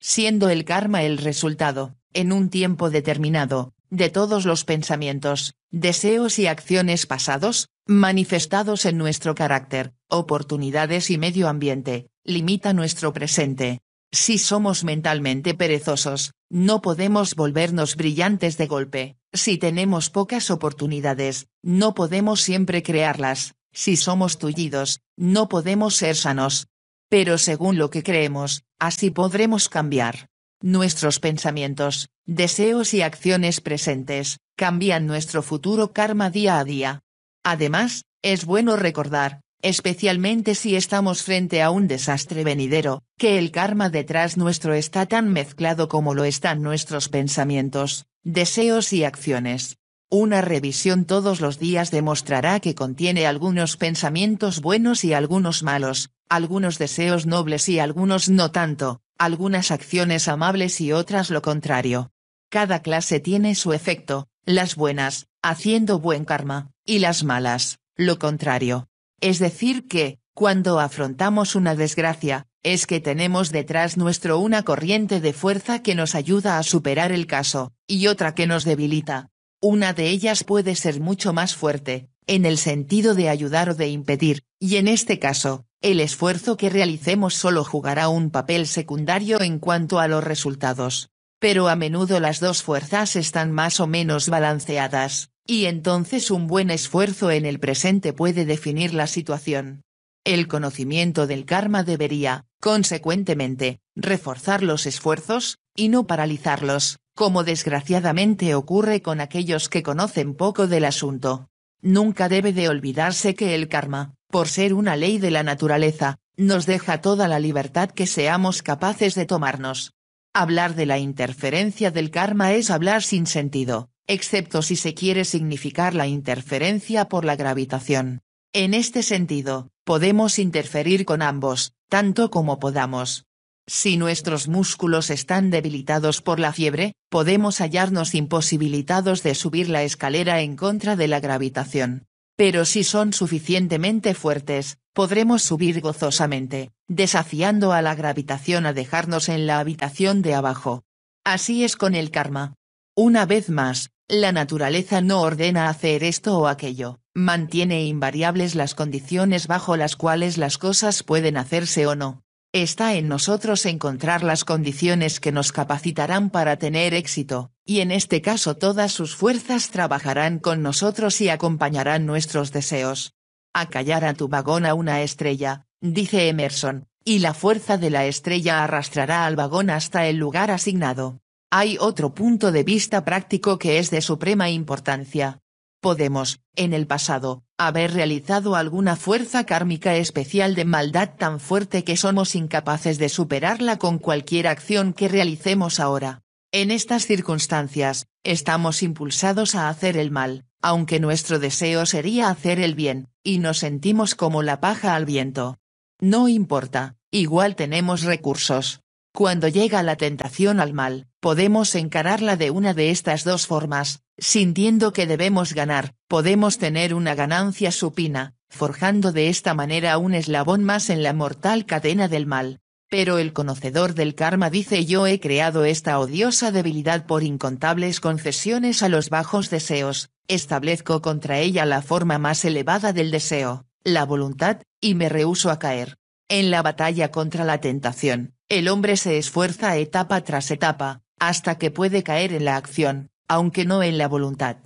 Siendo el karma el resultado, en un tiempo determinado, de todos los pensamientos, deseos y acciones pasados, manifestados en nuestro carácter, oportunidades y medio ambiente, limita nuestro presente. Si somos mentalmente perezosos, no podemos volvernos brillantes de golpe. Si tenemos pocas oportunidades, no podemos siempre crearlas. Si somos tullidos, no podemos ser sanos. Pero según lo que creemos, así podremos cambiar. Nuestros pensamientos, deseos y acciones presentes, cambian nuestro futuro karma día a día. Además, es bueno recordar, especialmente si estamos frente a un desastre venidero, que el karma detrás nuestro está tan mezclado como lo están nuestros pensamientos, deseos y acciones. Una revisión todos los días demostrará que contiene algunos pensamientos buenos y algunos malos, algunos deseos nobles y algunos no tanto, algunas acciones amables y otras lo contrario. Cada clase tiene su efecto, las buenas, haciendo buen karma, y las malas, lo contrario. Es decir que, cuando afrontamos una desgracia, es que tenemos detrás nuestro una corriente de fuerza que nos ayuda a superar el caso, y otra que nos debilita. Una de ellas puede ser mucho más fuerte, en el sentido de ayudar o de impedir, y en este caso, el esfuerzo que realicemos solo jugará un papel secundario en cuanto a los resultados. Pero a menudo las dos fuerzas están más o menos balanceadas, y entonces un buen esfuerzo en el presente puede definir la situación. El conocimiento del karma debería, consecuentemente, reforzar los esfuerzos, y no paralizarlos, como desgraciadamente ocurre con aquellos que conocen poco del asunto. Nunca debe de olvidarse que el karma, por ser una ley de la naturaleza, nos deja toda la libertad que seamos capaces de tomarnos. Hablar de la interferencia del karma es hablar sin sentido, excepto si se quiere significar la interferencia por la gravitación. En este sentido, podemos interferir con ambos, tanto como podamos. Si nuestros músculos están debilitados por la fiebre, podemos hallarnos imposibilitados de subir la escalera en contra de la gravitación. Pero si son suficientemente fuertes, podremos subir gozosamente, desafiando a la gravitación a dejarnos en la habitación de abajo. Así es con el karma. Una vez más, la naturaleza no ordena hacer esto o aquello, mantiene invariables las condiciones bajo las cuales las cosas pueden hacerse o no. Está en nosotros encontrar las condiciones que nos capacitarán para tener éxito, y en este caso todas sus fuerzas trabajarán con nosotros y acompañarán nuestros deseos. Acallar a tu vagón a una estrella, dice Emerson, y la fuerza de la estrella arrastrará al vagón hasta el lugar asignado. Hay otro punto de vista práctico que es de suprema importancia. Podemos, en el pasado, haber realizado alguna fuerza kármica especial de maldad tan fuerte que somos incapaces de superarla con cualquier acción que realicemos ahora. En estas circunstancias, estamos impulsados a hacer el mal, aunque nuestro deseo sería hacer el bien, y nos sentimos como la paja al viento. No importa, igual tenemos recursos. Cuando llega la tentación al mal, podemos encararla de una de estas dos formas, Sintiendo que debemos ganar, podemos tener una ganancia supina, forjando de esta manera un eslabón más en la mortal cadena del mal. Pero el conocedor del karma dice yo he creado esta odiosa debilidad por incontables concesiones a los bajos deseos, establezco contra ella la forma más elevada del deseo, la voluntad, y me rehuso a caer. En la batalla contra la tentación, el hombre se esfuerza etapa tras etapa, hasta que puede caer en la acción, aunque no en la voluntad.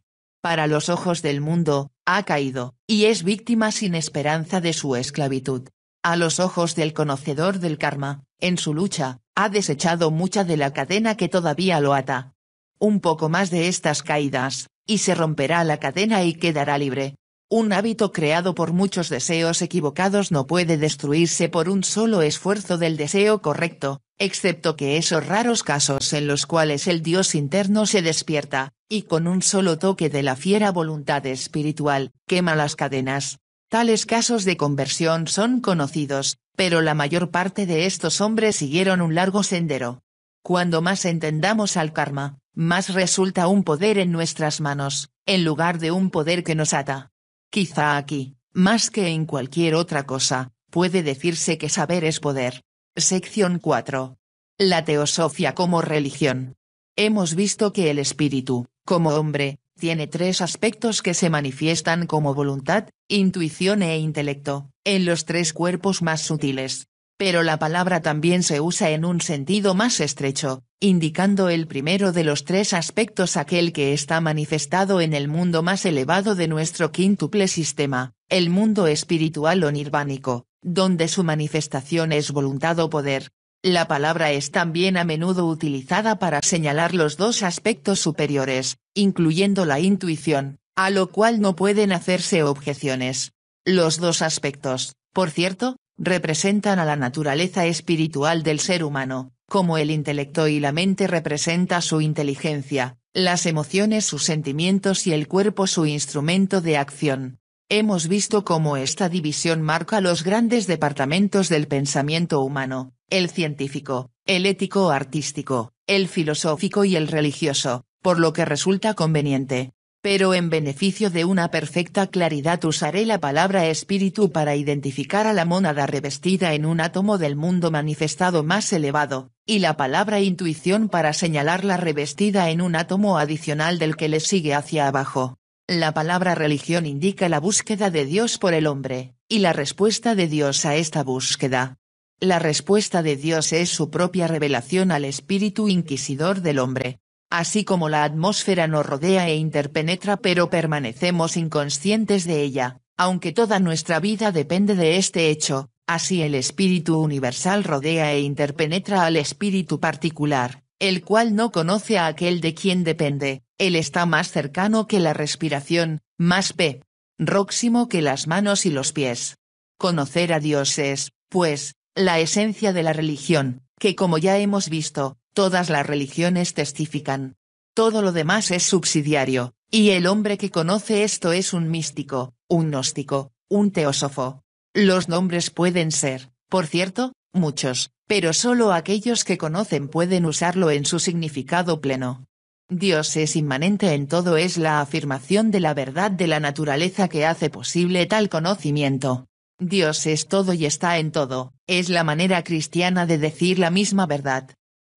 Para los ojos del mundo, ha caído, y es víctima sin esperanza de su esclavitud. A los ojos del conocedor del karma, en su lucha, ha desechado mucha de la cadena que todavía lo ata. Un poco más de estas caídas, y se romperá la cadena y quedará libre. Un hábito creado por muchos deseos equivocados no puede destruirse por un solo esfuerzo del deseo correcto, excepto que esos raros casos en los cuales el Dios interno se despierta, y con un solo toque de la fiera voluntad espiritual, quema las cadenas. Tales casos de conversión son conocidos, pero la mayor parte de estos hombres siguieron un largo sendero. Cuando más entendamos al karma, más resulta un poder en nuestras manos, en lugar de un poder que nos ata. Quizá aquí, más que en cualquier otra cosa, puede decirse que saber es poder. Sección 4. La teosofía como religión. Hemos visto que el espíritu, como hombre, tiene tres aspectos que se manifiestan como voluntad, intuición e intelecto, en los tres cuerpos más sutiles. Pero la palabra también se usa en un sentido más estrecho, indicando el primero de los tres aspectos aquel que está manifestado en el mundo más elevado de nuestro quíntuple sistema, el mundo espiritual o nirvánico, donde su manifestación es voluntad o poder. La palabra es también a menudo utilizada para señalar los dos aspectos superiores, incluyendo la intuición, a lo cual no pueden hacerse objeciones. Los dos aspectos, por cierto, representan a la naturaleza espiritual del ser humano, como el intelecto y la mente representa su inteligencia, las emociones sus sentimientos y el cuerpo su instrumento de acción. Hemos visto cómo esta división marca los grandes departamentos del pensamiento humano, el científico, el ético artístico, el filosófico y el religioso, por lo que resulta conveniente, pero en beneficio de una perfecta claridad usaré la palabra espíritu para identificar a la mónada revestida en un átomo del mundo manifestado más elevado, y la palabra intuición para señalarla revestida en un átomo adicional del que le sigue hacia abajo. La palabra religión indica la búsqueda de Dios por el hombre, y la respuesta de Dios a esta búsqueda. La respuesta de Dios es su propia revelación al espíritu inquisidor del hombre, así como la atmósfera nos rodea e interpenetra pero permanecemos inconscientes de ella, aunque toda nuestra vida depende de este hecho, así el espíritu universal rodea e interpenetra al espíritu particular, el cual no conoce a aquel de quien depende, él está más cercano que la respiración, más p. próximo que las manos y los pies. Conocer a Dios es, pues, la esencia de la religión, que como ya hemos visto, Todas las religiones testifican. Todo lo demás es subsidiario, y el hombre que conoce esto es un místico, un gnóstico, un teósofo. Los nombres pueden ser, por cierto, muchos, pero solo aquellos que conocen pueden usarlo en su significado pleno. Dios es inmanente en todo es la afirmación de la verdad de la naturaleza que hace posible tal conocimiento. Dios es todo y está en todo, es la manera cristiana de decir la misma verdad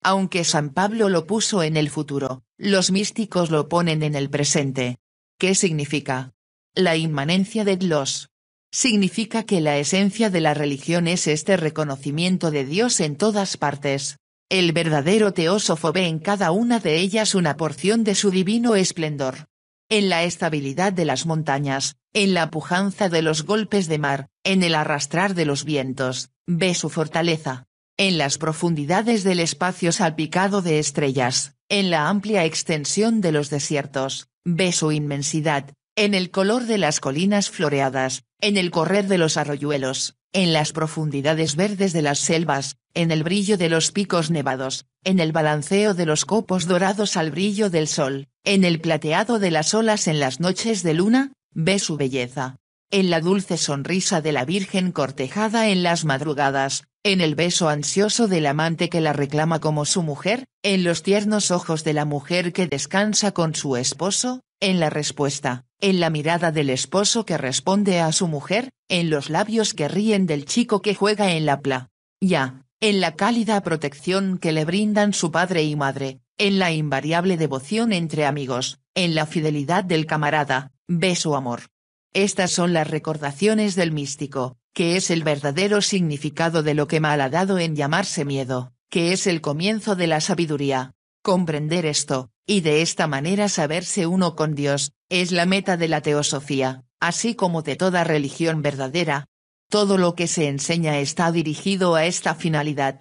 aunque San Pablo lo puso en el futuro, los místicos lo ponen en el presente. ¿Qué significa? La inmanencia de Dios. Significa que la esencia de la religión es este reconocimiento de Dios en todas partes. El verdadero teósofo ve en cada una de ellas una porción de su divino esplendor. En la estabilidad de las montañas, en la pujanza de los golpes de mar, en el arrastrar de los vientos, ve su fortaleza en las profundidades del espacio salpicado de estrellas, en la amplia extensión de los desiertos, ve su inmensidad, en el color de las colinas floreadas, en el correr de los arroyuelos, en las profundidades verdes de las selvas, en el brillo de los picos nevados, en el balanceo de los copos dorados al brillo del sol, en el plateado de las olas en las noches de luna, ve su belleza. En la dulce sonrisa de la Virgen cortejada en las madrugadas, en el beso ansioso del amante que la reclama como su mujer, en los tiernos ojos de la mujer que descansa con su esposo, en la respuesta, en la mirada del esposo que responde a su mujer, en los labios que ríen del chico que juega en la pla. Ya, en la cálida protección que le brindan su padre y madre, en la invariable devoción entre amigos, en la fidelidad del camarada, ve su amor. Estas son las recordaciones del místico, que es el verdadero significado de lo que mal ha dado en llamarse miedo, que es el comienzo de la sabiduría. Comprender esto, y de esta manera saberse uno con Dios, es la meta de la teosofía, así como de toda religión verdadera. Todo lo que se enseña está dirigido a esta finalidad.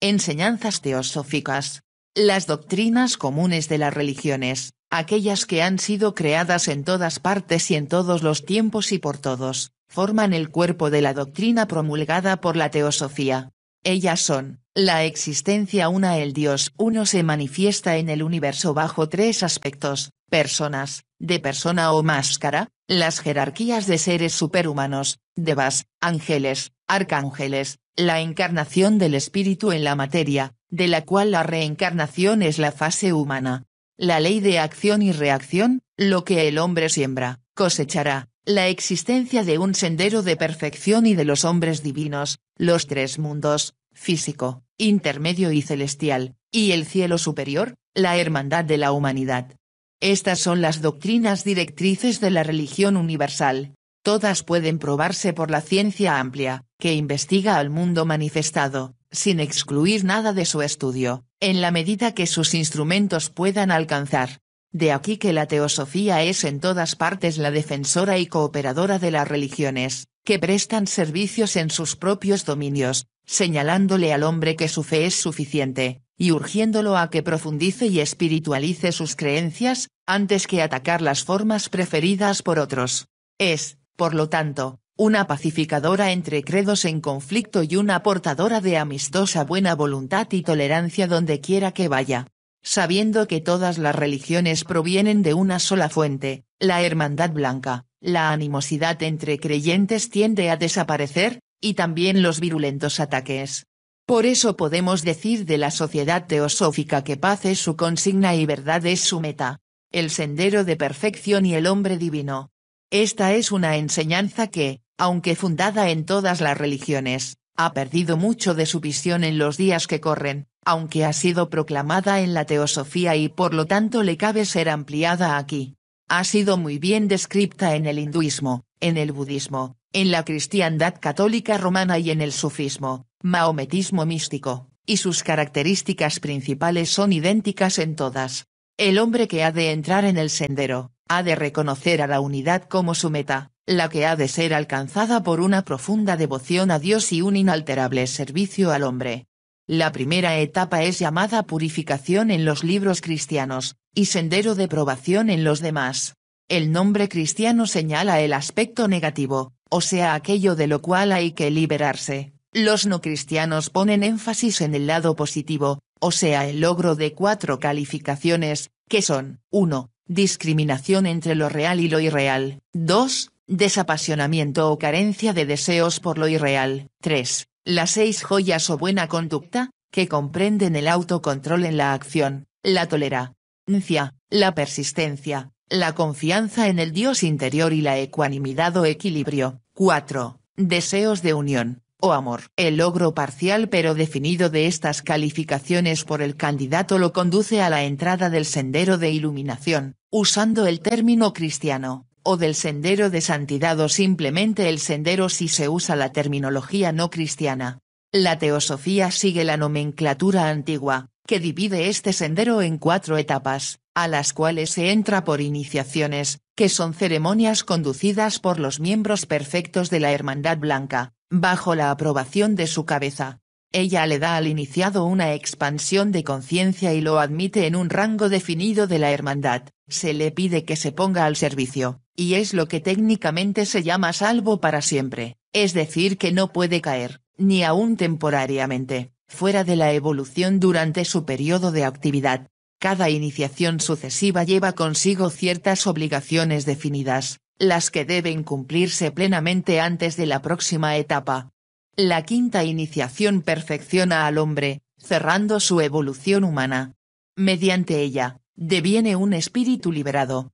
Enseñanzas teosóficas. Las doctrinas comunes de las religiones, aquellas que han sido creadas en todas partes y en todos los tiempos y por todos, forman el cuerpo de la doctrina promulgada por la teosofía. Ellas son, la existencia una el Dios uno se manifiesta en el universo bajo tres aspectos, personas, de persona o máscara, las jerarquías de seres superhumanos, devas, ángeles, arcángeles, la encarnación del espíritu en la materia, de la cual la reencarnación es la fase humana. La ley de acción y reacción, lo que el hombre siembra, cosechará, la existencia de un sendero de perfección y de los hombres divinos, los tres mundos, físico, intermedio y celestial, y el cielo superior, la hermandad de la humanidad. Estas son las doctrinas directrices de la religión universal. Todas pueden probarse por la ciencia amplia, que investiga al mundo manifestado, sin excluir nada de su estudio, en la medida que sus instrumentos puedan alcanzar, de aquí que la teosofía es en todas partes la defensora y cooperadora de las religiones, que prestan servicios en sus propios dominios, señalándole al hombre que su fe es suficiente, y urgiéndolo a que profundice y espiritualice sus creencias, antes que atacar las formas preferidas por otros. Es, por lo tanto, una pacificadora entre credos en conflicto y una portadora de amistosa buena voluntad y tolerancia donde quiera que vaya sabiendo que todas las religiones provienen de una sola fuente, la hermandad blanca, la animosidad entre creyentes tiende a desaparecer, y también los virulentos ataques. Por eso podemos decir de la sociedad teosófica que paz es su consigna y verdad es su meta, el sendero de perfección y el hombre divino. Esta es una enseñanza que, aunque fundada en todas las religiones, ha perdido mucho de su visión en los días que corren, aunque ha sido proclamada en la teosofía y por lo tanto le cabe ser ampliada aquí. Ha sido muy bien descripta en el hinduismo, en el budismo, en la cristiandad católica romana y en el sufismo, maometismo místico, y sus características principales son idénticas en todas. El hombre que ha de entrar en el sendero, ha de reconocer a la unidad como su meta, la que ha de ser alcanzada por una profunda devoción a Dios y un inalterable servicio al hombre, la primera etapa es llamada purificación en los libros cristianos, y sendero de probación en los demás. El nombre cristiano señala el aspecto negativo, o sea aquello de lo cual hay que liberarse. Los no cristianos ponen énfasis en el lado positivo, o sea el logro de cuatro calificaciones, que son 1. Discriminación entre lo real y lo irreal. 2. Desapasionamiento o carencia de deseos por lo irreal. 3. Las seis joyas o buena conducta, que comprenden el autocontrol en la acción, la tolerancia, la persistencia, la confianza en el Dios interior y la ecuanimidad o equilibrio. 4. Deseos de unión, o amor. El logro parcial pero definido de estas calificaciones por el candidato lo conduce a la entrada del sendero de iluminación, usando el término cristiano, o del sendero de santidad o simplemente el sendero si se usa la terminología no cristiana. La teosofía sigue la nomenclatura antigua, que divide este sendero en cuatro etapas, a las cuales se entra por iniciaciones, que son ceremonias conducidas por los miembros perfectos de la Hermandad Blanca, bajo la aprobación de su cabeza. Ella le da al iniciado una expansión de conciencia y lo admite en un rango definido de la hermandad, se le pide que se ponga al servicio, y es lo que técnicamente se llama salvo para siempre, es decir que no puede caer, ni aún temporariamente, fuera de la evolución durante su periodo de actividad. Cada iniciación sucesiva lleva consigo ciertas obligaciones definidas, las que deben cumplirse plenamente antes de la próxima etapa. La quinta iniciación perfecciona al hombre, cerrando su evolución humana. Mediante ella, deviene un espíritu liberado,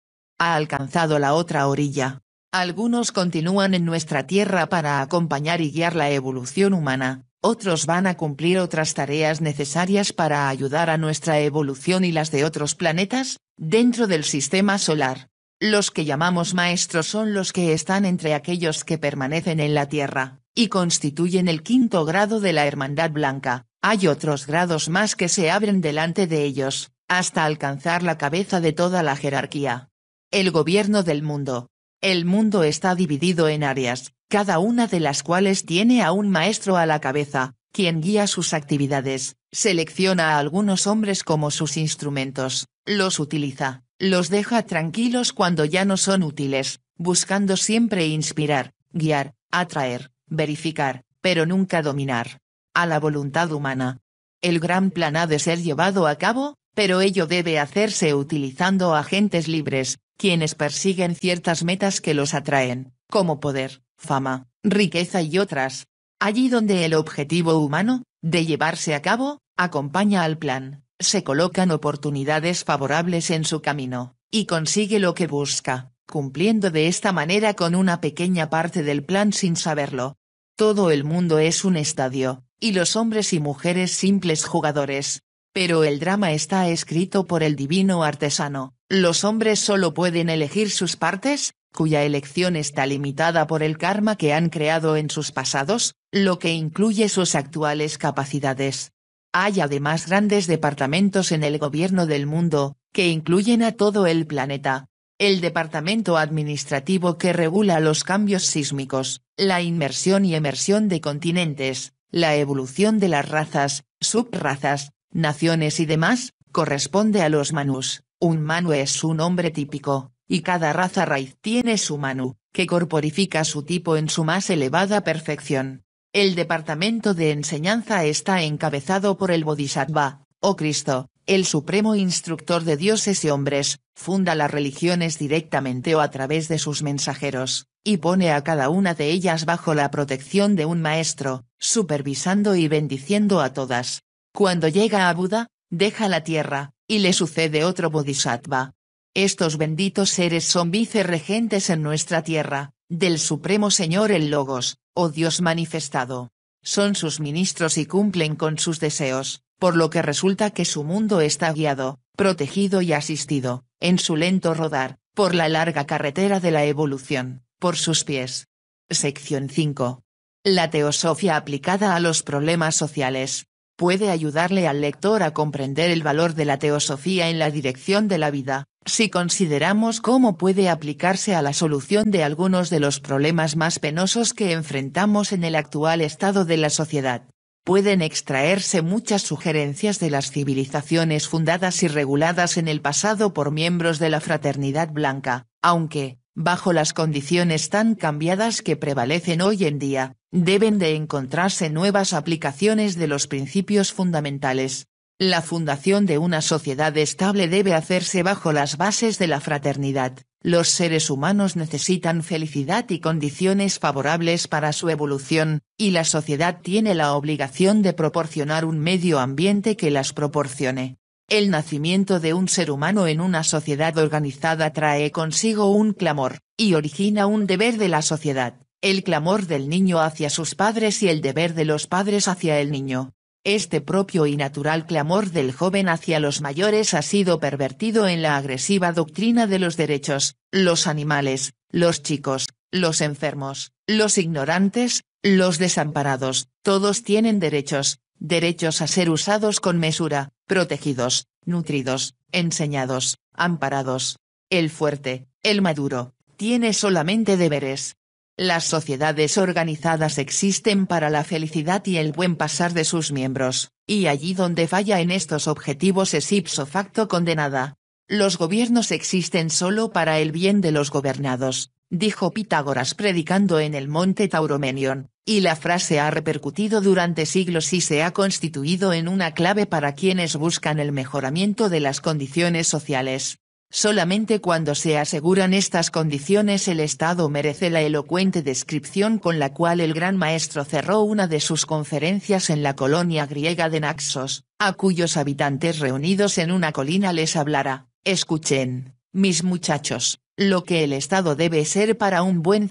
ha alcanzado la otra orilla. Algunos continúan en nuestra Tierra para acompañar y guiar la evolución humana, otros van a cumplir otras tareas necesarias para ayudar a nuestra evolución y las de otros planetas, dentro del sistema solar. Los que llamamos maestros son los que están entre aquellos que permanecen en la Tierra, y constituyen el quinto grado de la Hermandad Blanca. Hay otros grados más que se abren delante de ellos, hasta alcanzar la cabeza de toda la jerarquía el gobierno del mundo. El mundo está dividido en áreas, cada una de las cuales tiene a un maestro a la cabeza, quien guía sus actividades, selecciona a algunos hombres como sus instrumentos, los utiliza, los deja tranquilos cuando ya no son útiles, buscando siempre inspirar, guiar, atraer, verificar, pero nunca dominar. A la voluntad humana. El gran plan ha de ser llevado a cabo, pero ello debe hacerse utilizando agentes libres, quienes persiguen ciertas metas que los atraen, como poder, fama, riqueza y otras. Allí donde el objetivo humano, de llevarse a cabo, acompaña al plan, se colocan oportunidades favorables en su camino, y consigue lo que busca, cumpliendo de esta manera con una pequeña parte del plan sin saberlo. Todo el mundo es un estadio, y los hombres y mujeres simples jugadores. Pero el drama está escrito por el divino artesano, los hombres solo pueden elegir sus partes, cuya elección está limitada por el karma que han creado en sus pasados, lo que incluye sus actuales capacidades. Hay además grandes departamentos en el gobierno del mundo, que incluyen a todo el planeta. El departamento administrativo que regula los cambios sísmicos, la inmersión y emersión de continentes, la evolución de las razas, subrazas, naciones y demás, corresponde a los Manus. Un Manu es un hombre típico, y cada raza raíz tiene su Manu, que corporifica su tipo en su más elevada perfección. El departamento de enseñanza está encabezado por el Bodhisattva, o Cristo, el supremo instructor de dioses y hombres, funda las religiones directamente o a través de sus mensajeros, y pone a cada una de ellas bajo la protección de un maestro, supervisando y bendiciendo a todas. Cuando llega a Buda, deja la tierra, y le sucede otro bodhisattva. Estos benditos seres son vicerregentes en nuestra tierra, del Supremo Señor el Logos, o oh Dios manifestado. Son sus ministros y cumplen con sus deseos, por lo que resulta que su mundo está guiado, protegido y asistido, en su lento rodar, por la larga carretera de la evolución, por sus pies. Sección 5. La teosofía aplicada a los problemas sociales puede ayudarle al lector a comprender el valor de la teosofía en la dirección de la vida, si consideramos cómo puede aplicarse a la solución de algunos de los problemas más penosos que enfrentamos en el actual estado de la sociedad. Pueden extraerse muchas sugerencias de las civilizaciones fundadas y reguladas en el pasado por miembros de la fraternidad blanca, aunque, bajo las condiciones tan cambiadas que prevalecen hoy en día, deben de encontrarse nuevas aplicaciones de los principios fundamentales. La fundación de una sociedad estable debe hacerse bajo las bases de la fraternidad. Los seres humanos necesitan felicidad y condiciones favorables para su evolución, y la sociedad tiene la obligación de proporcionar un medio ambiente que las proporcione. El nacimiento de un ser humano en una sociedad organizada trae consigo un clamor, y origina un deber de la sociedad, el clamor del niño hacia sus padres y el deber de los padres hacia el niño. Este propio y natural clamor del joven hacia los mayores ha sido pervertido en la agresiva doctrina de los derechos, los animales, los chicos, los enfermos, los ignorantes, los desamparados, todos tienen derechos, derechos a ser usados con mesura, protegidos, nutridos, enseñados, amparados. El fuerte, el maduro, tiene solamente deberes. Las sociedades organizadas existen para la felicidad y el buen pasar de sus miembros, y allí donde falla en estos objetivos es ipso facto condenada. Los gobiernos existen solo para el bien de los gobernados, dijo Pitágoras predicando en el monte Tauromenion, y la frase ha repercutido durante siglos y se ha constituido en una clave para quienes buscan el mejoramiento de las condiciones sociales. Solamente cuando se aseguran estas condiciones el Estado merece la elocuente descripción con la cual el gran maestro cerró una de sus conferencias en la colonia griega de Naxos, a cuyos habitantes reunidos en una colina les hablara, escuchen, mis muchachos, lo que el Estado debe ser para un buen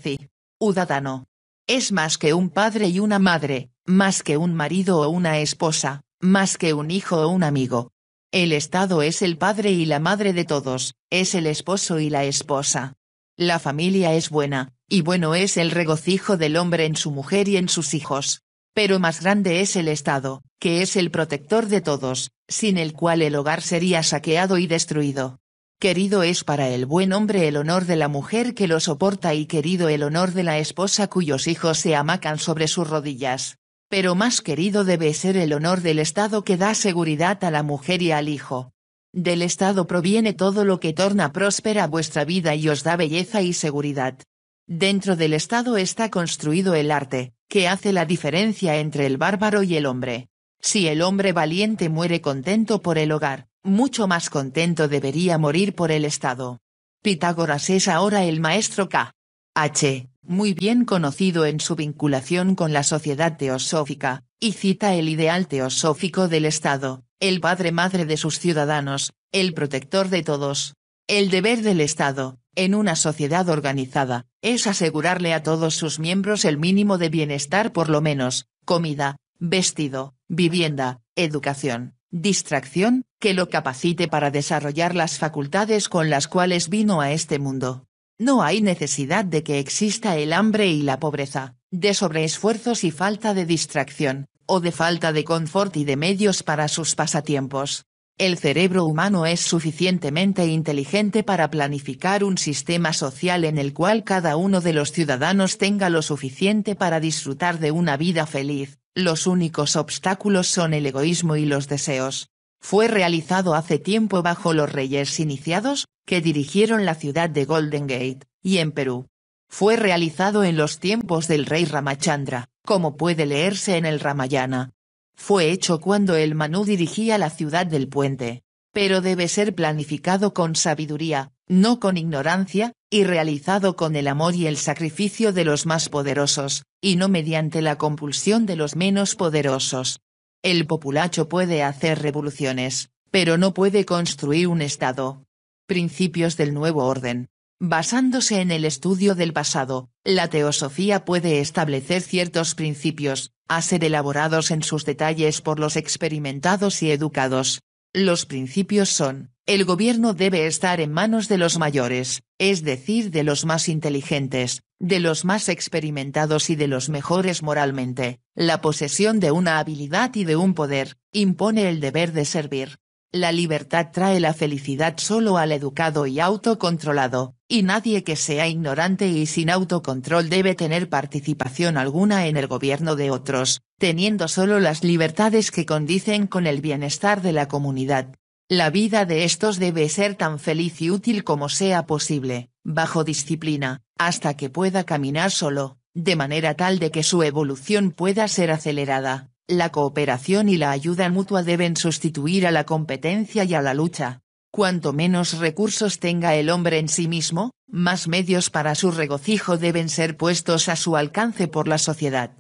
ciudadano. Es más que un padre y una madre, más que un marido o una esposa, más que un hijo o un amigo. El Estado es el padre y la madre de todos, es el esposo y la esposa. La familia es buena, y bueno es el regocijo del hombre en su mujer y en sus hijos. Pero más grande es el Estado, que es el protector de todos, sin el cual el hogar sería saqueado y destruido. Querido es para el buen hombre el honor de la mujer que lo soporta y querido el honor de la esposa cuyos hijos se amacan sobre sus rodillas. Pero más querido debe ser el honor del Estado que da seguridad a la mujer y al hijo. Del Estado proviene todo lo que torna próspera vuestra vida y os da belleza y seguridad. Dentro del Estado está construido el arte, que hace la diferencia entre el bárbaro y el hombre. Si el hombre valiente muere contento por el hogar, mucho más contento debería morir por el Estado. Pitágoras es ahora el maestro K. H., muy bien conocido en su vinculación con la sociedad teosófica, y cita el ideal teosófico del Estado, el padre-madre de sus ciudadanos, el protector de todos. El deber del Estado, en una sociedad organizada, es asegurarle a todos sus miembros el mínimo de bienestar por lo menos, comida, vestido, vivienda, educación, distracción, que lo capacite para desarrollar las facultades con las cuales vino a este mundo. No hay necesidad de que exista el hambre y la pobreza, de sobreesfuerzos y falta de distracción, o de falta de confort y de medios para sus pasatiempos. El cerebro humano es suficientemente inteligente para planificar un sistema social en el cual cada uno de los ciudadanos tenga lo suficiente para disfrutar de una vida feliz, los únicos obstáculos son el egoísmo y los deseos. Fue realizado hace tiempo bajo los reyes iniciados, que dirigieron la ciudad de Golden Gate, y en Perú. Fue realizado en los tiempos del rey Ramachandra, como puede leerse en el Ramayana. Fue hecho cuando el Manu dirigía la ciudad del puente. Pero debe ser planificado con sabiduría, no con ignorancia, y realizado con el amor y el sacrificio de los más poderosos, y no mediante la compulsión de los menos poderosos. El populacho puede hacer revoluciones, pero no puede construir un Estado. Principios del nuevo orden. Basándose en el estudio del pasado, la teosofía puede establecer ciertos principios, a ser elaborados en sus detalles por los experimentados y educados, los principios son, el gobierno debe estar en manos de los mayores, es decir, de los más inteligentes, de los más experimentados y de los mejores moralmente. La posesión de una habilidad y de un poder, impone el deber de servir, la libertad trae la felicidad solo al educado y autocontrolado, y nadie que sea ignorante y sin autocontrol debe tener participación alguna en el gobierno de otros, teniendo solo las libertades que condicen con el bienestar de la comunidad. La vida de estos debe ser tan feliz y útil como sea posible, bajo disciplina, hasta que pueda caminar solo, de manera tal de que su evolución pueda ser acelerada la cooperación y la ayuda mutua deben sustituir a la competencia y a la lucha. Cuanto menos recursos tenga el hombre en sí mismo, más medios para su regocijo deben ser puestos a su alcance por la sociedad.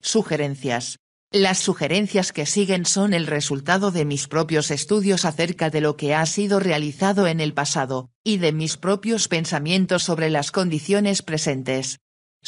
Sugerencias. Las sugerencias que siguen son el resultado de mis propios estudios acerca de lo que ha sido realizado en el pasado, y de mis propios pensamientos sobre las condiciones presentes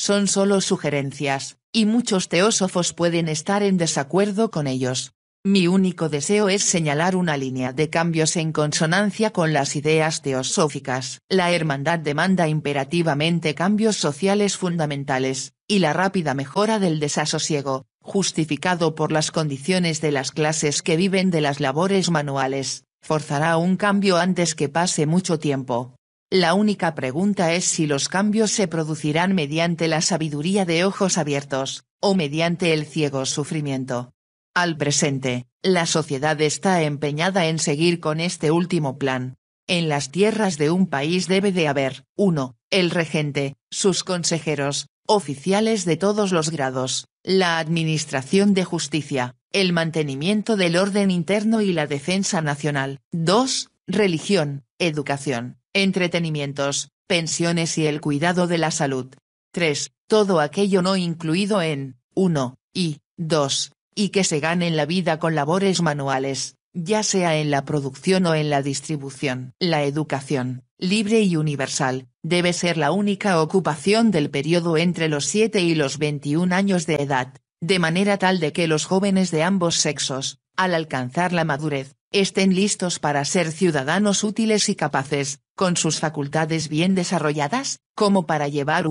son solo sugerencias, y muchos teósofos pueden estar en desacuerdo con ellos. Mi único deseo es señalar una línea de cambios en consonancia con las ideas teosóficas. La hermandad demanda imperativamente cambios sociales fundamentales, y la rápida mejora del desasosiego, justificado por las condiciones de las clases que viven de las labores manuales, forzará un cambio antes que pase mucho tiempo. La única pregunta es si los cambios se producirán mediante la sabiduría de ojos abiertos, o mediante el ciego sufrimiento. Al presente, la sociedad está empeñada en seguir con este último plan. En las tierras de un país debe de haber, 1. El regente, sus consejeros, oficiales de todos los grados, la administración de justicia, el mantenimiento del orden interno y la defensa nacional. 2. Religión, educación, entretenimientos, pensiones y el cuidado de la salud. 3. Todo aquello no incluido en 1 y 2, y que se gane en la vida con labores manuales, ya sea en la producción o en la distribución. La educación, libre y universal, debe ser la única ocupación del periodo entre los 7 y los 21 años de edad, de manera tal de que los jóvenes de ambos sexos, al alcanzar la madurez, estén listos para ser ciudadanos útiles y capaces, con sus facultades bien desarrolladas, como para llevar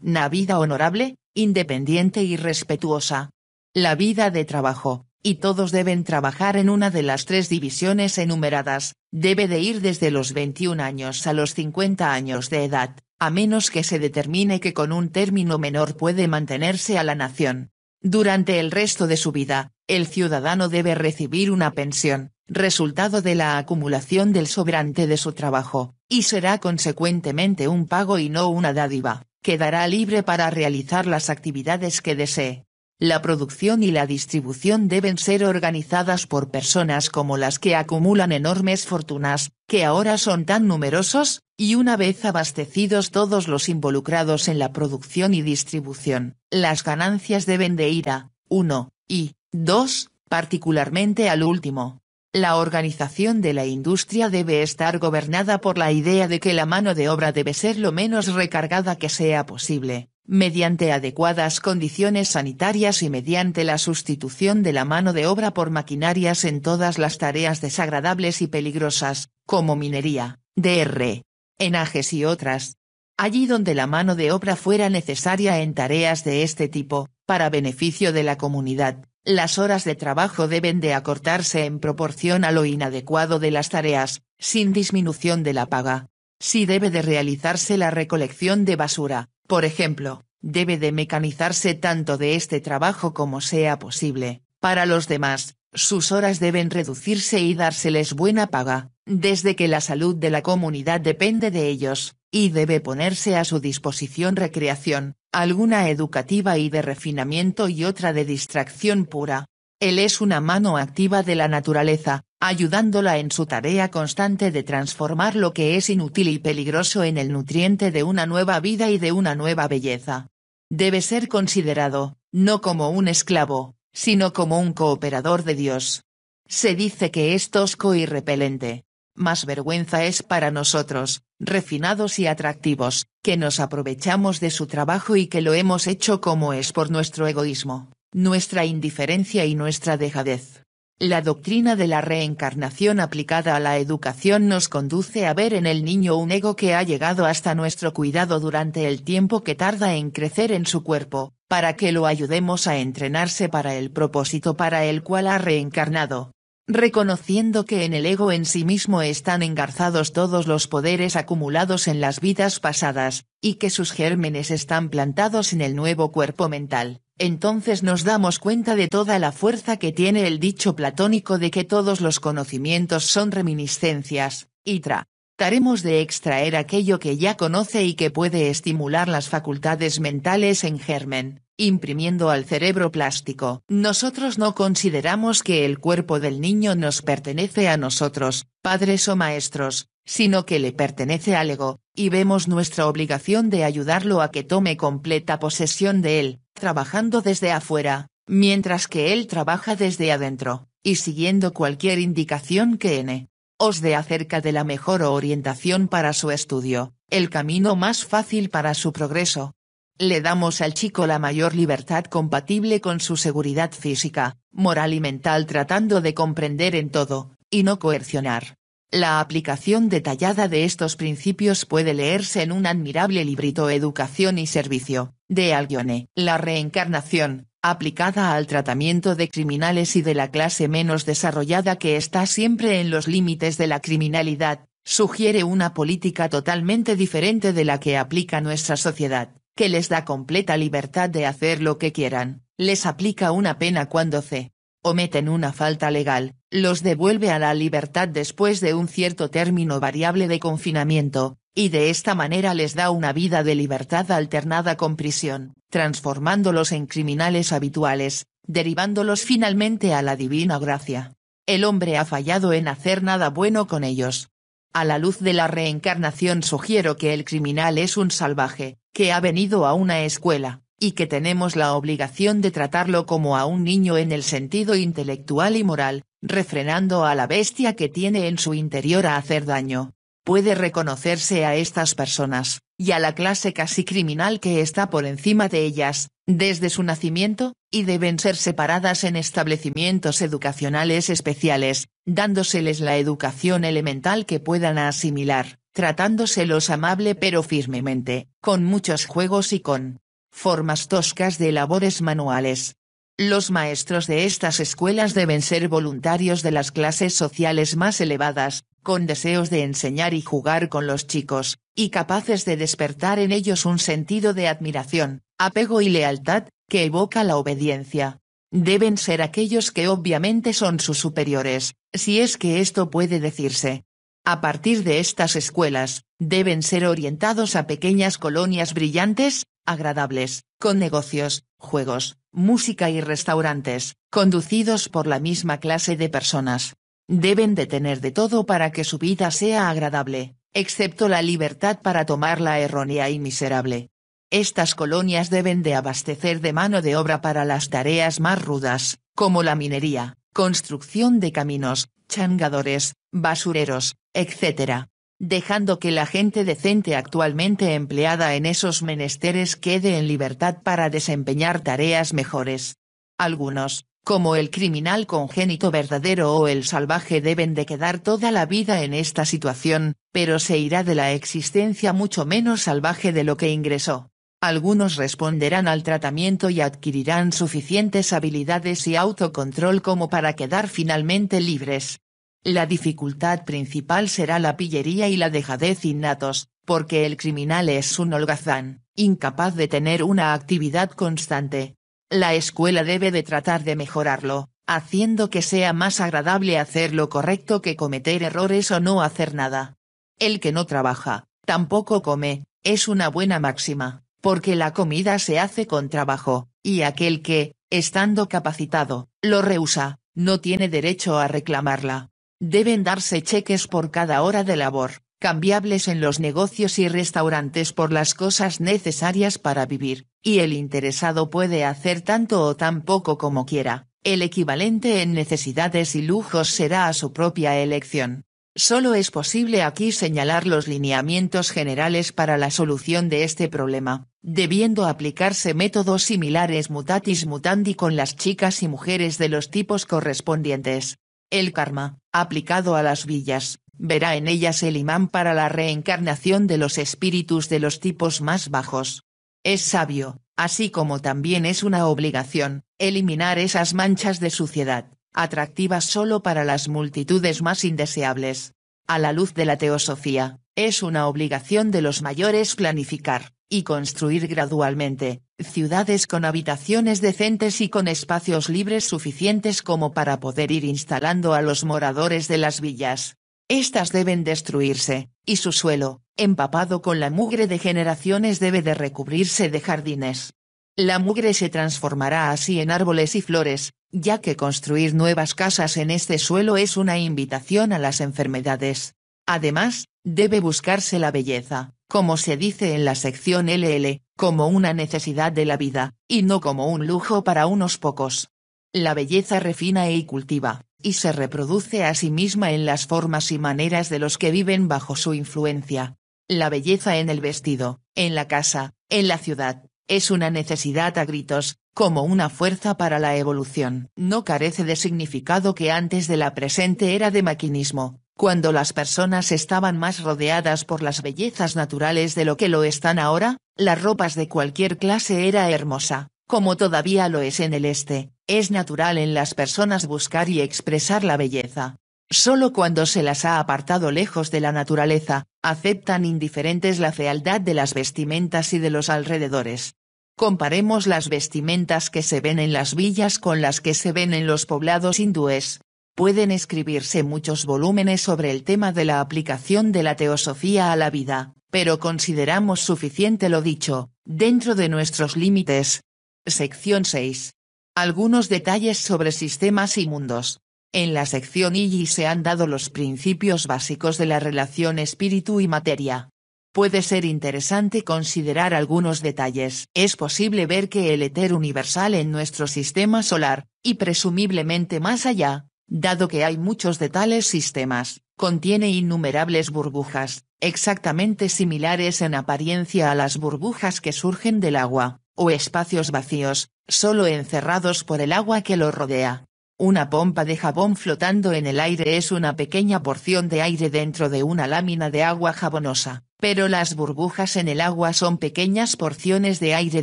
una vida honorable, independiente y respetuosa. La vida de trabajo, y todos deben trabajar en una de las tres divisiones enumeradas, debe de ir desde los 21 años a los 50 años de edad, a menos que se determine que con un término menor puede mantenerse a la nación. Durante el resto de su vida, el ciudadano debe recibir una pensión, resultado de la acumulación del sobrante de su trabajo, y será consecuentemente un pago y no una dádiva, quedará libre para realizar las actividades que desee. La producción y la distribución deben ser organizadas por personas como las que acumulan enormes fortunas, que ahora son tan numerosos, y una vez abastecidos todos los involucrados en la producción y distribución, las ganancias deben de ir a uno, y dos, particularmente al último. La organización de la industria debe estar gobernada por la idea de que la mano de obra debe ser lo menos recargada que sea posible, mediante adecuadas condiciones sanitarias y mediante la sustitución de la mano de obra por maquinarias en todas las tareas desagradables y peligrosas, como minería, DR, enajes y otras. Allí donde la mano de obra fuera necesaria en tareas de este tipo, para beneficio de la comunidad, las horas de trabajo deben de acortarse en proporción a lo inadecuado de las tareas, sin disminución de la paga. Si debe de realizarse la recolección de basura, por ejemplo, debe de mecanizarse tanto de este trabajo como sea posible. Para los demás, sus horas deben reducirse y dárseles buena paga, desde que la salud de la comunidad depende de ellos, y debe ponerse a su disposición recreación, alguna educativa y de refinamiento y otra de distracción pura. Él es una mano activa de la naturaleza, ayudándola en su tarea constante de transformar lo que es inútil y peligroso en el nutriente de una nueva vida y de una nueva belleza. Debe ser considerado, no como un esclavo, sino como un cooperador de Dios. Se dice que es tosco y repelente. Más vergüenza es para nosotros, refinados y atractivos, que nos aprovechamos de su trabajo y que lo hemos hecho como es por nuestro egoísmo, nuestra indiferencia y nuestra dejadez. La doctrina de la reencarnación aplicada a la educación nos conduce a ver en el niño un ego que ha llegado hasta nuestro cuidado durante el tiempo que tarda en crecer en su cuerpo, para que lo ayudemos a entrenarse para el propósito para el cual ha reencarnado reconociendo que en el ego en sí mismo están engarzados todos los poderes acumulados en las vidas pasadas, y que sus gérmenes están plantados en el nuevo cuerpo mental, entonces nos damos cuenta de toda la fuerza que tiene el dicho platónico de que todos los conocimientos son reminiscencias, y tra, Taremos de extraer aquello que ya conoce y que puede estimular las facultades mentales en germen, imprimiendo al cerebro plástico. Nosotros no consideramos que el cuerpo del niño nos pertenece a nosotros, padres o maestros, sino que le pertenece ego, y vemos nuestra obligación de ayudarlo a que tome completa posesión de él, trabajando desde afuera, mientras que él trabaja desde adentro, y siguiendo cualquier indicación que N os dé acerca de la mejor orientación para su estudio, el camino más fácil para su progreso. Le damos al chico la mayor libertad compatible con su seguridad física, moral y mental tratando de comprender en todo, y no coercionar. La aplicación detallada de estos principios puede leerse en un admirable librito Educación y Servicio, de Algione. La reencarnación, aplicada al tratamiento de criminales y de la clase menos desarrollada que está siempre en los límites de la criminalidad, sugiere una política totalmente diferente de la que aplica nuestra sociedad, que les da completa libertad de hacer lo que quieran, les aplica una pena cuando se cometen una falta legal, los devuelve a la libertad después de un cierto término variable de confinamiento, y de esta manera les da una vida de libertad alternada con prisión, transformándolos en criminales habituales, derivándolos finalmente a la divina gracia. El hombre ha fallado en hacer nada bueno con ellos. A la luz de la reencarnación sugiero que el criminal es un salvaje, que ha venido a una escuela, y que tenemos la obligación de tratarlo como a un niño en el sentido intelectual y moral, refrenando a la bestia que tiene en su interior a hacer daño, puede reconocerse a estas personas, y a la clase casi criminal que está por encima de ellas, desde su nacimiento, y deben ser separadas en establecimientos educacionales especiales, dándoseles la educación elemental que puedan asimilar, tratándoselos amable pero firmemente, con muchos juegos y con formas toscas de labores manuales. Los maestros de estas escuelas deben ser voluntarios de las clases sociales más elevadas, con deseos de enseñar y jugar con los chicos, y capaces de despertar en ellos un sentido de admiración, apego y lealtad, que evoca la obediencia. Deben ser aquellos que obviamente son sus superiores, si es que esto puede decirse. A partir de estas escuelas, deben ser orientados a pequeñas colonias brillantes, agradables, con negocios, juegos, música y restaurantes, conducidos por la misma clase de personas. Deben de tener de todo para que su vida sea agradable, excepto la libertad para tomarla errónea y miserable. Estas colonias deben de abastecer de mano de obra para las tareas más rudas, como la minería, construcción de caminos, changadores, basureros, etc., dejando que la gente decente actualmente empleada en esos menesteres quede en libertad para desempeñar tareas mejores. Algunos, como el criminal congénito verdadero o el salvaje deben de quedar toda la vida en esta situación, pero se irá de la existencia mucho menos salvaje de lo que ingresó. Algunos responderán al tratamiento y adquirirán suficientes habilidades y autocontrol como para quedar finalmente libres. La dificultad principal será la pillería y la dejadez innatos, porque el criminal es un holgazán, incapaz de tener una actividad constante, la escuela debe de tratar de mejorarlo, haciendo que sea más agradable hacer lo correcto que cometer errores o no hacer nada. El que no trabaja, tampoco come, es una buena máxima, porque la comida se hace con trabajo, y aquel que, estando capacitado, lo rehúsa, no tiene derecho a reclamarla. Deben darse cheques por cada hora de labor cambiables en los negocios y restaurantes por las cosas necesarias para vivir, y el interesado puede hacer tanto o tan poco como quiera, el equivalente en necesidades y lujos será a su propia elección. Solo es posible aquí señalar los lineamientos generales para la solución de este problema, debiendo aplicarse métodos similares mutatis mutandi con las chicas y mujeres de los tipos correspondientes. El karma, aplicado a las villas, verá en ellas el imán para la reencarnación de los espíritus de los tipos más bajos. Es sabio, así como también es una obligación, eliminar esas manchas de suciedad, atractivas solo para las multitudes más indeseables. A la luz de la teosofía, es una obligación de los mayores planificar, y construir gradualmente, ciudades con habitaciones decentes y con espacios libres suficientes como para poder ir instalando a los moradores de las villas, estas deben destruirse, y su suelo, empapado con la mugre de generaciones debe de recubrirse de jardines. La mugre se transformará así en árboles y flores, ya que construir nuevas casas en este suelo es una invitación a las enfermedades. Además, debe buscarse la belleza, como se dice en la sección LL, como una necesidad de la vida, y no como un lujo para unos pocos. La belleza refina y cultiva, y se reproduce a sí misma en las formas y maneras de los que viven bajo su influencia. La belleza en el vestido, en la casa, en la ciudad, es una necesidad a gritos, como una fuerza para la evolución. No carece de significado que antes de la presente era de maquinismo, cuando las personas estaban más rodeadas por las bellezas naturales de lo que lo están ahora, las ropas de cualquier clase era hermosa, como todavía lo es en el este, es natural en las personas buscar y expresar la belleza. Solo cuando se las ha apartado lejos de la naturaleza, aceptan indiferentes la fealdad de las vestimentas y de los alrededores. Comparemos las vestimentas que se ven en las villas con las que se ven en los poblados hindúes. Pueden escribirse muchos volúmenes sobre el tema de la aplicación de la teosofía a la vida, pero consideramos suficiente lo dicho, dentro de nuestros límites. Sección 6. Algunos detalles sobre sistemas y mundos. En la sección IGI se han dado los principios básicos de la relación espíritu y materia. Puede ser interesante considerar algunos detalles. Es posible ver que el éter universal en nuestro sistema solar, y presumiblemente más allá, dado que hay muchos de tales sistemas, contiene innumerables burbujas, exactamente similares en apariencia a las burbujas que surgen del agua o espacios vacíos, solo encerrados por el agua que lo rodea. Una pompa de jabón flotando en el aire es una pequeña porción de aire dentro de una lámina de agua jabonosa, pero las burbujas en el agua son pequeñas porciones de aire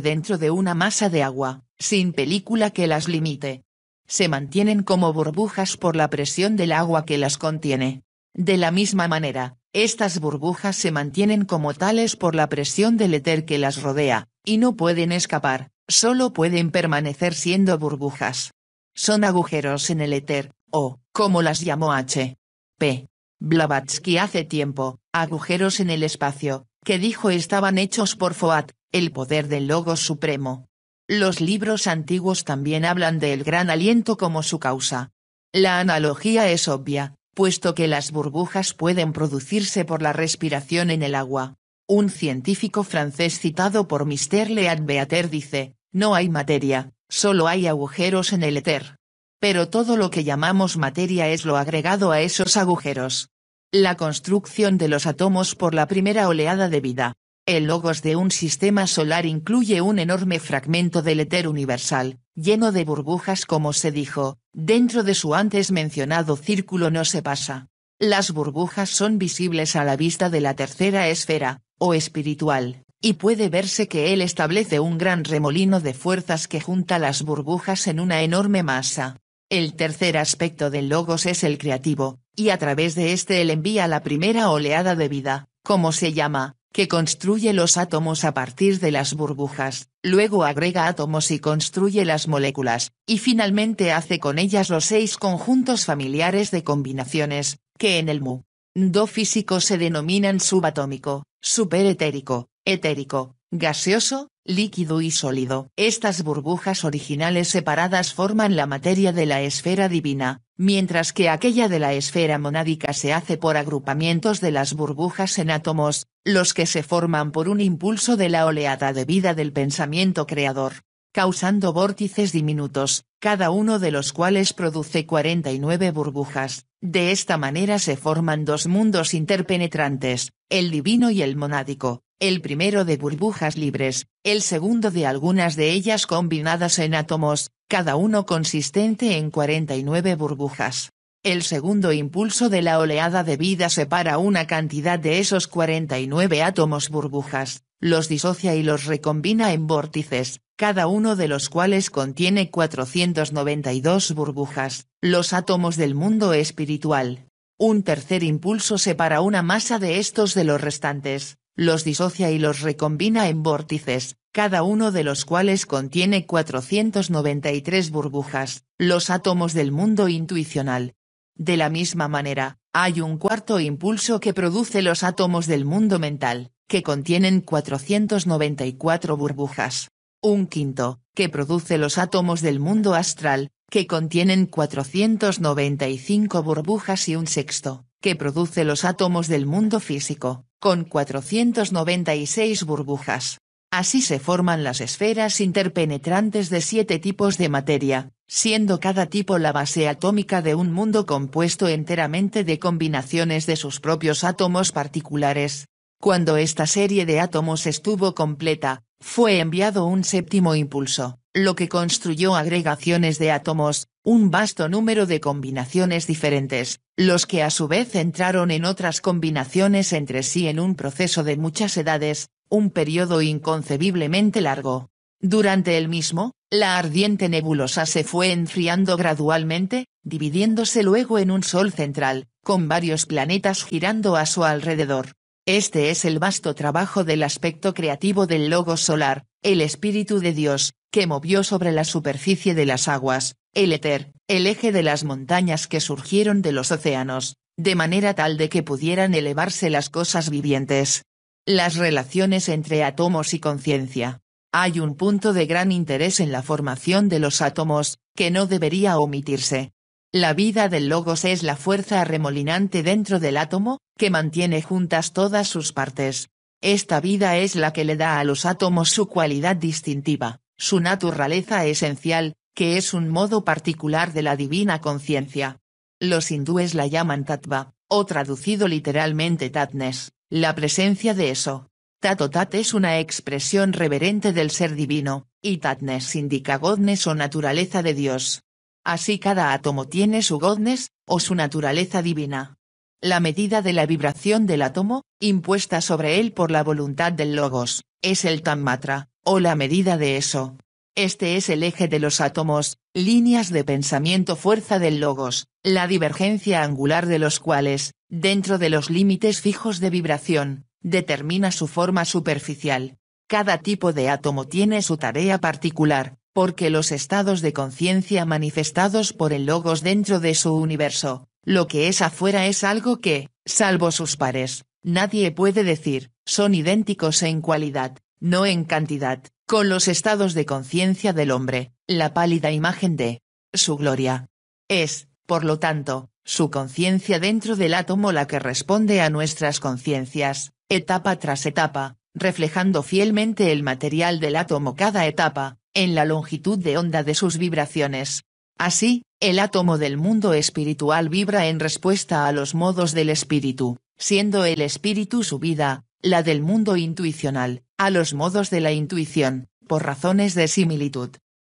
dentro de una masa de agua, sin película que las limite. Se mantienen como burbujas por la presión del agua que las contiene. De la misma manera, estas burbujas se mantienen como tales por la presión del éter que las rodea, y no pueden escapar, solo pueden permanecer siendo burbujas. Son agujeros en el éter, o, como las llamó H. P. Blavatsky hace tiempo, agujeros en el espacio, que dijo estaban hechos por Foat, el poder del Logos Supremo. Los libros antiguos también hablan del gran aliento como su causa. La analogía es obvia, puesto que las burbujas pueden producirse por la respiración en el agua. Un científico francés citado por Mr. Lead Beater dice, no hay materia, solo hay agujeros en el éter. Pero todo lo que llamamos materia es lo agregado a esos agujeros. La construcción de los átomos por la primera oleada de vida. El logos de un sistema solar incluye un enorme fragmento del éter universal, lleno de burbujas como se dijo, dentro de su antes mencionado círculo no se pasa. Las burbujas son visibles a la vista de la tercera esfera, o espiritual, y puede verse que él establece un gran remolino de fuerzas que junta las burbujas en una enorme masa. El tercer aspecto del logos es el creativo, y a través de este él envía la primera oleada de vida, como se llama, que construye los átomos a partir de las burbujas, luego agrega átomos y construye las moléculas, y finalmente hace con ellas los seis conjuntos familiares de combinaciones, que en el mu. Do físico se denominan subatómico, superetérico, etérico, gaseoso, líquido y sólido. Estas burbujas originales separadas forman la materia de la esfera divina, mientras que aquella de la esfera monádica se hace por agrupamientos de las burbujas en átomos, los que se forman por un impulso de la oleada de vida del pensamiento creador, causando vórtices diminutos, cada uno de los cuales produce 49 burbujas. De esta manera se forman dos mundos interpenetrantes, el divino y el monádico, el primero de burbujas libres, el segundo de algunas de ellas combinadas en átomos, cada uno consistente en 49 burbujas. El segundo impulso de la oleada de vida separa una cantidad de esos 49 átomos burbujas, los disocia y los recombina en vórtices, cada uno de los cuales contiene 492 burbujas, los átomos del mundo espiritual. Un tercer impulso separa una masa de estos de los restantes, los disocia y los recombina en vórtices, cada uno de los cuales contiene 493 burbujas, los átomos del mundo intuicional. De la misma manera, hay un cuarto impulso que produce los átomos del mundo mental que contienen 494 burbujas. Un quinto, que produce los átomos del mundo astral, que contienen 495 burbujas y un sexto, que produce los átomos del mundo físico, con 496 burbujas. Así se forman las esferas interpenetrantes de siete tipos de materia, siendo cada tipo la base atómica de un mundo compuesto enteramente de combinaciones de sus propios átomos particulares, cuando esta serie de átomos estuvo completa, fue enviado un séptimo impulso, lo que construyó agregaciones de átomos, un vasto número de combinaciones diferentes, los que a su vez entraron en otras combinaciones entre sí en un proceso de muchas edades, un periodo inconcebiblemente largo. Durante el mismo, la ardiente nebulosa se fue enfriando gradualmente, dividiéndose luego en un sol central, con varios planetas girando a su alrededor. Este es el vasto trabajo del aspecto creativo del Logos solar, el Espíritu de Dios, que movió sobre la superficie de las aguas, el éter, el eje de las montañas que surgieron de los océanos, de manera tal de que pudieran elevarse las cosas vivientes. Las relaciones entre átomos y conciencia. Hay un punto de gran interés en la formación de los átomos, que no debería omitirse. La vida del logos es la fuerza arremolinante dentro del átomo, que mantiene juntas todas sus partes. Esta vida es la que le da a los átomos su cualidad distintiva, su naturaleza esencial, que es un modo particular de la divina conciencia. Los hindúes la llaman tatva, o traducido literalmente tatnes, la presencia de eso. tat es una expresión reverente del ser divino, y tatnes indica godnes o naturaleza de Dios. Así cada átomo tiene su godnes, o su naturaleza divina. La medida de la vibración del átomo, impuesta sobre él por la voluntad del logos, es el tanmatra, o la medida de eso. Este es el eje de los átomos, líneas de pensamiento fuerza del logos, la divergencia angular de los cuales, dentro de los límites fijos de vibración, determina su forma superficial. Cada tipo de átomo tiene su tarea particular, porque los estados de conciencia manifestados por el logos dentro de su universo, lo que es afuera es algo que, salvo sus pares, nadie puede decir, son idénticos en cualidad, no en cantidad, con los estados de conciencia del hombre, la pálida imagen de su gloria. Es, por lo tanto, su conciencia dentro del átomo la que responde a nuestras conciencias, etapa tras etapa, reflejando fielmente el material del átomo cada etapa, en la longitud de onda de sus vibraciones, Así, el átomo del mundo espiritual vibra en respuesta a los modos del espíritu, siendo el espíritu su vida, la del mundo intuicional, a los modos de la intuición, por razones de similitud.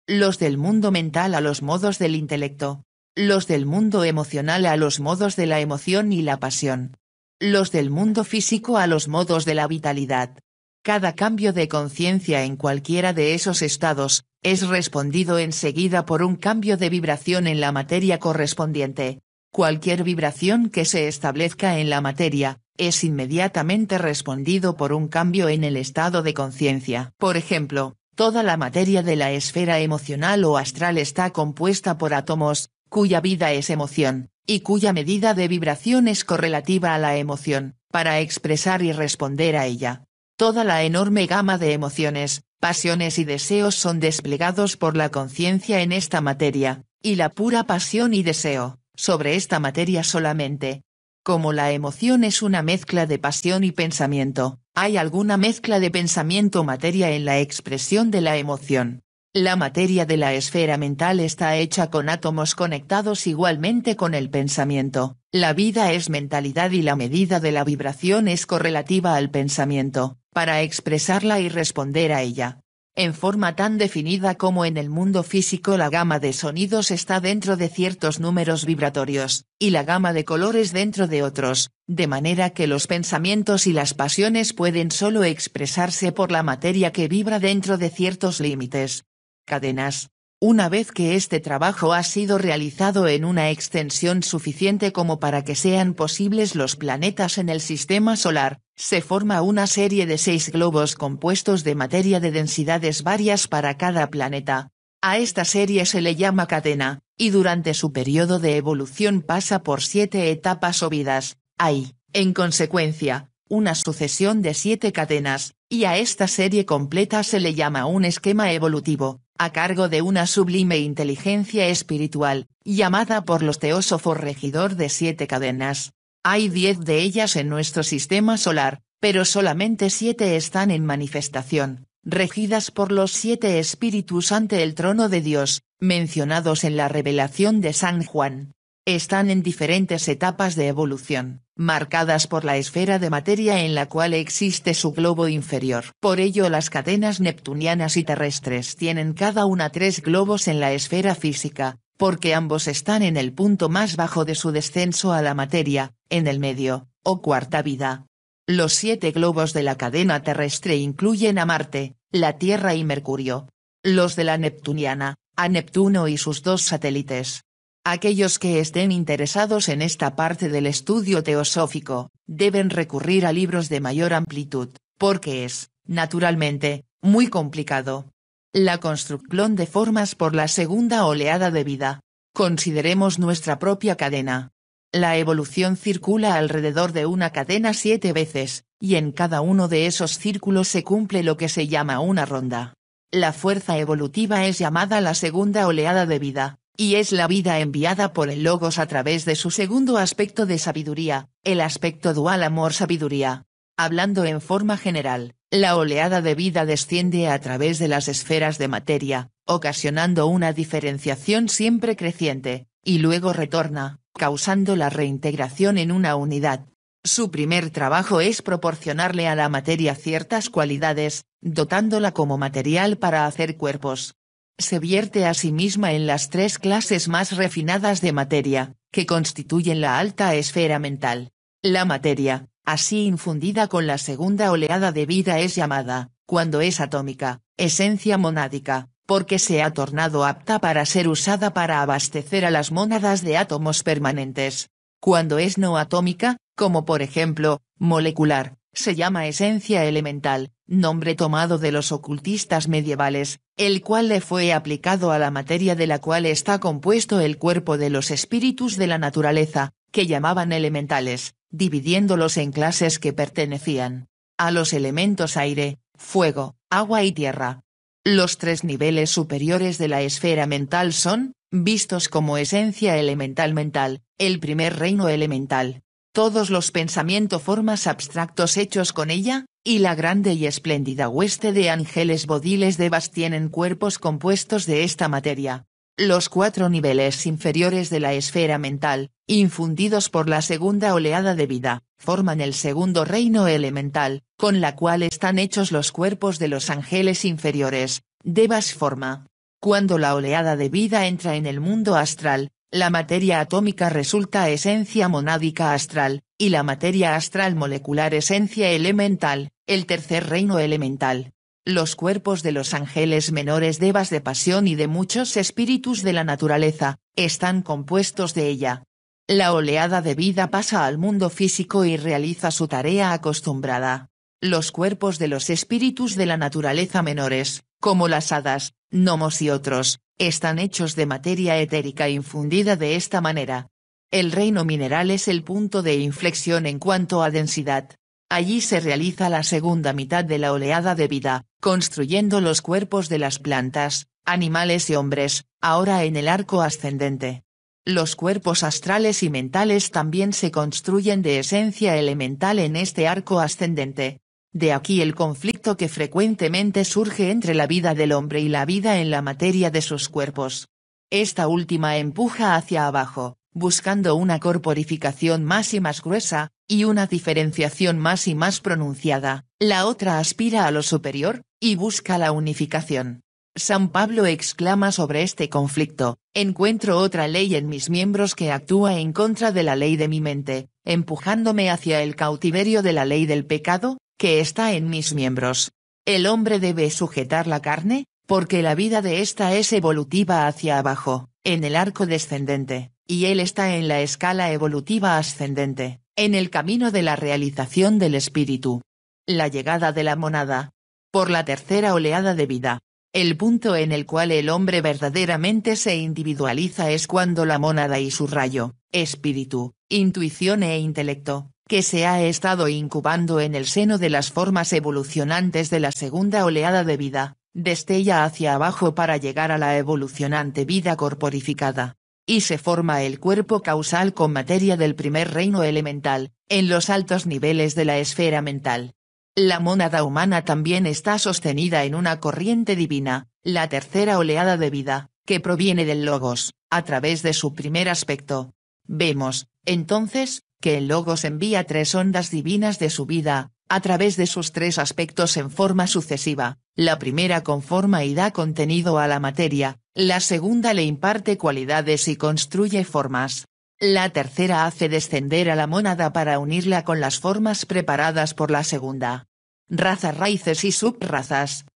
Los del mundo mental a los modos del intelecto. Los del mundo emocional a los modos de la emoción y la pasión. Los del mundo físico a los modos de la vitalidad. Cada cambio de conciencia en cualquiera de esos estados, es respondido enseguida por un cambio de vibración en la materia correspondiente. Cualquier vibración que se establezca en la materia, es inmediatamente respondido por un cambio en el estado de conciencia. Por ejemplo, toda la materia de la esfera emocional o astral está compuesta por átomos, cuya vida es emoción, y cuya medida de vibración es correlativa a la emoción, para expresar y responder a ella. Toda la enorme gama de emociones, pasiones y deseos son desplegados por la conciencia en esta materia, y la pura pasión y deseo, sobre esta materia solamente. Como la emoción es una mezcla de pasión y pensamiento, hay alguna mezcla de pensamiento-materia en la expresión de la emoción. La materia de la esfera mental está hecha con átomos conectados igualmente con el pensamiento. La vida es mentalidad y la medida de la vibración es correlativa al pensamiento, para expresarla y responder a ella. En forma tan definida como en el mundo físico la gama de sonidos está dentro de ciertos números vibratorios, y la gama de colores dentro de otros, de manera que los pensamientos y las pasiones pueden solo expresarse por la materia que vibra dentro de ciertos límites, cadenas, una vez que este trabajo ha sido realizado en una extensión suficiente como para que sean posibles los planetas en el sistema solar, se forma una serie de seis globos compuestos de materia de densidades varias para cada planeta. A esta serie se le llama cadena, y durante su periodo de evolución pasa por siete etapas o vidas. Hay, en consecuencia, una sucesión de siete cadenas, y a esta serie completa se le llama un esquema evolutivo a cargo de una sublime inteligencia espiritual, llamada por los teósofos regidor de siete cadenas. Hay diez de ellas en nuestro sistema solar, pero solamente siete están en manifestación, regidas por los siete espíritus ante el trono de Dios, mencionados en la revelación de San Juan están en diferentes etapas de evolución, marcadas por la esfera de materia en la cual existe su globo inferior. Por ello las cadenas neptunianas y terrestres tienen cada una tres globos en la esfera física, porque ambos están en el punto más bajo de su descenso a la materia, en el medio, o cuarta vida. Los siete globos de la cadena terrestre incluyen a Marte, la Tierra y Mercurio. Los de la Neptuniana, a Neptuno y sus dos satélites, Aquellos que estén interesados en esta parte del estudio teosófico, deben recurrir a libros de mayor amplitud, porque es, naturalmente, muy complicado. La construcción de formas por la segunda oleada de vida. Consideremos nuestra propia cadena. La evolución circula alrededor de una cadena siete veces, y en cada uno de esos círculos se cumple lo que se llama una ronda. La fuerza evolutiva es llamada la segunda oleada de vida, y es la vida enviada por el Logos a través de su segundo aspecto de sabiduría, el aspecto dual amor-sabiduría. Hablando en forma general, la oleada de vida desciende a través de las esferas de materia, ocasionando una diferenciación siempre creciente, y luego retorna, causando la reintegración en una unidad. Su primer trabajo es proporcionarle a la materia ciertas cualidades, dotándola como material para hacer cuerpos, se vierte a sí misma en las tres clases más refinadas de materia, que constituyen la alta esfera mental. La materia, así infundida con la segunda oleada de vida es llamada, cuando es atómica, esencia monádica, porque se ha tornado apta para ser usada para abastecer a las mónadas de átomos permanentes. Cuando es no atómica, como por ejemplo, molecular, se llama esencia elemental, nombre tomado de los ocultistas medievales, el cual le fue aplicado a la materia de la cual está compuesto el cuerpo de los espíritus de la naturaleza, que llamaban elementales, dividiéndolos en clases que pertenecían a los elementos aire, fuego, agua y tierra. Los tres niveles superiores de la esfera mental son, vistos como esencia elemental mental, el primer reino elemental, todos los pensamientos formas abstractos hechos con ella, y la grande y espléndida hueste de ángeles bodiles devas tienen cuerpos compuestos de esta materia. Los cuatro niveles inferiores de la esfera mental, infundidos por la segunda oleada de vida, forman el segundo reino elemental, con la cual están hechos los cuerpos de los ángeles inferiores, devas forma. Cuando la oleada de vida entra en el mundo astral, la materia atómica resulta esencia monádica astral, y la materia astral molecular esencia elemental, el tercer reino elemental. Los cuerpos de los ángeles menores devas de pasión y de muchos espíritus de la naturaleza, están compuestos de ella. La oleada de vida pasa al mundo físico y realiza su tarea acostumbrada. Los cuerpos de los espíritus de la naturaleza menores, como las hadas, gnomos y otros, están hechos de materia etérica infundida de esta manera, el reino mineral es el punto de inflexión en cuanto a densidad. Allí se realiza la segunda mitad de la oleada de vida, construyendo los cuerpos de las plantas, animales y hombres, ahora en el arco ascendente. Los cuerpos astrales y mentales también se construyen de esencia elemental en este arco ascendente. De aquí el conflicto que frecuentemente surge entre la vida del hombre y la vida en la materia de sus cuerpos. Esta última empuja hacia abajo, buscando una corporificación más y más gruesa, y una diferenciación más y más pronunciada, la otra aspira a lo superior, y busca la unificación. San Pablo exclama sobre este conflicto, encuentro otra ley en mis miembros que actúa en contra de la ley de mi mente, empujándome hacia el cautiverio de la ley del pecado, que está en mis miembros. El hombre debe sujetar la carne, porque la vida de ésta es evolutiva hacia abajo, en el arco descendente y él está en la escala evolutiva ascendente, en el camino de la realización del espíritu. La llegada de la monada. Por la tercera oleada de vida. El punto en el cual el hombre verdaderamente se individualiza es cuando la monada y su rayo, espíritu, intuición e intelecto, que se ha estado incubando en el seno de las formas evolucionantes de la segunda oleada de vida, destella hacia abajo para llegar a la evolucionante vida corporificada y se forma el cuerpo causal con materia del primer reino elemental, en los altos niveles de la esfera mental. La mónada humana también está sostenida en una corriente divina, la tercera oleada de vida, que proviene del Logos, a través de su primer aspecto. Vemos, entonces, que el Logos envía tres ondas divinas de su vida, a través de sus tres aspectos en forma sucesiva, la primera conforma y da contenido a la materia, la segunda le imparte cualidades y construye formas. La tercera hace descender a la mónada para unirla con las formas preparadas por la segunda. Razas raíces y subrazas.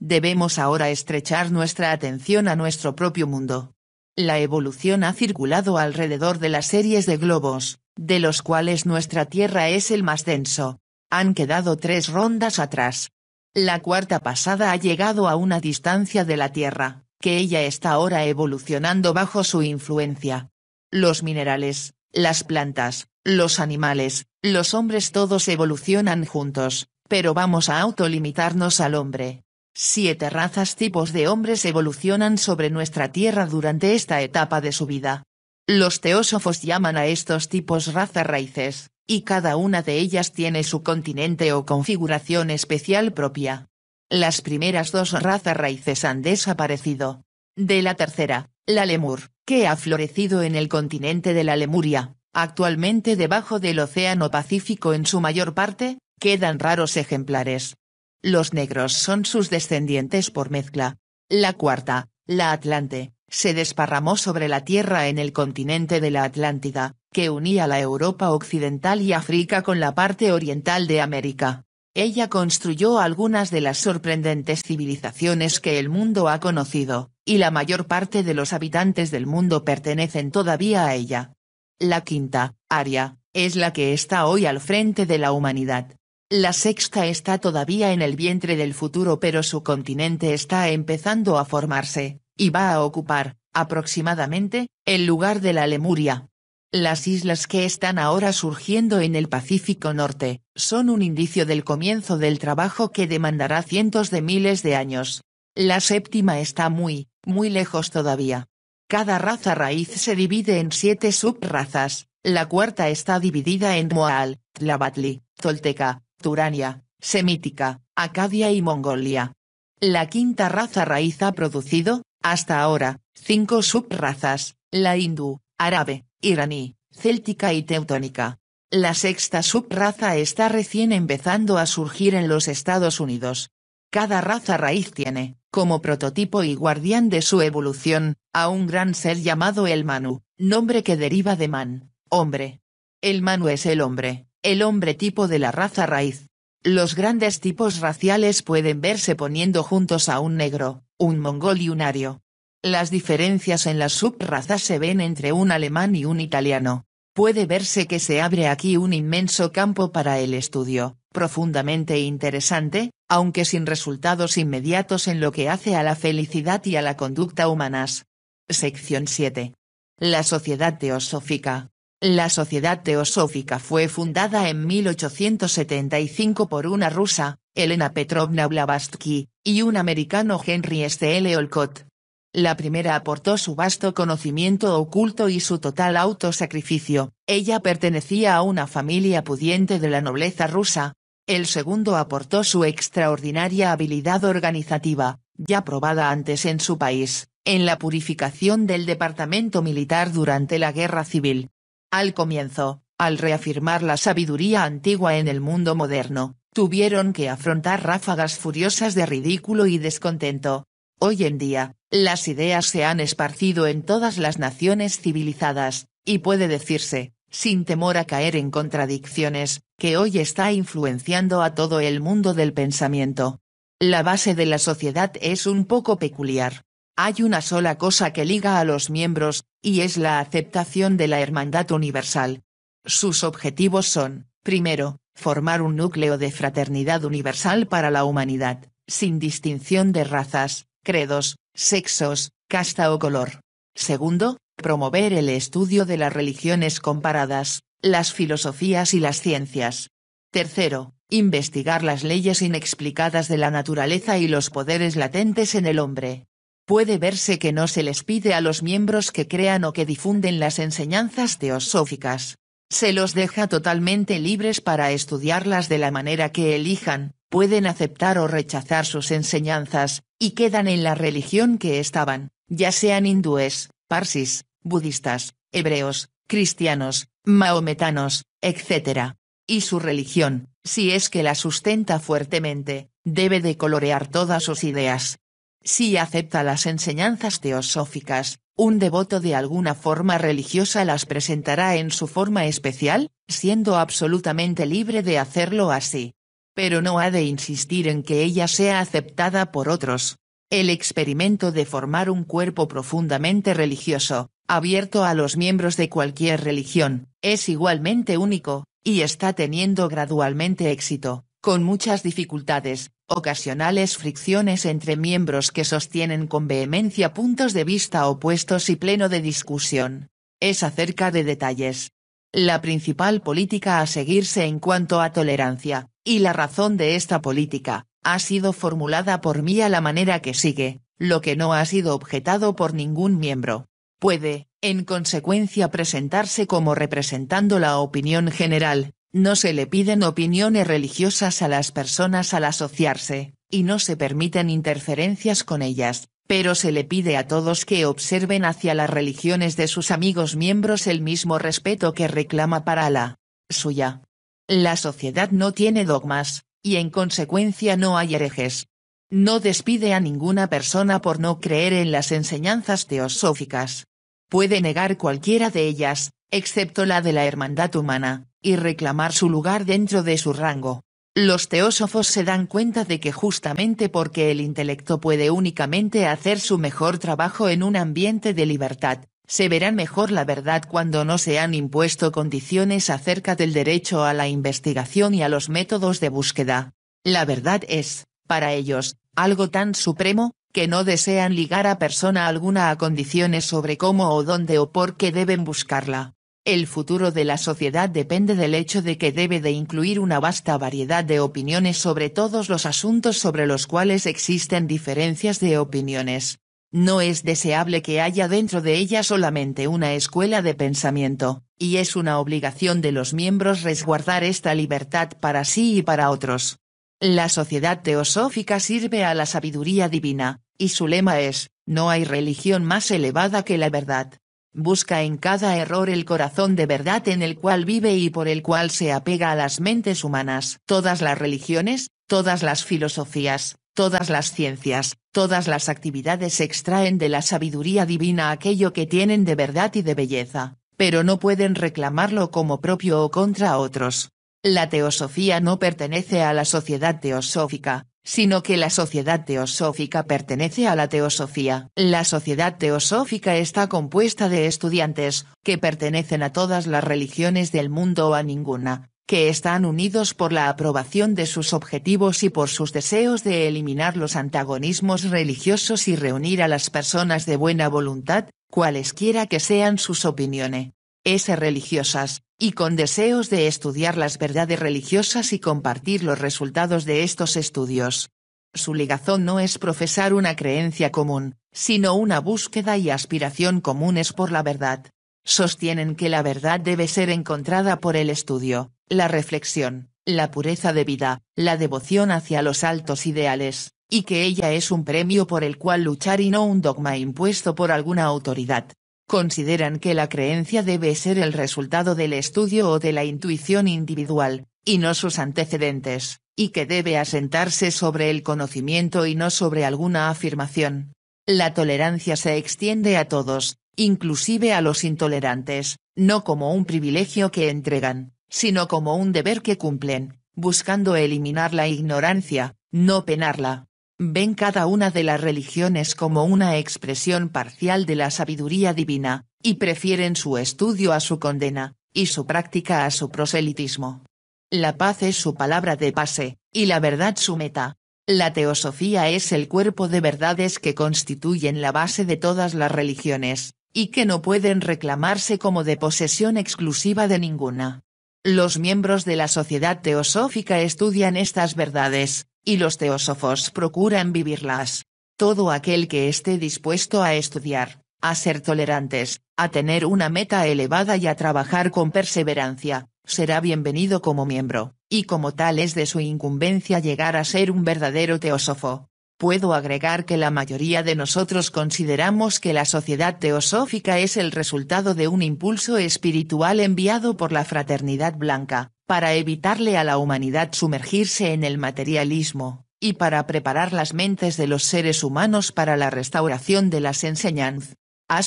Debemos ahora estrechar nuestra atención a nuestro propio mundo. La evolución ha circulado alrededor de las series de globos, de los cuales nuestra Tierra es el más denso han quedado tres rondas atrás. La cuarta pasada ha llegado a una distancia de la Tierra, que ella está ahora evolucionando bajo su influencia. Los minerales, las plantas, los animales, los hombres todos evolucionan juntos, pero vamos a autolimitarnos al hombre. Siete razas tipos de hombres evolucionan sobre nuestra Tierra durante esta etapa de su vida. Los teósofos llaman a estos tipos razas raíces, y cada una de ellas tiene su continente o configuración especial propia. Las primeras dos razas raíces han desaparecido. De la tercera, la lemur, que ha florecido en el continente de la Lemuria, actualmente debajo del Océano Pacífico en su mayor parte, quedan raros ejemplares. Los negros son sus descendientes por mezcla. La cuarta, la atlante, se desparramó sobre la tierra en el continente de la Atlántida, que unía la Europa occidental y África con la parte oriental de América. Ella construyó algunas de las sorprendentes civilizaciones que el mundo ha conocido, y la mayor parte de los habitantes del mundo pertenecen todavía a ella. La quinta, Aria, es la que está hoy al frente de la humanidad. La sexta está todavía en el vientre del futuro pero su continente está empezando a formarse, y va a ocupar, aproximadamente, el lugar de la Lemuria. Las islas que están ahora surgiendo en el Pacífico Norte, son un indicio del comienzo del trabajo que demandará cientos de miles de años. La séptima está muy, muy lejos todavía. Cada raza raíz se divide en siete subrazas, la cuarta está dividida en Moal, Tlavatli, Tolteca, Turania, Semítica, Acadia y Mongolia. La quinta raza raíz ha producido, hasta ahora, cinco subrazas, la hindú, árabe, iraní, céltica y teutónica. La sexta subraza está recién empezando a surgir en los Estados Unidos. Cada raza raíz tiene, como prototipo y guardián de su evolución, a un gran ser llamado el Manu, nombre que deriva de man, hombre. El Manu es el hombre, el hombre tipo de la raza raíz. Los grandes tipos raciales pueden verse poniendo juntos a un negro, un mongol y un ario. Las diferencias en las subrazas se ven entre un alemán y un italiano. Puede verse que se abre aquí un inmenso campo para el estudio, profundamente interesante, aunque sin resultados inmediatos en lo que hace a la felicidad y a la conducta humanas. Sección 7. La sociedad teosófica. La Sociedad Teosófica fue fundada en 1875 por una rusa, Elena Petrovna Blavatsky, y un americano Henry S. L. Olcott. La primera aportó su vasto conocimiento oculto y su total autosacrificio, ella pertenecía a una familia pudiente de la nobleza rusa. El segundo aportó su extraordinaria habilidad organizativa, ya probada antes en su país, en la purificación del departamento militar durante la guerra civil al comienzo, al reafirmar la sabiduría antigua en el mundo moderno, tuvieron que afrontar ráfagas furiosas de ridículo y descontento. Hoy en día, las ideas se han esparcido en todas las naciones civilizadas, y puede decirse, sin temor a caer en contradicciones, que hoy está influenciando a todo el mundo del pensamiento. La base de la sociedad es un poco peculiar, hay una sola cosa que liga a los miembros, y es la aceptación de la hermandad universal. Sus objetivos son, primero, formar un núcleo de fraternidad universal para la humanidad, sin distinción de razas, credos, sexos, casta o color. Segundo, promover el estudio de las religiones comparadas, las filosofías y las ciencias. Tercero, investigar las leyes inexplicadas de la naturaleza y los poderes latentes en el hombre puede verse que no se les pide a los miembros que crean o que difunden las enseñanzas teosóficas. Se los deja totalmente libres para estudiarlas de la manera que elijan, pueden aceptar o rechazar sus enseñanzas, y quedan en la religión que estaban, ya sean hindúes, parsis, budistas, hebreos, cristianos, maometanos, etc. Y su religión, si es que la sustenta fuertemente, debe de colorear todas sus ideas, si acepta las enseñanzas teosóficas, un devoto de alguna forma religiosa las presentará en su forma especial, siendo absolutamente libre de hacerlo así. Pero no ha de insistir en que ella sea aceptada por otros. El experimento de formar un cuerpo profundamente religioso, abierto a los miembros de cualquier religión, es igualmente único, y está teniendo gradualmente éxito con muchas dificultades, ocasionales fricciones entre miembros que sostienen con vehemencia puntos de vista opuestos y pleno de discusión. Es acerca de detalles. La principal política a seguirse en cuanto a tolerancia, y la razón de esta política, ha sido formulada por mí a la manera que sigue, lo que no ha sido objetado por ningún miembro. Puede, en consecuencia, presentarse como representando la opinión general, no se le piden opiniones religiosas a las personas al asociarse, y no se permiten interferencias con ellas, pero se le pide a todos que observen hacia las religiones de sus amigos miembros el mismo respeto que reclama para la suya. La sociedad no tiene dogmas, y en consecuencia no hay herejes. No despide a ninguna persona por no creer en las enseñanzas teosóficas. Puede negar cualquiera de ellas, excepto la de la hermandad humana, y reclamar su lugar dentro de su rango. Los teósofos se dan cuenta de que justamente porque el intelecto puede únicamente hacer su mejor trabajo en un ambiente de libertad, se verán mejor la verdad cuando no se han impuesto condiciones acerca del derecho a la investigación y a los métodos de búsqueda. La verdad es, para ellos, algo tan supremo, que no desean ligar a persona alguna a condiciones sobre cómo o dónde o por qué deben buscarla. El futuro de la sociedad depende del hecho de que debe de incluir una vasta variedad de opiniones sobre todos los asuntos sobre los cuales existen diferencias de opiniones. No es deseable que haya dentro de ella solamente una escuela de pensamiento, y es una obligación de los miembros resguardar esta libertad para sí y para otros. La sociedad teosófica sirve a la sabiduría divina, y su lema es, no hay religión más elevada que la verdad. Busca en cada error el corazón de verdad en el cual vive y por el cual se apega a las mentes humanas. Todas las religiones, todas las filosofías, todas las ciencias, todas las actividades extraen de la sabiduría divina aquello que tienen de verdad y de belleza, pero no pueden reclamarlo como propio o contra otros. La teosofía no pertenece a la sociedad teosófica, sino que la sociedad teosófica pertenece a la teosofía. La sociedad teosófica está compuesta de estudiantes, que pertenecen a todas las religiones del mundo o a ninguna, que están unidos por la aprobación de sus objetivos y por sus deseos de eliminar los antagonismos religiosos y reunir a las personas de buena voluntad, cualesquiera que sean sus opiniones. Es religiosas, y con deseos de estudiar las verdades religiosas y compartir los resultados de estos estudios. Su ligazón no es profesar una creencia común, sino una búsqueda y aspiración comunes por la verdad. Sostienen que la verdad debe ser encontrada por el estudio, la reflexión, la pureza de vida, la devoción hacia los altos ideales, y que ella es un premio por el cual luchar y no un dogma impuesto por alguna autoridad consideran que la creencia debe ser el resultado del estudio o de la intuición individual, y no sus antecedentes, y que debe asentarse sobre el conocimiento y no sobre alguna afirmación. La tolerancia se extiende a todos, inclusive a los intolerantes, no como un privilegio que entregan, sino como un deber que cumplen, buscando eliminar la ignorancia, no penarla ven cada una de las religiones como una expresión parcial de la sabiduría divina, y prefieren su estudio a su condena, y su práctica a su proselitismo. La paz es su palabra de pase, y la verdad su meta. La teosofía es el cuerpo de verdades que constituyen la base de todas las religiones, y que no pueden reclamarse como de posesión exclusiva de ninguna. Los miembros de la sociedad teosófica estudian estas verdades, y los teósofos procuran vivirlas. Todo aquel que esté dispuesto a estudiar, a ser tolerantes, a tener una meta elevada y a trabajar con perseverancia, será bienvenido como miembro, y como tal es de su incumbencia llegar a ser un verdadero teósofo. Puedo agregar que la mayoría de nosotros consideramos que la sociedad teosófica es el resultado de un impulso espiritual enviado por la fraternidad blanca, para evitarle a la humanidad sumergirse en el materialismo, y para preparar las mentes de los seres humanos para la restauración de las enseñanzas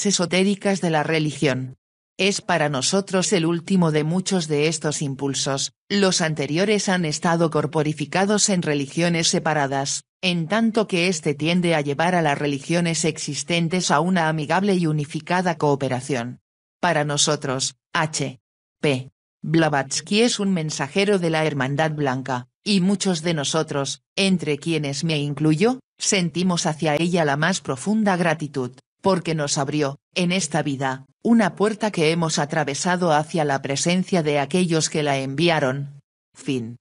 esotéricas de la religión. Es para nosotros el último de muchos de estos impulsos, los anteriores han estado corporificados en religiones separadas, en tanto que este tiende a llevar a las religiones existentes a una amigable y unificada cooperación. Para nosotros, H. P. Blavatsky es un mensajero de la Hermandad Blanca, y muchos de nosotros, entre quienes me incluyo, sentimos hacia ella la más profunda gratitud, porque nos abrió, en esta vida, una puerta que hemos atravesado hacia la presencia de aquellos que la enviaron. Fin.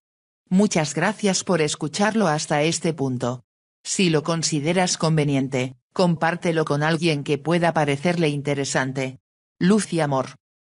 Muchas gracias por escucharlo hasta este punto. Si lo consideras conveniente, compártelo con alguien que pueda parecerle interesante. Luz y amor.